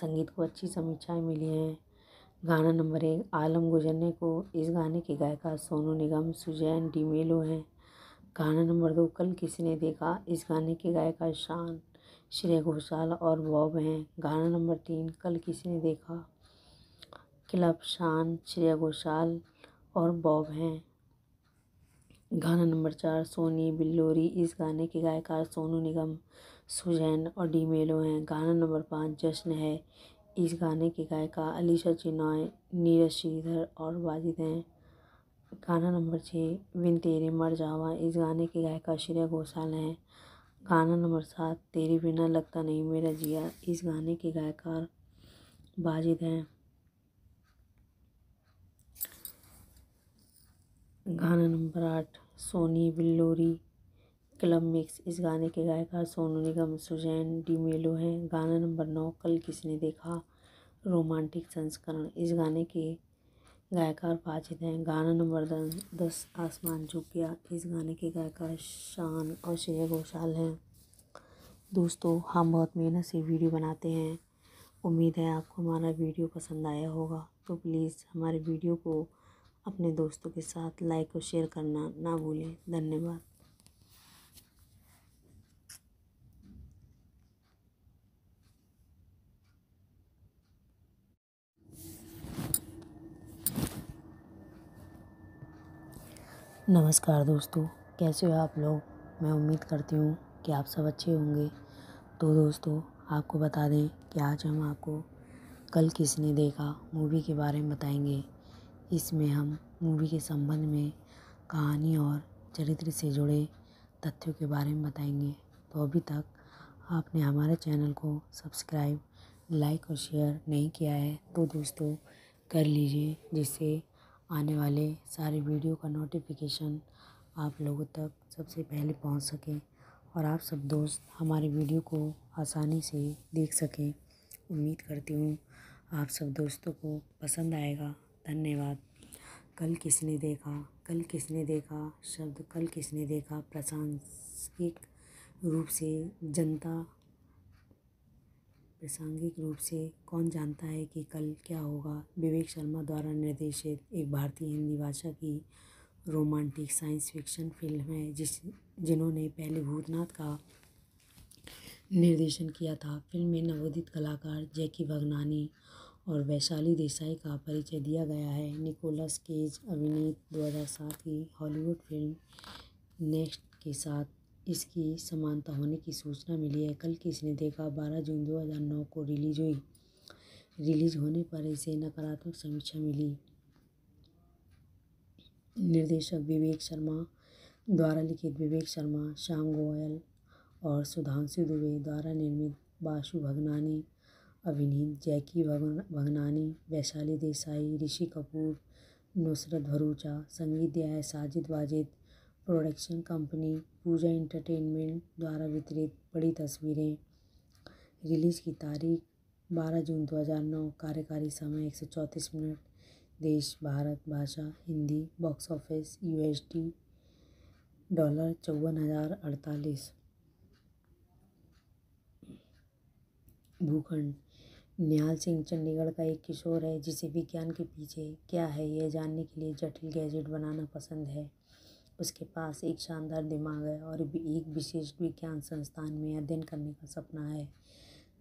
संगीत को अच्छी समीक्षाएं मिली हैं गाना नंबर एक आलम गुजरने को इस गाने की गायिका सोनू निगम सुजैन डीमेलो हैं गाना नंबर दो कल किसी ने देखा इस गाने की गायिका शान श्रेय घोषाल और बॉब हैं गाना नंबर तीन कल किसी ने देखा क्लब शान श्रेय घोषाल और बॉब हैं गाना नंबर चार सोनी बिल्लोरी इस गाने के गायकार सोनू निगम सुजैन और डी मेलो हैं गाना नंबर पाँच जश्न है इस गाने की गायिका अलीशा चिनॉय नीरज श्रीधर और वाजिद हैं गाना नंबर छः बिन तेरे मर जावा इस गाने की गायिका श्रेया घोषाल हैं गाना नंबर सात तेरे बिना लगता नहीं मेरा जिया इस गाने के गायकार वाजिद हैं गाना नंबर आठ सोनी बिल्लोरी क्लब मिक्स इस गाने के गायकार सोनू निगम सुजैन डी मेलो हैं गाना नंबर नौ कल किसने देखा रोमांटिक संस्करण इस गाने के गायकार वाजिद हैं गाना नंबर दस दस आसमान झुक गया इस गाने के गायकार शान और श्रेया घोषाल हैं दोस्तों हम बहुत मेहनत से वीडियो बनाते हैं उम्मीद है आपको हमारा वीडियो पसंद आया होगा तो प्लीज़ हमारे वीडियो को अपने दोस्तों के साथ लाइक और शेयर करना ना भूलें धन्यवाद नमस्कार दोस्तों कैसे हो आप लोग मैं उम्मीद करती हूँ कि आप सब अच्छे होंगे तो दोस्तों आपको बता दें कि आज हम आपको कल किसने देखा मूवी के बारे में बताएंगे इसमें हम मूवी के संबंध में कहानी और चरित्र से जुड़े तथ्यों के बारे में बताएंगे तो अभी तक आपने हमारे चैनल को सब्सक्राइब लाइक और शेयर नहीं किया है तो दोस्तों कर लीजिए जिससे आने वाले सारे वीडियो का नोटिफिकेशन आप लोगों तक सबसे पहले पहुंच सके और आप सब दोस्त हमारे वीडियो को आसानी से देख सकें उम्मीद करती हूँ आप सब दोस्तों को पसंद आएगा धन्यवाद कल किसने देखा कल किसने देखा शब्द कल किसने देखा प्रशांसिक रूप से जनता प्रासंगिक रूप से कौन जानता है कि कल क्या होगा विवेक शर्मा द्वारा निर्देशित एक भारतीय हिंदी भाषा की रोमांटिक साइंस फिक्शन फिल्म है जिस जिन्होंने पहले भूतनाथ का निर्देशन किया था फिल्म में नवोदित कलाकार जैकी भगनानी और वैशाली देसाई का परिचय दिया गया है निकोलस केज अभिनीत दो की हॉलीवुड फिल्म नेक्स्ट के साथ इसकी समानता होने की सूचना मिली है कल किसने देखा बारह जून दो हज़ार नौ को रिलीज हुई रिलीज होने पर इसे नकारात्मक समीक्षा मिली निर्देशक विवेक शर्मा द्वारा लिखित विवेक शर्मा श्याम गोयल और सुधांशु दुबे द्वारा निर्मित बाशु भगनानी अभिनीत जैकी भगनानी वैशाली देसाई ऋषि कपूर नुसरत भरूचा संगीत दिया है Sajid Wajid production company Pooja entertainment द्वारा वितरित बड़ी तस्वीरें रिलीज की तारीख 12 जून 2009 कार्यकारी समय एक मिनट देश भारत भाषा Hindi box office U D dollar चौवन हज़ार अड़तालीस भूखंड निहाल सिंह चंडीगढ़ का एक किशोर है जिसे विज्ञान के पीछे क्या है यह जानने के लिए जटिल गैजेट बनाना पसंद है उसके पास एक शानदार दिमाग है और एक विशेष विज्ञान संस्थान में अध्ययन करने का सपना है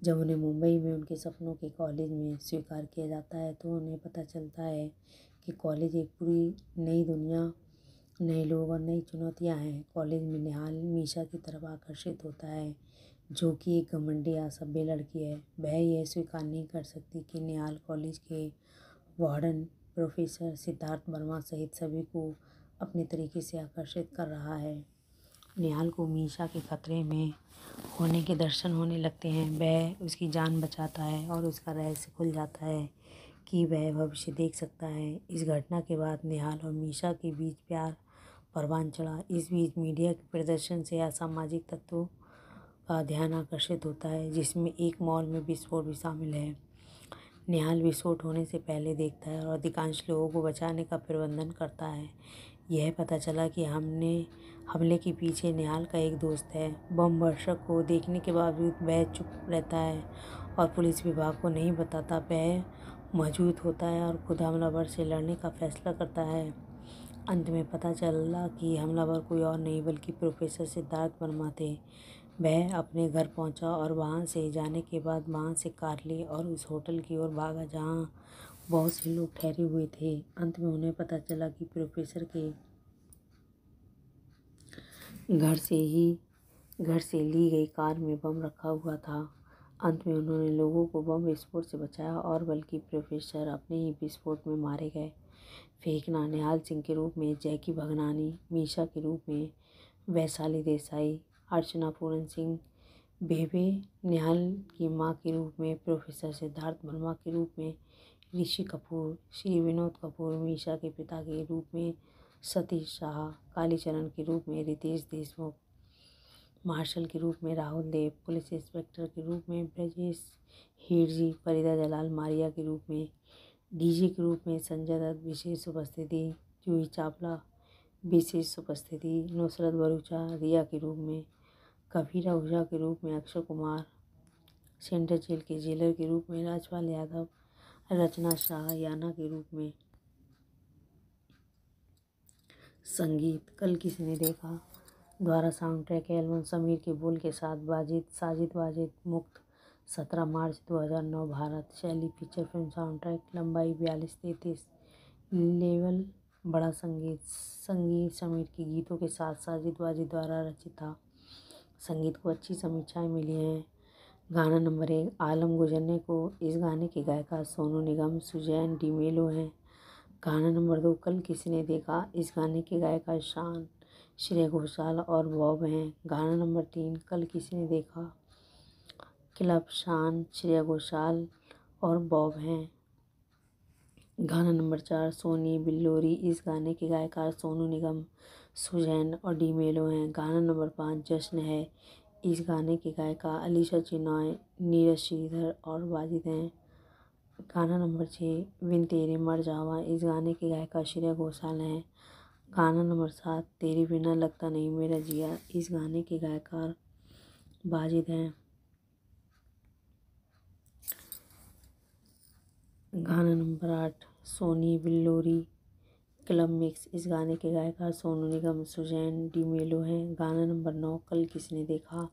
जब उन्हें मुंबई में उनके सपनों के कॉलेज में स्वीकार किया जाता है तो उन्हें पता चलता है कि कॉलेज एक पूरी नई दुनिया नए लोग और नई चुनौतियां हैं कॉलेज में निहाल मीशा की तरफ आकर्षित होता है जो कि एक घमंडी असभ्य लड़की है वह यह स्वीकार नहीं कर सकती कि निहाल कॉलेज के वार्डन प्रोफेसर सिद्धार्थ वर्मा सहित सभी को अपने तरीके से आकर्षित कर रहा है निहाल को मीशा के ख़तरे में होने के दर्शन होने लगते हैं वह उसकी जान बचाता है और उसका रहस्य खुल जाता है कि वह भविष्य देख सकता है इस घटना के बाद निहाल और मीशा के बीच प्यार परवान चढ़ा इस बीच मीडिया के प्रदर्शन से असामाजिक तत्वों का ध्यान आकर्षित होता है जिसमें एक मॉल में विस्फोट भी शामिल है निहाल विस्फोट होने से पहले देखता है और अधिकांश लोगों को बचाने का प्रबंधन करता है यह पता चला कि हमने हमले के पीछे निहाल का एक दोस्त है बम वर्षक को देखने के बावजूद वह चुप रहता है और पुलिस विभाग को नहीं बताता वह मौजूद होता है और खुद हमलावर से लड़ने का फैसला करता है अंत में पता चला कि हमलावर कोई और नहीं बल्कि प्रोफेसर सिद्धार्थ वर्मा थे वह अपने घर पहुंचा और वहां से जाने के बाद वहां से कार ली और उस होटल की ओर भागा जहां बहुत से लोग ठहरे हुए थे अंत में उन्हें पता चला कि प्रोफेसर के घर से ही घर से ली गई कार में बम रखा हुआ था अंत में उन्होंने लोगों को बम विस्फोट से बचाया और बल्कि प्रोफेसर अपने ही विस्फोट में मारे गए फेंकना निहाल सिंह के रूप में जैकी भगनानी मीशा के रूप में वैशाली देसाई अर्चना पूरन सिंह बेबे निहाल की माँ के रूप में प्रोफेसर सिद्धार्थ वर्मा के रूप में ऋषि कपूर श्री विनोद कपूर मीशा के पिता के रूप में सतीश शाह कालीचरण के रूप में रितेश देशमुख मार्शल के रूप में राहुल देव पुलिस इंस्पेक्टर के रूप में ब्रजेश हीरजी फरीदा जलाल मारिया के रूप में डीजी के रूप में संजय दत्त विशेष उपस्थिति जूही चावला विशेष उपस्थिति नुसरत भरूचा रिया के रूप में कबीरा ऊजा के रूप में अक्षय कुमार सेंट्रल जेल के जेलर के रूप में राजपाल यादव रचना शाहयाना के रूप में संगीत कल किसी ने देखा द्वारा साउंड ट्रैक एल्बम समीर के बोल के साथ बाजिद साजिद वाजिद मुक्त सत्रह मार्च दो हज़ार नौ भारत शैली फीचर फिल्म साउंड ट्रैक लंबाई बयालीस तैतीस लेवल बड़ा संगीत संगीत समीर के गीतों के साथ साजिद वाजिद द्वारा रचित था संगीत को अच्छी समीक्षाएं मिली हैं गाना नंबर एक आलम गुजरने को इस गाने की गायिका सोनू निगम सुजैन डीमेलो हैं गाना नंबर दो कल किसी ने देखा इस गाने की गायिका शान श्रेय घोषाल और बॉब हैं गाना नंबर तीन कल किसी ने देखा क्लब शान श्रेय घोषाल और बॉब हैं गाना नंबर चार सोनी बिल्लोरी इस गाने के गायकार सोनू निगम सुजैन और डीमेलो हैं गाना नंबर पाँच जश्न है इस गाने की गायिका अलीशा चिनॉय नीरज श्रीधर और वाजिद हैं गाना नंबर छः बिन तेरे मर जावा इस गाने की गायिका श्रेया घोषाल हैं गाना नंबर सात तेरे बिना लगता नहीं मेरा जिया इस गाने के गायकार वाजिद हैं गाना नंबर आठ सोनी बिल्लोरी क्लब मिक्स इस गाने के गायकार सोनू निगम सुजैन डी मेलो हैं गाना नंबर नौ कल किसने देखा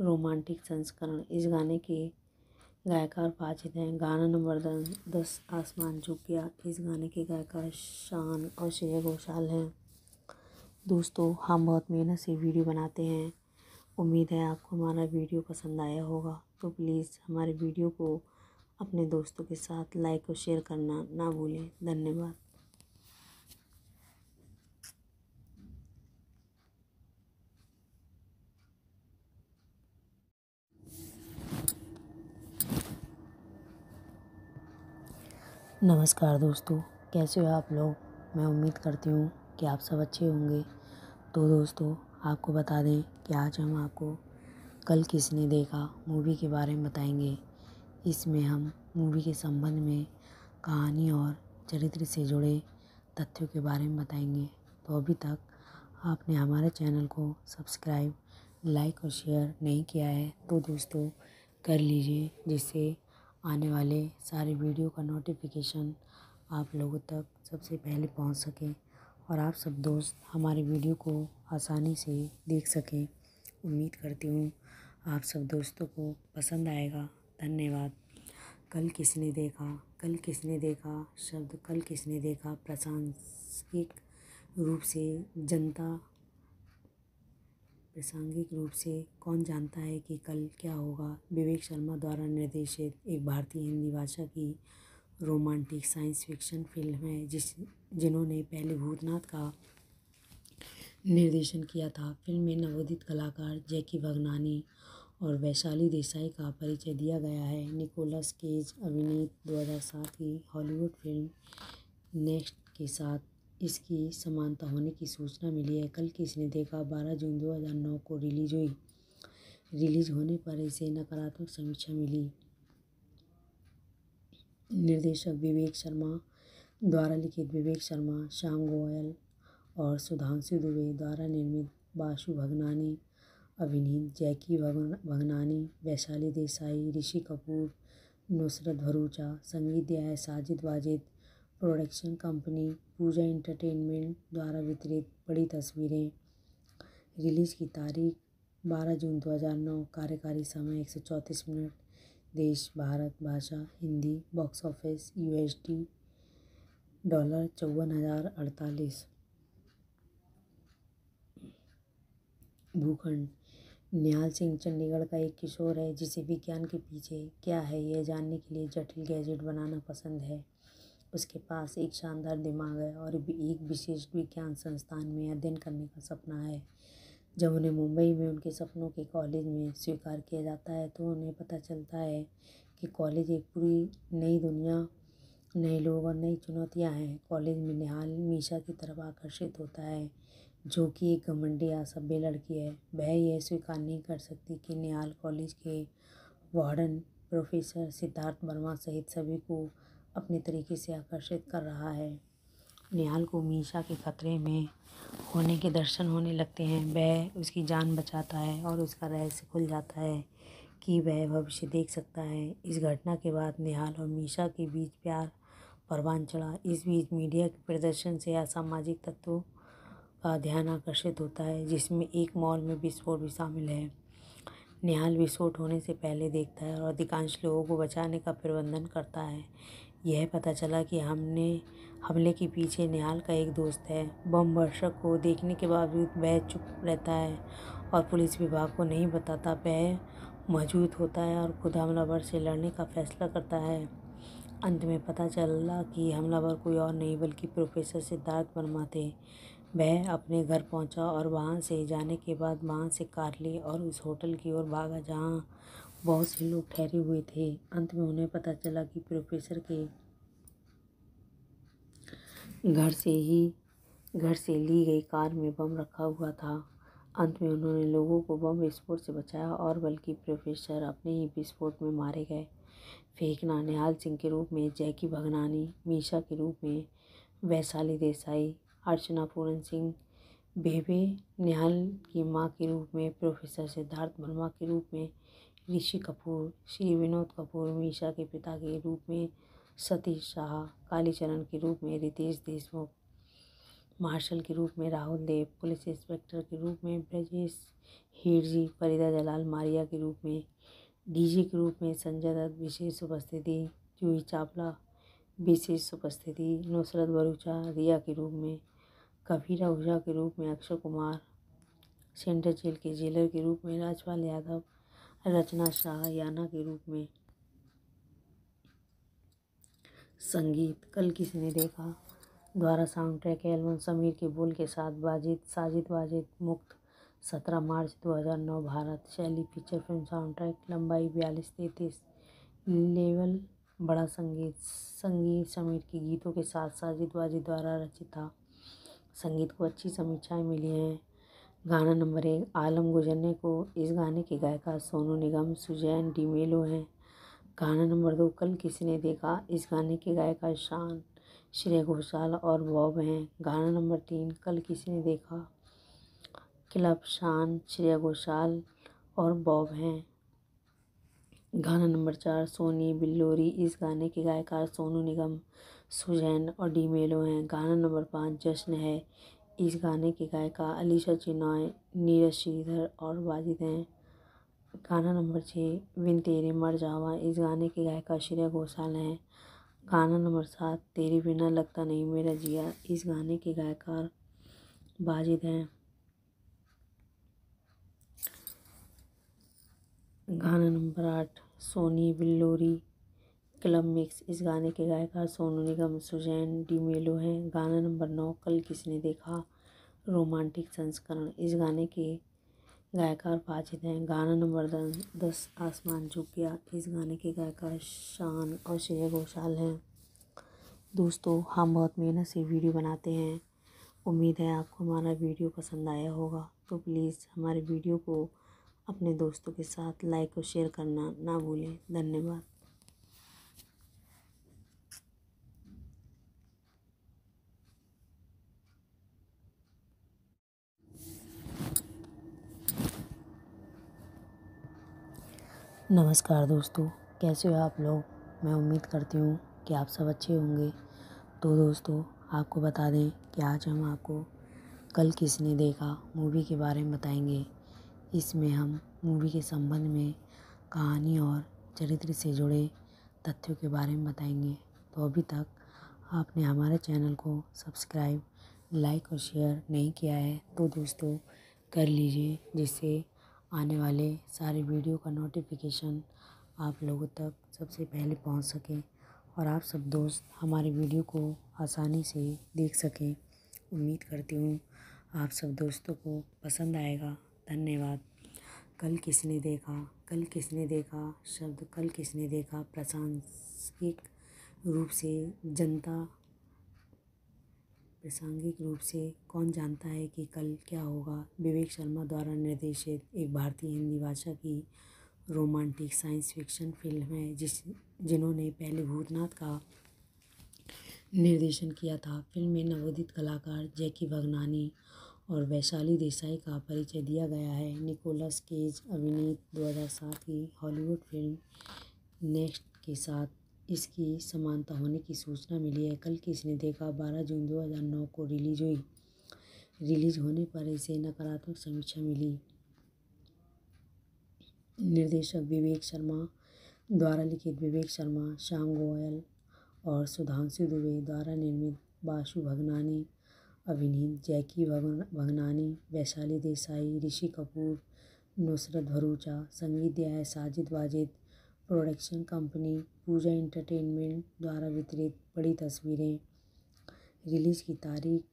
रोमांटिक संस्करण इस गाने के गायकार वाजिद हैं गाना नंबर दस दस आसमान झुक गया इस गाने के गायकार शान और श्रेया घोषाल हैं दोस्तों हम बहुत मेहनत से वीडियो बनाते हैं उम्मीद है आपको हमारा वीडियो पसंद आया होगा तो प्लीज़ हमारे वीडियो को अपने दोस्तों के साथ लाइक और शेयर करना ना भूलें धन्यवाद नमस्कार दोस्तों कैसे हो आप लोग मैं उम्मीद करती हूँ कि आप सब अच्छे होंगे तो दोस्तों आपको बता दें कि आज हम आपको कल किसने देखा मूवी के बारे में बताएंगे इसमें हम मूवी के संबंध में कहानी और चरित्र से जुड़े तथ्यों के बारे में बताएंगे तो अभी तक आपने हमारे चैनल को सब्सक्राइब लाइक और शेयर नहीं किया है तो दोस्तों कर लीजिए जिससे आने वाले सारे वीडियो का नोटिफिकेशन आप लोगों तक सबसे पहले पहुंच सके और आप सब दोस्त हमारे वीडियो को आसानी से देख सकें उम्मीद करती हूँ आप सब दोस्तों को पसंद आएगा धन्यवाद कल किसने देखा कल किसने देखा शब्द कल किसने देखा प्रशांसिक रूप से जनता प्रासंगिक रूप से कौन जानता है कि कल क्या होगा विवेक शर्मा द्वारा निर्देशित एक भारतीय हिंदी भाषा की रोमांटिक साइंस फिक्शन फिल्म है जिस जिन्होंने पहले भूतनाथ का निर्देशन किया था फिल्म में नवोदित कलाकार जैकी भगनानी और वैशाली देसाई का परिचय दिया गया है निकोलस केज अभिनीत दो हज़ार सात की हॉलीवुड फिल्म नेक्स्ट के साथ इसकी समानता होने की सूचना मिली है कल किसने देखा बारह जून दो हज़ार नौ को रिलीज हुई रिलीज होने पर इसे नकारात्मक समीक्षा मिली निर्देशक विवेक शर्मा द्वारा लिखित विवेक शर्मा श्याम गोयल और सुधांशु दुबे द्वारा निर्मित बाशु भगनानी अभिनीत जैकी भगनानी वैशाली देसाई ऋषि कपूर नुसरत भरूचा संगीत दिया है Sajid Wajid production company Pooja entertainment द्वारा वितरित बड़ी तस्वीरें रिलीज़ की तारीख 12 जून 2009 कार्यकारी समय एक मिनट देश भारत भाषा Hindi box office U D dollar चौवन हज़ार अड़तालीस भूखंड निहाल सिंह चंडीगढ़ का एक किशोर है जिसे विज्ञान के पीछे क्या है यह जानने के लिए जटिल गैजेट बनाना पसंद है उसके पास एक शानदार दिमाग है और एक विशेष विज्ञान संस्थान में अध्ययन करने का सपना है जब उन्हें मुंबई में उनके सपनों के कॉलेज में स्वीकार किया जाता है तो उन्हें पता चलता है कि कॉलेज एक पूरी नई दुनिया नए लोग और नई चुनौतियां हैं कॉलेज में निहाल मीशा की तरफ आकर्षित होता है जो कि एक घमंडी असभ्य लड़की है वह यह स्वीकार नहीं कर सकती कि निहाल कॉलेज के वार्डन प्रोफेसर सिद्धार्थ वर्मा सहित सभी को अपने तरीके से आकर्षित कर रहा है निहाल को मीशा के ख़तरे में होने के दर्शन होने लगते हैं वह उसकी जान बचाता है और उसका रहस्य खुल जाता है कि वह भविष्य देख सकता है इस घटना के बाद निहाल और मीशा के बीच प्यार परवान चढ़ा इस बीच मीडिया के प्रदर्शन से असामाजिक तत्वों का ध्यान आकर्षित होता है जिसमें एक मॉल में विस्फोट भी शामिल है निहाल विस्फोट होने से पहले देखता है और अधिकांश लोगों को बचाने का प्रबंधन करता है यह पता चला कि हमने हमले के पीछे निहाल का एक दोस्त है बम वर्षक को देखने के बावजूद वह चुप रहता है और पुलिस विभाग को नहीं बताता वह मौजूद होता है और खुद हमलावर से लड़ने का फैसला करता है अंत में पता चला कि हमलावर कोई और नहीं बल्कि प्रोफेसर सिद्धार्थ वर्मा थे वह अपने घर पहुंचा और वहां से जाने के बाद वहां से कार ली और उस होटल की ओर भागा जहां बहुत से लोग ठहरे हुए थे अंत में उन्हें पता चला कि प्रोफेसर के घर से ही घर से ली गई कार में बम रखा हुआ था अंत में उन्होंने लोगों को बम विस्फोट से बचाया और बल्कि प्रोफेसर अपने ही विस्फोट में मारे गए फेंकना निहाल सिंह के रूप में जैकी भगनानी मीशा के रूप में वैशाली देसाई अर्चना पूरन सिंह बेबे निहाल की माँ के रूप में प्रोफेसर सिद्धार्थ वर्मा के रूप में ऋषि कपूर श्री विनोद कपूर मीशा के पिता के रूप में सतीश शाह कालीचरण के रूप में रितेश देशमुख मार्शल के रूप में राहुल देव पुलिस इंस्पेक्टर के रूप में ब्रजेश हीरजी फरीदा जलाल मारिया के रूप में डीजी के रूप में संजय दत्त विशेष उपस्थिति जूही चावला विशेष उपस्थिति नुसरत भरूचा रिया के रूप में कबीर हुजा के रूप में अक्षय कुमार सेंट्रल जेल के जेलर के रूप में राजपाल यादव रचना शाहयाना के रूप में संगीत कल किसी ने देखा द्वारा साउंड ट्रैक एल्बम समीर के बोल के साथ बाजिद साजिद वाजिद मुक्त सत्रह मार्च 2009 भारत शैली फीचर फिल्म साउंड ट्रैक लंबाई बयालीस तैंतीस लेवल बड़ा संगीत संगीत समीर के गीतों के साथ साजिद वाजिद द्वारा रचित था संगीत को अच्छी समीक्षाएं मिली हैं गाना नंबर एक आलम गुजरने को इस गाने की गायिका सोनू निगम सुजैन डीमेलो हैं गाना नंबर दो कल किसी ने देखा इस गाने की गायिका शान श्रेया घोषाल और बॉब हैं गाना नंबर तीन कल किसी ने देखा क्लब शान श्रेया घोषाल और बॉब हैं गाना नंबर चार सोनी बिल्लोरी इस गाने के गायकार सोनू निगम सुजैन और डी मेलो हैं गाना नंबर पाँच जश्न है इस गाने की गायिका अलीशा चिनॉय नीरज श्रीधर और वाजिद हैं गाना नंबर छः बिन तेरे मर जावा इस गाने की गायिका श्रेया घोषाल हैं गाना नंबर सात तेरे बिना लगता नहीं मेरा जिया इस गाने के गायकार वाजिद हैं गाना नंबर आठ सोनी बिल्लोरी क्लब मिक्स इस गाने के गायकार सोनू निगम सुजैन डी मेलो हैं गाना नंबर नौ कल किसने देखा रोमांटिक संस्करण इस गाने के गायकार वाजिद हैं गाना नंबर दस आसमान झुक गया इस गाने के गायकार शान और श्रेया घोषाल हैं दोस्तों हम बहुत मेहनत से वीडियो बनाते हैं उम्मीद है आपको हमारा वीडियो पसंद आया होगा तो प्लीज़ हमारे वीडियो को अपने दोस्तों के साथ लाइक और शेयर करना ना भूलें धन्यवाद नमस्कार दोस्तों कैसे हो आप लोग मैं उम्मीद करती हूँ कि आप सब अच्छे होंगे तो दोस्तों आपको बता दें कि आज हम आपको कल किसने देखा मूवी के बारे में बताएंगे इसमें हम मूवी के संबंध में कहानी और चरित्र से जुड़े तथ्यों के बारे में बताएंगे तो अभी तक आपने हमारे चैनल को सब्सक्राइब लाइक और शेयर नहीं किया है तो दोस्तों कर लीजिए जिससे आने वाले सारे वीडियो का नोटिफिकेशन आप लोगों तक सबसे पहले पहुंच सके और आप सब दोस्त हमारे वीडियो को आसानी से देख सकें उम्मीद करती हूँ आप सब दोस्तों को पसंद आएगा धन्यवाद कल किसने देखा कल किसने देखा शब्द कल किसने देखा प्रशांसिक रूप से जनता प्रासंगिक रूप से कौन जानता है कि कल क्या होगा विवेक शर्मा द्वारा निर्देशित एक भारतीय हिंदी भाषा की रोमांटिक साइंस फिक्शन फिल्म है जिस जिन्होंने पहले भूतनाथ का निर्देशन किया था फिल्म में नवोदित कलाकार जैकी भगनानी और वैशाली देसाई का परिचय दिया गया है निकोलस केज अभिनीत 2007 की हॉलीवुड फिल्म नेक्स्ट के साथ इसकी समानता होने की सूचना मिली है कल किसने देखा बारह जून दो हज़ार नौ को रिलीज हुई रिलीज होने पर इसे नकारात्मक समीक्षा मिली निर्देशक विवेक शर्मा द्वारा लिखित विवेक शर्मा श्याम गोयल और सुधांशु दुबे द्वारा निर्मित बाशु भगनानी अभिनीत जैकी भगनानी वैशाली देसाई ऋषि कपूर नुसरत भरूचा संगीत दिया है Sajid Wajid production company Pooja entertainment द्वारा वितरित बड़ी तस्वीरें रिलीज़ की तारीख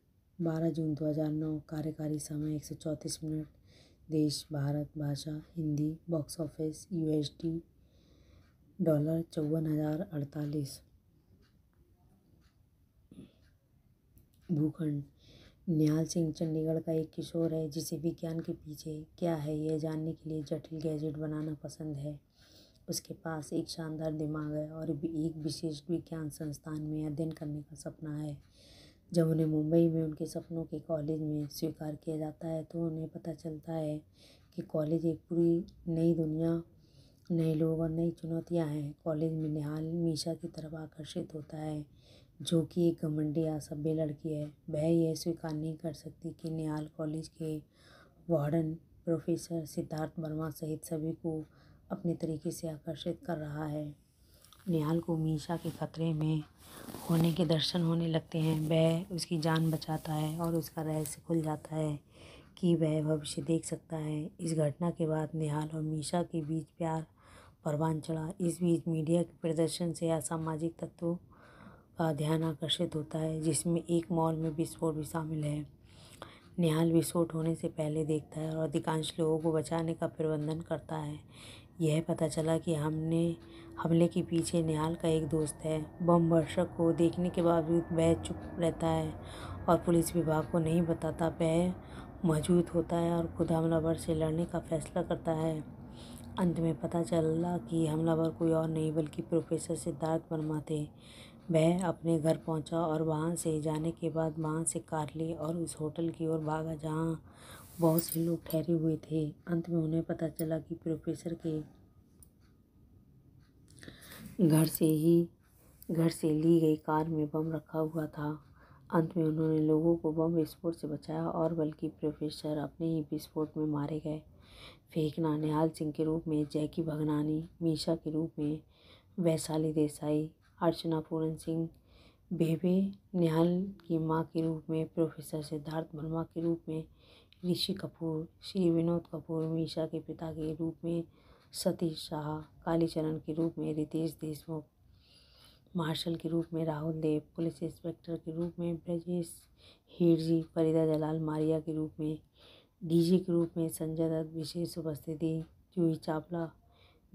12 जून 2009 कार्यकारी समय एक सौ मिनट देश भारत भाषा Hindi box office USD dollar चौवन हज़ार अड़तालीस भूखंड निहाल सिंह चंडीगढ़ का एक किशोर है जिसे विज्ञान के पीछे क्या है यह जानने के लिए जटिल गैजेट बनाना पसंद है उसके पास एक शानदार दिमाग है और एक विशेष विज्ञान संस्थान में अध्ययन करने का सपना है जब उन्हें मुंबई में उनके सपनों के कॉलेज में स्वीकार किया जाता है तो उन्हें पता चलता है कि कॉलेज एक पूरी नई दुनिया नए लोग और नई चुनौतियां हैं कॉलेज में निहाल मीशा की तरफ आकर्षित होता है जो कि एक घमंडी असभ्य लड़की है वह यह स्वीकार नहीं कर सकती कि निहाल कॉलेज के वार्डन प्रोफेसर सिद्धार्थ वर्मा सहित सभी को अपने तरीके से आकर्षित कर रहा है निहाल को मीशा के खतरे में होने के दर्शन होने लगते हैं वह उसकी जान बचाता है और उसका रहस्य खुल जाता है कि वह भविष्य देख सकता है इस घटना के बाद निहाल और मीशा के बीच प्यार परवान चढ़ा इस बीच मीडिया के प्रदर्शन से असामाजिक तत्वों का ध्यान आकर्षित होता है जिसमें एक मॉल में विस्फोट भी शामिल है निहाल विस्फोट होने से पहले देखता है और अधिकांश लोगों को बचाने का प्रबंधन करता है यह पता चला कि हमने हमले के पीछे निहाल का एक दोस्त है बम वर्षक को देखने के बावजूद वह चुप रहता है और पुलिस विभाग को नहीं बताता वह मौजूद होता है और खुद हमलावर से लड़ने का फैसला करता है अंत में पता चला कि हमलावर कोई और नहीं बल्कि प्रोफेसर सिद्धार्थ वर्मा थे वह अपने घर पहुंचा और वहां से जाने के बाद वहां से कार ली और उस होटल की ओर भागा जहां बहुत से लोग ठहरे हुए थे अंत में उन्हें पता चला कि प्रोफेसर के घर से ही घर से ली गई कार में बम रखा हुआ था अंत में उन्होंने लोगों को बम विस्फोट से बचाया और बल्कि प्रोफेसर अपने ही विस्फोट में मारे गए फेंकना निहाल सिंह के रूप में जैकी भगनानी मीशा के रूप में वैशाली देसाई अर्चना पूरन सिंह बेबे निहाल की माँ के रूप में प्रोफेसर सिद्धार्थ वर्मा के रूप में ऋषि कपूर श्री विनोद कपूर मीशा के पिता के रूप में सतीश शाह कालीचरण के रूप में रितेश देशमुख मार्शल के रूप में राहुल देव पुलिस इंस्पेक्टर के रूप में ब्रजेश हीरजी फरीदा जलाल मारिया के रूप में डीजी के रूप में संजय दत्त विशेष उपस्थिति जूही चावला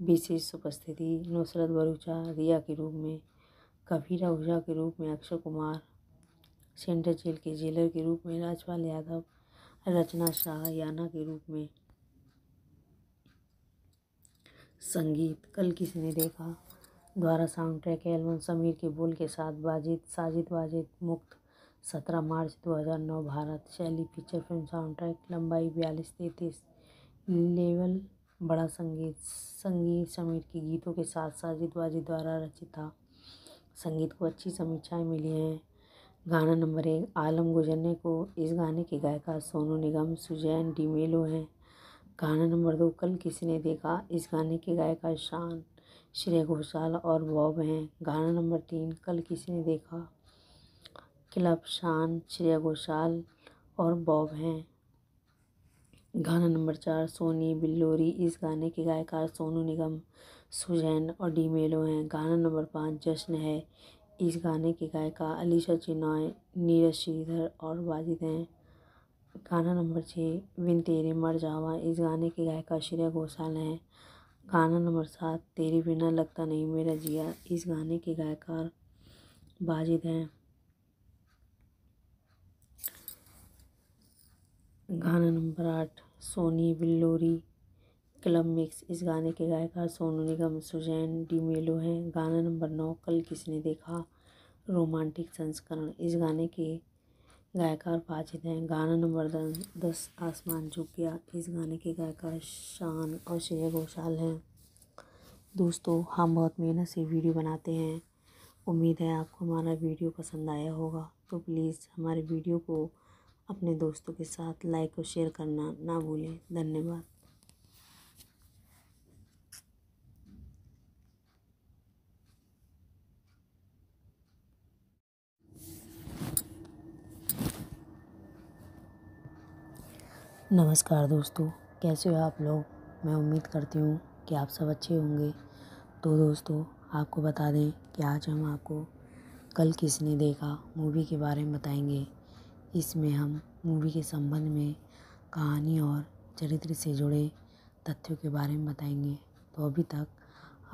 विशेष उपस्थिति नुसरत भरूचा रिया के रूप में कबीरा ऊजा के रूप में अक्षय कुमार सेंट्रल जेल के जेलर के रूप में राजपाल यादव रचना शाहयाना के रूप में संगीत कल किसी ने देखा द्वारा साउंड ट्रैक एल्बम समीर के बोल के साथ बाजिद साजिद वाजिद मुक्त सत्रह मार्च 2009 भारत शैली फीचर फिल्म साउंड ट्रैक लंबाई बयालीस तैतीस लेवल बड़ा संगीत संगीत समीर के गीतों के साथ साजिद वाजिद द्वारा रचित था संगीत को अच्छी समीक्षाएँ मिली हैं गाना नंबर एक आलम गुजरने को इस गाने की गायिका सोनू निगम सुजैन डीमेलो हैं गाना नंबर दो कल किसी ने देखा इस गाने की गायिका शान श्रेया घोषाल और बॉब हैं गाना नंबर तीन कल किसी ने देखा क्लब शान श्रेया घोषाल और बॉब हैं गाना नंबर चार सोनी बिल्लोरी इस गाने की गायिका सोनू निगम सुजैन और डीमेलो हैं गाना नंबर पाँच जश्न है इस गाने के गायिका अलीशा चिनॉय नीरज श्रीधर और वाजिद हैं गाना नंबर छः बिन तेरे मर जावा इस गाने की गायिका श्रेया घोषाल हैं गाना नंबर सात तेरे बिना लगता नहीं मेरा जिया इस गाने के गायकार वाजिद हैं गाना नंबर आठ सोनी बिल्लोरी क्लब मिक्स इस गाने के गायकार सोनू निगम सुजैन डी मेलो हैं गाना नंबर नौ कल किसने देखा रोमांटिक संस्करण इस गाने के गायकार वाजिद हैं गाना नंबर दस, दस आसमान झुक गया इस गाने के गायकार शान और श्रेया घोषाल हैं दोस्तों हम बहुत मेहनत से वीडियो बनाते हैं उम्मीद है आपको हमारा वीडियो पसंद आया होगा तो प्लीज़ हमारे वीडियो को अपने दोस्तों के साथ लाइक और शेयर करना ना भूलें धन्यवाद नमस्कार दोस्तों कैसे हो आप लोग मैं उम्मीद करती हूँ कि आप सब अच्छे होंगे तो दोस्तों आपको बता दें कि आज हम आपको कल किसने देखा मूवी के बारे में बताएंगे इसमें हम मूवी के संबंध में कहानी और चरित्र से जुड़े तथ्यों के बारे में बताएंगे तो अभी तक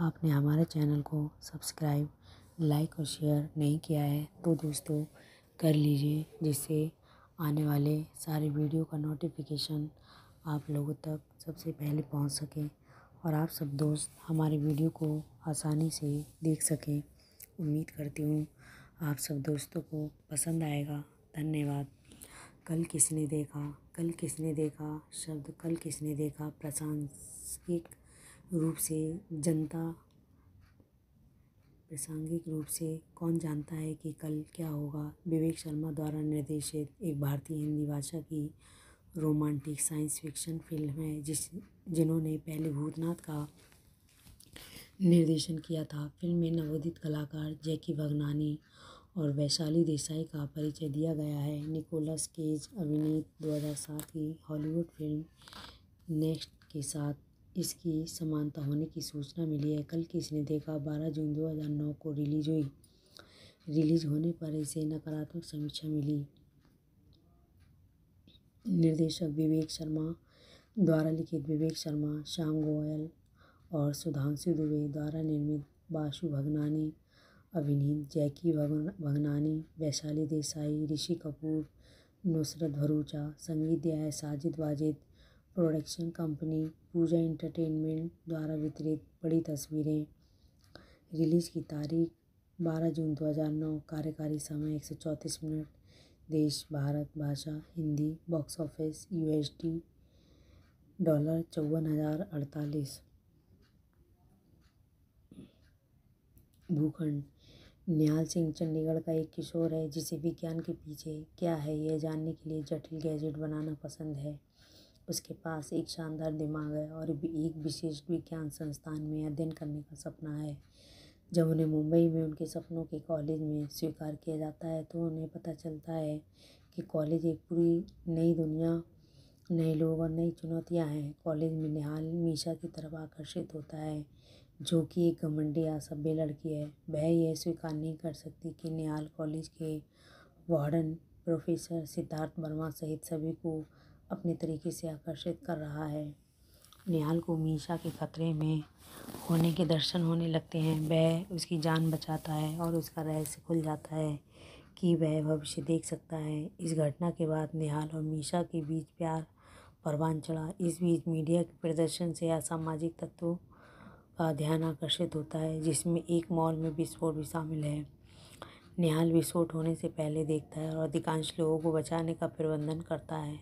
आपने हमारे चैनल को सब्सक्राइब लाइक और शेयर नहीं किया है तो दोस्तों कर लीजिए जिससे आने वाले सारे वीडियो का नोटिफिकेशन आप लोगों तक सबसे पहले पहुंच सके और आप सब दोस्त हमारे वीडियो को आसानी से देख सकें उम्मीद करती हूँ आप सब दोस्तों को पसंद आएगा धन्यवाद कल किसने देखा कल किसने देखा शब्द कल किसने देखा प्रशांसिक रूप से जनता प्रासंगिक रूप से कौन जानता है कि कल क्या होगा विवेक शर्मा द्वारा निर्देशित एक भारतीय हिंदी भाषा की रोमांटिक साइंस फिक्शन फिल्म है जिस जिन्होंने पहले भूतनाथ का निर्देशन किया था फिल्म में नवोदित कलाकार जैकी भगनानी और वैशाली देसाई का परिचय दिया गया है निकोलस केज अभिनीत 2007 की हॉलीवुड फिल्म नेक्स्ट के साथ इसकी समानता होने की सूचना मिली है कल किसने देखा बारह जून दो हज़ार नौ को रिलीज हुई रिलीज होने पर इसे नकारात्मक समीक्षा मिली निर्देशक विवेक शर्मा द्वारा लिखित विवेक शर्मा श्याम गोयल और सुधांशु दुबे द्वारा निर्मित बाशु भगनानी अभिनीत जैकी भगनानी वैशाली देसाई ऋषि कपूर नुसरत भरूचा संगीत दिया है Sajid Wajid production company Pooja entertainment द्वारा वितरित बड़ी तस्वीरें रिलीज़ की तारीख 12 जून 2009 कार्यकारी समय एक मिनट देश भारत भाषा Hindi box office USD dollar चौवन हज़ार अड़तालीस भूखंड निहाल सिंह चंडीगढ़ का एक किशोर है जिसे विज्ञान के पीछे क्या है यह जानने के लिए जटिल गैजेट बनाना पसंद है उसके पास एक शानदार दिमाग है और एक विशेष विज्ञान संस्थान में अध्ययन करने का सपना है जब उन्हें मुंबई में उनके सपनों के कॉलेज में स्वीकार किया जाता है तो उन्हें पता चलता है कि कॉलेज एक पूरी नई दुनिया नए लोग और नई चुनौतियां हैं कॉलेज में निहाल मीशा की तरफ आकर्षित होता है जो कि एक घमंडी असभ्य लड़की है वह यह स्वीकार नहीं कर सकती कि निहाल कॉलेज के वार्डन प्रोफेसर सिद्धार्थ वर्मा सहित सभी को अपने तरीके से आकर्षित कर रहा है निहाल को मीशा के खतरे में होने के दर्शन होने लगते हैं वह उसकी जान बचाता है और उसका रहस्य खुल जाता है कि वह भविष्य देख सकता है इस घटना के बाद निहाल और मीशा के बीच प्यार परवान चढ़ा इस बीच मीडिया के प्रदर्शन से असामाजिक तत्वों का ध्यान आकर्षित होता है जिसमें एक मॉल में विस्फोट भी शामिल है निहाल विस्फोट होने से पहले देखता है और अधिकांश लोगों को बचाने का प्रबंधन करता है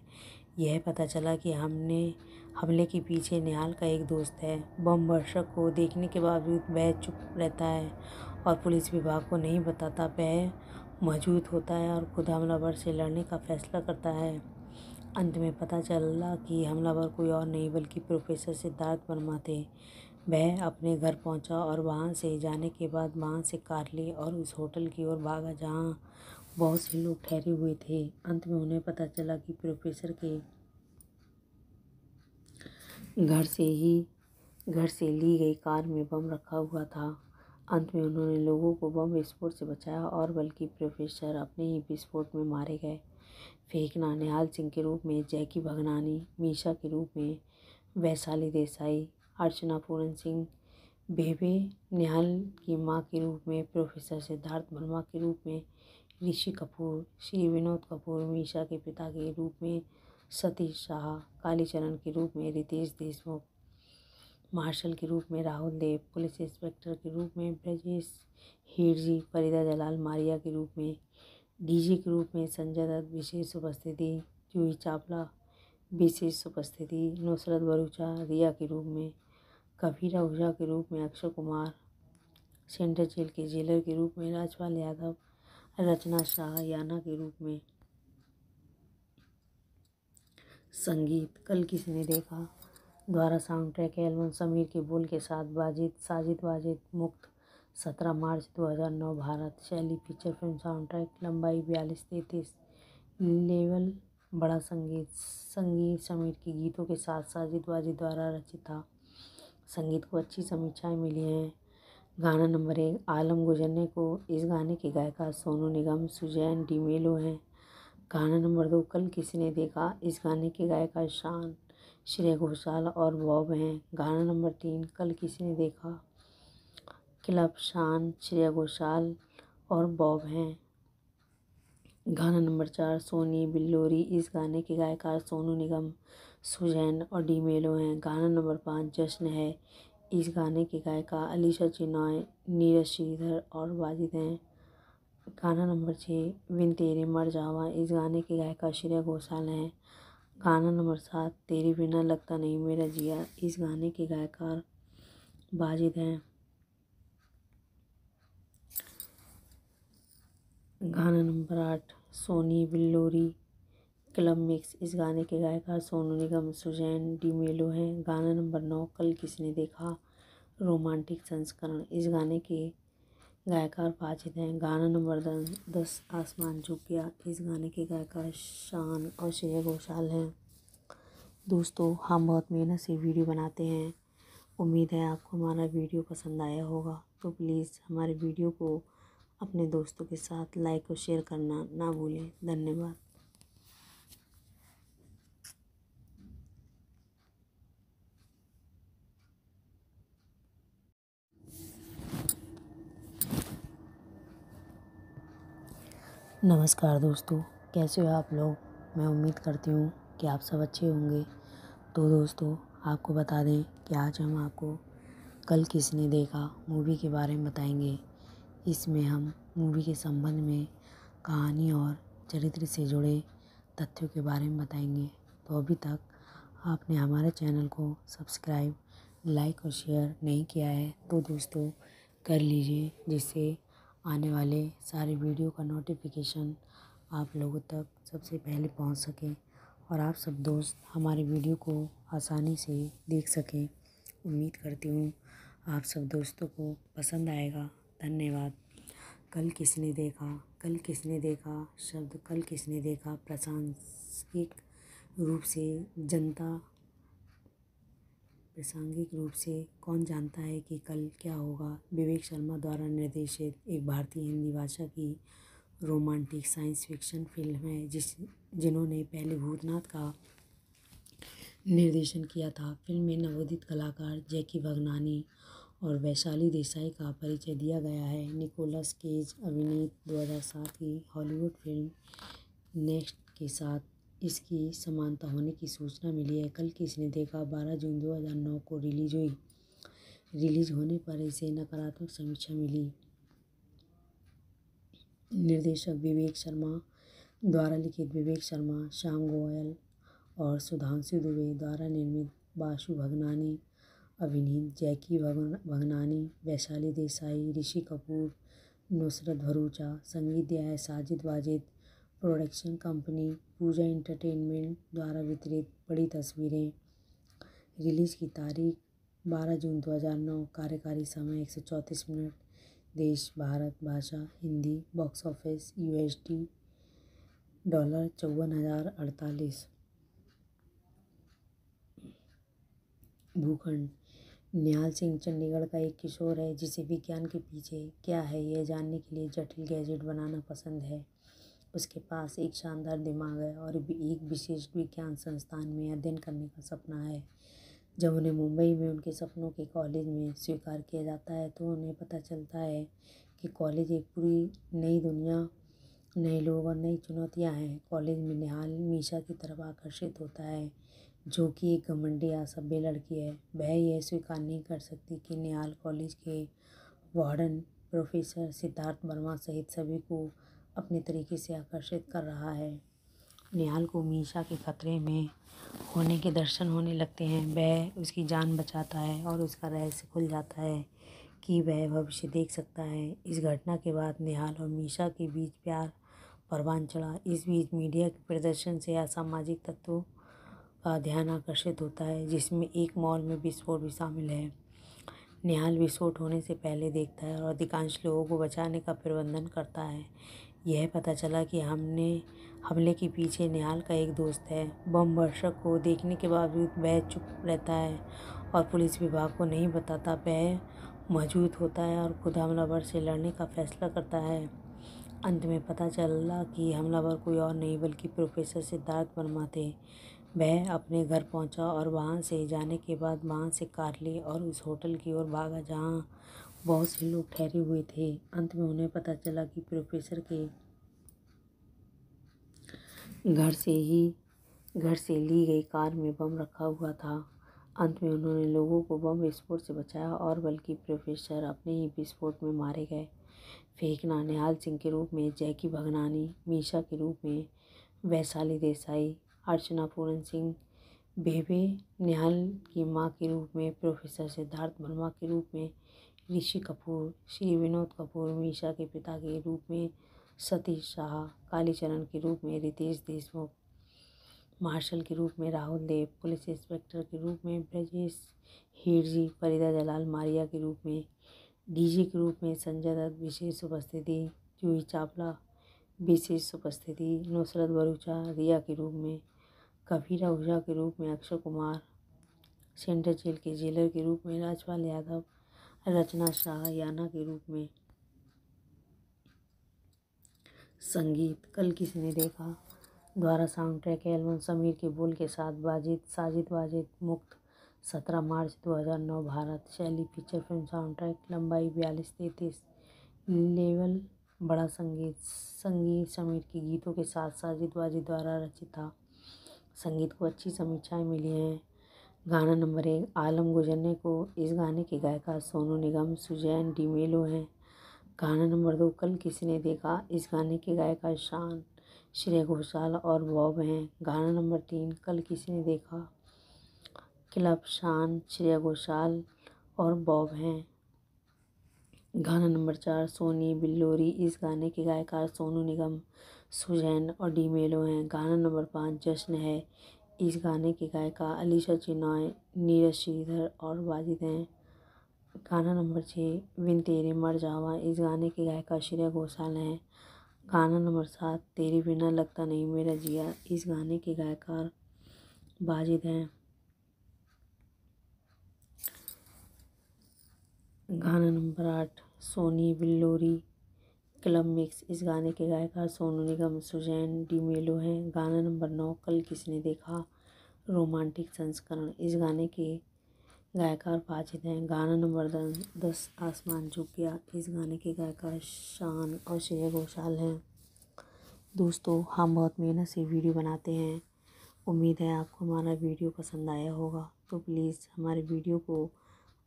यह पता चला कि हमने हमले के पीछे निहाल का एक दोस्त है बम वर्षक को देखने के बावजूद वह चुप रहता है और पुलिस विभाग को नहीं बताता वह मौजूद होता है और खुद हमलावर से लड़ने का फैसला करता है अंत में पता चला कि हमलावर कोई और नहीं बल्कि प्रोफेसर सिद्धार्थ वर्मा थे वह अपने घर पहुंचा और वहाँ से जाने के बाद वहाँ से कार ली और उस होटल की ओर भागा जहाँ बहुत से लोग ठहरे हुए थे अंत में उन्हें पता चला कि प्रोफेसर के घर से ही घर से ली गई कार में बम रखा हुआ था अंत में उन्होंने लोगों को बम विस्फोट से बचाया और बल्कि प्रोफेसर अपने ही विस्फोट में मारे गए फेंकना निहाल सिंह के रूप में जैकी भगनानी मीशा के रूप में वैशाली देसाई अर्चना पूरन सिंह बेबे निहाल की माँ के रूप में प्रोफेसर सिद्धार्थ वर्मा के रूप में ऋषि कपूर श्री विनोद कपूर मीशा के पिता के रूप में सतीश शाह कालीचरण के रूप में रितेश देशमुख मार्शल के रूप में राहुल देव पुलिस इंस्पेक्टर के रूप में ब्रजेश हीरजी फरीदा जलाल मारिया के रूप में डीजी के रूप में संजय दत्त विशेष उपस्थिति जूही चावला विशेष उपस्थिति नुसरत भरूचा रिया के रूप में कबीरा ओझा के रूप में अक्षय कुमार सेंट्रल जेल के जेलर के रूप में राजपाल यादव रचना शाह याना के रूप में संगीत कल किसी ने देखा द्वारा साउंड ट्रैक एल्बम समीर के बोल के साथ बाजिद साजिद वाजिद मुक्त सत्रह मार्च दो हज़ार नौ भारत शैली फीचर फिल्म साउंड ट्रैक लंबाई बयालीस तैतीस लेवल बड़ा संगीत संगीत समीर के गीतों के साथ साजिद वाजिद द्वारा रचित था संगीत को अच्छी समीक्षाएँ मिली हैं गाना नंबर एक आलम गुजरने को इस गाने की गायिका सोनू निगम सुजैन मेलो हैं गाना नंबर दो कल किसी ने देखा इस गाने की गायिका शान श्रेय घोषाल और बॉब हैं गाना नंबर तीन कल किसी ने देखा क्लब शान श्रेय घोषाल और बॉब हैं गाना नंबर चार सोनी बिल्लोरी इस गाने की गायिका सोनू निगम सुजैन और डी मेलो हैं गाना नंबर पाँच जश्न है इस गाने के गायिका अलीशा चिनॉय नीरज श्रीधर और वाजिद हैं गाना नंबर छः विन तेरे मर जावा इस गाने की गायिका श्रेया घोषाल हैं गाना नंबर सात तेरे बिना लगता नहीं मेरा जिया इस गाने के गायकार वाजिद हैं गाना नंबर आठ सोनी बिल्लोरी क्लब मिक्स इस गाने के गायकार सोनू निगम सुजैन डी मेलो हैं गाना नंबर नौ कल किसने देखा रोमांटिक संस्करण इस गाने के गायकार वाजिद हैं गाना नंबर दस दस आसमान झुक गया इस गाने के गायकार शान और श्रेया घोषाल हैं दोस्तों हम बहुत मेहनत से वीडियो बनाते हैं उम्मीद है आपको हमारा वीडियो पसंद आया होगा तो प्लीज़ हमारे वीडियो को अपने दोस्तों के साथ लाइक और शेयर करना ना भूलें धन्यवाद नमस्कार दोस्तों कैसे हो आप लोग मैं उम्मीद करती हूँ कि आप सब अच्छे होंगे तो दोस्तों आपको बता दें कि आज हम आपको कल किसने देखा मूवी के बारे में बताएंगे इसमें हम मूवी के संबंध में कहानी और चरित्र से जुड़े तथ्यों के बारे में बताएंगे तो अभी तक आपने हमारे चैनल को सब्सक्राइब लाइक और शेयर नहीं किया है तो दोस्तों कर लीजिए जिससे आने वाले सारे वीडियो का नोटिफिकेशन आप लोगों तक सबसे पहले पहुंच सके और आप सब दोस्त हमारे वीडियो को आसानी से देख सकें उम्मीद करती हूँ आप सब दोस्तों को पसंद आएगा धन्यवाद कल किसने देखा कल किसने देखा शब्द कल किसने देखा प्रशांसिक रूप से जनता प्रासंगिक रूप से कौन जानता है कि कल क्या होगा विवेक शर्मा द्वारा निर्देशित एक भारतीय हिंदी भाषा की रोमांटिक साइंस फिक्शन फिल्म है जिस जिन्होंने पहले भूतनाथ का निर्देशन किया था फिल्म में नवोदित कलाकार जैकी भगनानी और वैशाली देसाई का परिचय दिया गया है निकोलस केज अभिनीत 2007 की हॉलीवुड फिल्म नेक्स्ट के साथ इसकी समानता होने की सूचना मिली है कल किसने देखा बारह जून दो हज़ार नौ को रिलीज हुई रिलीज होने पर इसे नकारात्मक समीक्षा मिली निर्देशक विवेक शर्मा द्वारा लिखित विवेक शर्मा श्याम गोयल और सुधांशु दुबे द्वारा निर्मित बाशु भगनानी अभिनीत जैकी भगनानी वैशाली देसाई ऋषि कपूर नुसरत भरूचा संगीत दिया है Sajid Wajid production company Pooja entertainment द्वारा वितरित बड़ी तस्वीरें रिलीज की तारीख 12 जून 2009 कार्यकारी समय एक मिनट देश भारत भाषा Hindi box office USD dollar चौवन हज़ार अड़तालीस भूखंड निहाल सिंह चंडीगढ़ का एक किशोर है जिसे विज्ञान के पीछे क्या है यह जानने के लिए जटिल गैजेट बनाना पसंद है उसके पास एक शानदार दिमाग है और एक विशेष विज्ञान संस्थान में अध्ययन करने का सपना है जब उन्हें मुंबई में उनके सपनों के कॉलेज में स्वीकार किया जाता है तो उन्हें पता चलता है कि कॉलेज एक पूरी नई दुनिया नए लोग और नई चुनौतियां हैं कॉलेज में निहाल मीशा की तरफ आकर्षित होता है जो कि एक घमंडी असभ्य लड़की है वह यह स्वीकार नहीं कर सकती कि निहाल कॉलेज के वार्डन प्रोफेसर सिद्धार्थ वर्मा सहित सभी को अपने तरीके से आकर्षित कर रहा है निहाल को मीशा के खतरे में होने के दर्शन होने लगते हैं वह उसकी जान बचाता है और उसका रहस्य खुल जाता है कि वह भविष्य देख सकता है इस घटना के बाद निहाल और मीशा के बीच प्यार परवान चढ़ा इस बीच मीडिया के प्रदर्शन से असामाजिक तत्वों का ध्यान आकर्षित होता है जिसमें एक मॉल में विस्फोट भी शामिल है निहाल विस्फोट होने से पहले देखता है और अधिकांश लोगों को बचाने का प्रबंधन करता है यह पता चला कि हमने हमले के पीछे निहाल का एक दोस्त है बम वर्षक को देखने के बावजूद वह चुप रहता है और पुलिस विभाग को नहीं बताता वह मौजूद होता है और खुद हमलावर से लड़ने का फैसला करता है अंत में पता चला कि हमलावर कोई और नहीं बल्कि प्रोफेसर सिद्धार्थ वर्मा थे वह अपने घर पहुंचा और वहां से जाने के बाद वहां से कार ली और उस होटल की ओर भागा जहां बहुत से लोग ठहरे हुए थे अंत में उन्हें पता चला कि प्रोफेसर के घर से ही घर से ली गई कार में बम रखा हुआ था अंत में उन्होंने लोगों को बम विस्फोट से बचाया और बल्कि प्रोफेसर अपने ही विस्फोट में मारे गए फेंकना निहाल सिंह के रूप में जैकी भगनानी मीशा के रूप में वैशाली देसाई अर्चना पूरन सिंह बेबे निहाल की माँ के रूप में प्रोफेसर सिद्धार्थ वर्मा के रूप में ऋषि कपूर श्री विनोद कपूर मीशा के पिता के रूप में सतीश शाह कालीचरण के रूप में रितेश देशमुख मार्शल के रूप में राहुल देव पुलिस इंस्पेक्टर के रूप में ब्रजेश हीरजी फरीदा जलाल मारिया के रूप में डीजी के रूप में संजय दत्त विशेष उपस्थिति जूही चावला विशेष उपस्थिति नुसरत भरूचा रिया के रूप में कबीरा ओझा के रूप में अक्षय कुमार सेंट्रल जेल के जेलर के रूप में राजपाल यादव रचना शाहयाना के रूप में संगीत कल किसी ने देखा द्वारा साउंड ट्रैक एल्बम समीर के बोल के साथ बाजिद साजिद वाजिद मुक्त सत्रह मार्च दो हज़ार नौ भारत शैली फीचर फिल्म साउंड ट्रैक लंबाई बयालीस तैंतीस लेवल बड़ा संगीत संगीत समीर के गीतों के साथ साजिद वाजिद द्वारा रचित था संगीत को अच्छी समीक्षाएँ मिली हैं गाना नंबर एक आलम गुजरने को इस गाने की गायिका सोनू निगम सुजैन डीमेलो हैं गाना नंबर दो कल किसी ने देखा इस गाने की गायिका शान श्रेय घोषाल और बॉब हैं गाना नंबर तीन कल किसी ने देखा क्लब शान श्रेय घोषाल और बॉब हैं गाना नंबर चार सोनी बिल्लोरी इस गाने के गायकार सोनू निगम सुजैन और डी मेलो हैं गाना नंबर पाँच जश्न है इस गाने की गायिका अलीशा चिनॉय नीरज श्रीधर और वाजिद हैं गाना नंबर छः बिन तेरे मर जावा इस गाने की गायिका श्रेया घोषाल हैं गाना नंबर सात तेरे बिना लगता नहीं मेरा जिया इस गाने के गायकार वाजिद हैं गाना नंबर आठ सोनी बिल्लोरी क्लब मिक्स इस गाने के गायकार सोनू निगम सुजैन डी मेलो हैं गाना नंबर नौ कल किसने देखा रोमांटिक संस्करण इस गाने के गायकार वाजिद हैं गाना नंबर दस दस आसमान झुक गया इस गाने के गायकार शान और श्रेया घोषाल हैं दोस्तों हम बहुत मेहनत से वीडियो बनाते हैं उम्मीद है आपको हमारा वीडियो पसंद आया होगा तो प्लीज़ हमारे वीडियो को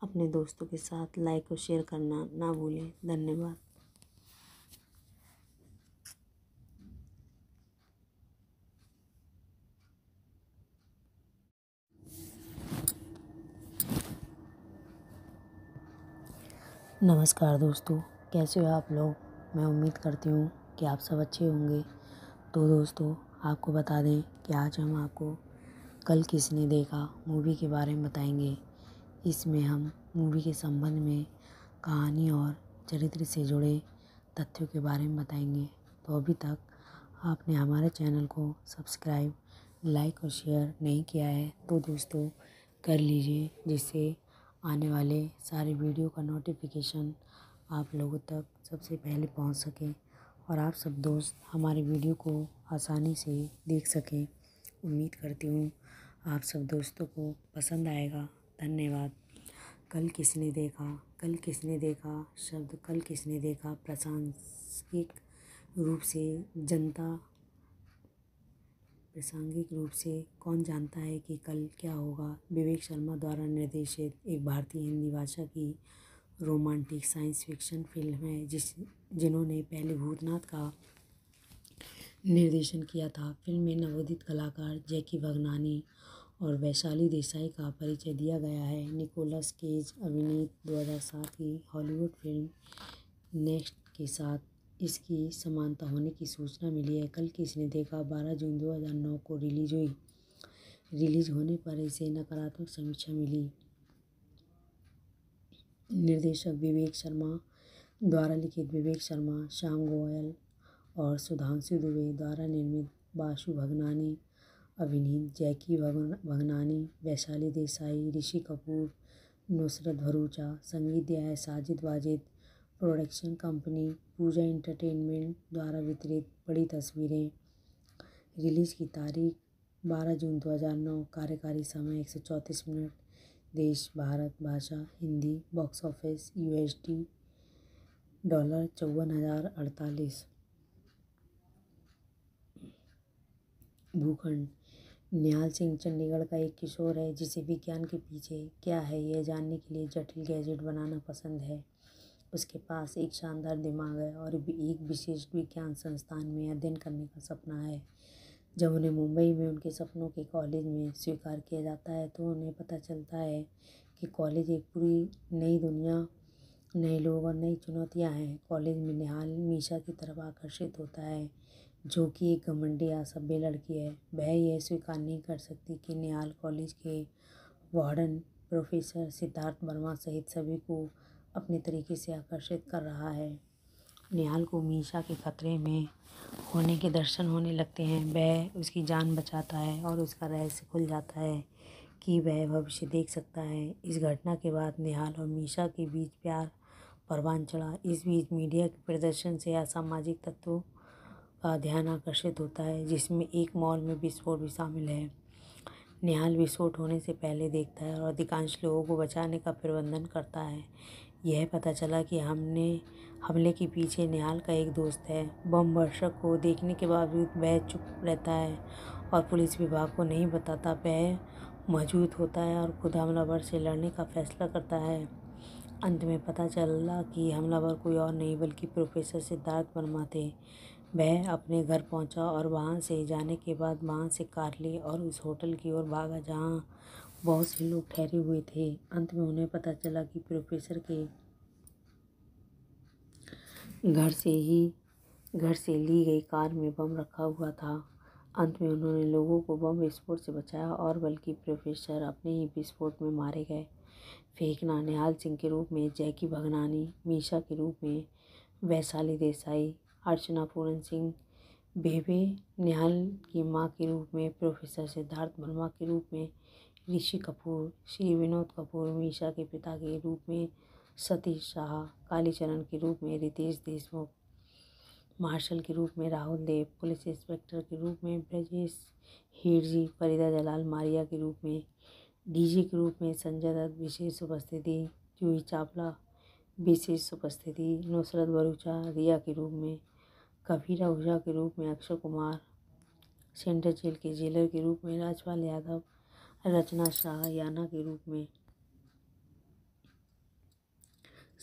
अपने दोस्तों के साथ लाइक और शेयर करना ना भूलें धन्यवाद नमस्कार दोस्तों कैसे हो आप लोग मैं उम्मीद करती हूँ कि आप सब अच्छे होंगे तो दोस्तों आपको बता दें कि आज हम आपको कल किसने देखा मूवी के बारे में बताएंगे इसमें हम मूवी के संबंध में कहानी और चरित्र से जुड़े तथ्यों के बारे में बताएंगे तो अभी तक आपने हमारे चैनल को सब्सक्राइब लाइक और शेयर नहीं किया है तो दोस्तों कर लीजिए जिससे आने वाले सारे वीडियो का नोटिफिकेशन आप लोगों तक सबसे पहले पहुंच सके और आप सब दोस्त हमारे वीडियो को आसानी से देख सकें उम्मीद करती हूँ आप सब दोस्तों को पसंद आएगा धन्यवाद कल किसने देखा कल किसने देखा शब्द कल किसने देखा प्रशांसिक रूप से जनता प्रासंगिक रूप से कौन जानता है कि कल क्या होगा विवेक शर्मा द्वारा निर्देशित एक भारतीय हिंदी भाषा की रोमांटिक साइंस फिक्शन फिल्म है जिस जिन्होंने पहले भूतनाथ का निर्देशन किया था फिल्म में नवोदित कलाकार जैकी भगनानी और वैशाली देसाई का परिचय दिया गया है निकोलस केज अभिनीत 2007 की हॉलीवुड फिल्म नेक्स्ट के साथ इसकी समानता होने की सूचना मिली है कल किसने देखा बारह जून दो हज़ार नौ को रिलीज हुई रिलीज होने पर इसे नकारात्मक समीक्षा मिली निर्देशक विवेक शर्मा द्वारा लिखित विवेक शर्मा श्याम गोयल और सुधांशु दुबे द्वारा निर्मित बाशु भगनानी अभिनीत जैकी भगनानी वैशाली देसाई ऋषि कपूर नुसरत भरूचा संगीत दिया है Sajid Wajid production company Pooja entertainment द्वारा वितरित बड़ी तस्वीरें रिलीज की तारीख 12 जून 2009 कार्यकारी समय एक सौ चौंतीस मिनट देश भारत भाषा Hindi box office U D dollar चौवन हज़ार अड़तालीस भूखंड निहाल सिंह चंडीगढ़ का एक किशोर है जिसे विज्ञान के पीछे क्या है यह जानने के लिए जटिल गैजेट बनाना पसंद है उसके पास एक शानदार दिमाग है और भी एक विशेष विज्ञान संस्थान में अध्ययन करने का सपना है जब उन्हें मुंबई में उनके सपनों के कॉलेज में स्वीकार किया जाता है तो उन्हें पता चलता है कि कॉलेज एक पूरी नई दुनिया नए लोग और नई चुनौतियाँ हैं कॉलेज में निहाल मीशा की तरफ आकर्षित होता है जो कि एक घमंडी असभ्य लड़की है वह यह स्वीकार नहीं कर सकती कि निहाल कॉलेज के वार्डन प्रोफेसर सिद्धार्थ वर्मा सहित सभी को अपने तरीके से आकर्षित कर रहा है निहाल को मीशा के खतरे में होने के दर्शन होने लगते हैं वह उसकी जान बचाता है और उसका रहस्य खुल जाता है कि वह भविष्य देख सकता है इस घटना के बाद निहाल और मीशा के बीच प्यार परवान चढ़ा इस बीच मीडिया के प्रदर्शन से असामाजिक तत्वों का ध्यान आकर्षित होता है जिसमें एक मॉल में विस्फोट भी शामिल है निहाल विस्फोट होने से पहले देखता है और अधिकांश लोगों को बचाने का प्रबंधन करता है यह पता चला कि हमने हमले के पीछे निहाल का एक दोस्त है बम वर्षक को देखने के बावजूद वह चुप रहता है और पुलिस विभाग को नहीं बताता वह मौजूद होता है और खुद हमलावर से लड़ने का फैसला करता है अंत में पता चला कि हमलावर कोई और नहीं बल्कि प्रोफेसर सिद्धार्थ वर्मा थे वह अपने घर पहुंचा और वहां से जाने के बाद वहां से कार ली और उस होटल की ओर भागा जहां बहुत से लोग ठहरे हुए थे अंत में उन्हें पता चला कि प्रोफेसर के घर से ही घर से ली गई कार में बम रखा हुआ था अंत में उन्होंने लोगों को बम विस्फोट से बचाया और बल्कि प्रोफेसर अपने ही विस्फोट में मारे गए फेंकना निहाल सिंह के रूप में जैकी भगनानी मीशा के रूप में वैशाली देसाई अर्चना पूरन सिंह बेबे निहाल की माँ के रूप में प्रोफेसर सिद्धार्थ वर्मा के रूप में ऋषि कपूर श्री विनोद कपूर मीशा के पिता के रूप में सतीश शाह कालीचरण के रूप में रितेश देशमुख मार्शल के रूप में राहुल देव पुलिस इंस्पेक्टर के रूप में ब्रजेश हीरजी फरीदा जलाल मारिया के रूप में डीजी के रूप में संजय दत्त विशेष उपस्थिति जूही चावला विशेष उपस्थिति नुसरत भरूचा रिया के रूप में कबीर हुजा के रूप में अक्षय कुमार सेंट्रल जेल के जेलर के रूप में राजपाल यादव रचना शाहयाना के रूप में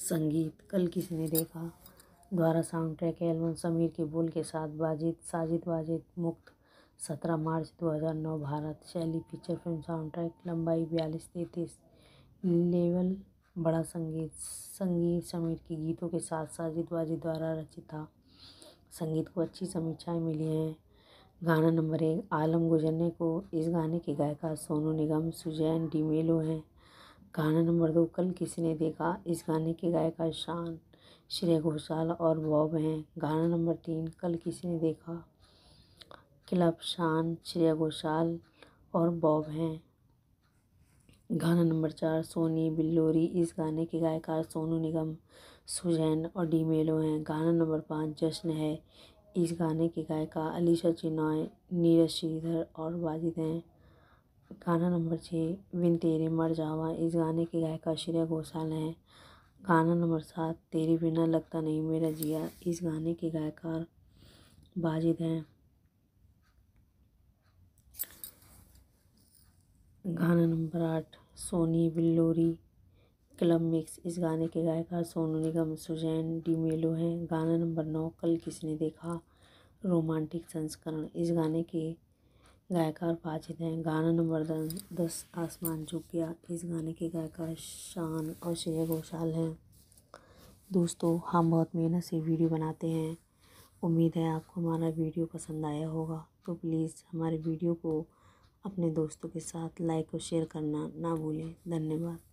संगीत कल किसी ने देखा द्वारा साउंड ट्रैक एल्बम समीर के बोल के साथ बाजिद साजिद वाजिद मुक्त सत्रह मार्च 2009 भारत शैली फीचर फिल्म साउंड ट्रैक लंबाई बयालीस तैंतीस लेवल बड़ा संगीत संगीत समीर के गीतों के साथ साजिद वाजिद द्वारा रचित था संगीत को अच्छी समीक्षाएं मिली हैं गाना नंबर एक आलम गुजरने को इस गाने की गायिका सोनू निगम सुजैन डीमेलो हैं गाना नंबर दो कल किसी ने देखा इस गाने की गायिका शान श्रेया घोषाल और बॉब हैं गाना नंबर तीन कल किसी ने देखा क्लब शान श्रेया घोषाल और बॉब हैं गाना नंबर चार सोनी बिल्लोरी इस गाने के गायकार सोनू निगम सुजैन और डी मेलो हैं गाना नंबर पाँच जश्न है इस गाने की गायिका अलीशा चिनॉय नीरज श्रीधर और वाजिद हैं गाना नंबर छः बिन तेरे मर जावा इस गाने की गायिका श्रेया घोषाल हैं गाना नंबर सात तेरे बिना लगता नहीं मेरा जिया इस गाने के गायकार वाजिद हैं गाना नंबर आठ सोनी बिल्लोरी क्लब मिक्स इस गाने के गायकार सोनू निगम सुजैन डी मेलो हैं गाना नंबर नौ कल किसने देखा रोमांटिक संस्करण इस गाने के गायकार पाचित हैं गाना नंबर दस, दस आसमान झुक गया इस गाने के गायकार शान और श्रेया घोषाल हैं दोस्तों हम बहुत मेहनत से वीडियो बनाते हैं उम्मीद है आपको हमारा वीडियो पसंद आया होगा तो प्लीज़ हमारे वीडियो को अपने दोस्तों के साथ लाइक और शेयर करना ना भूलें धन्यवाद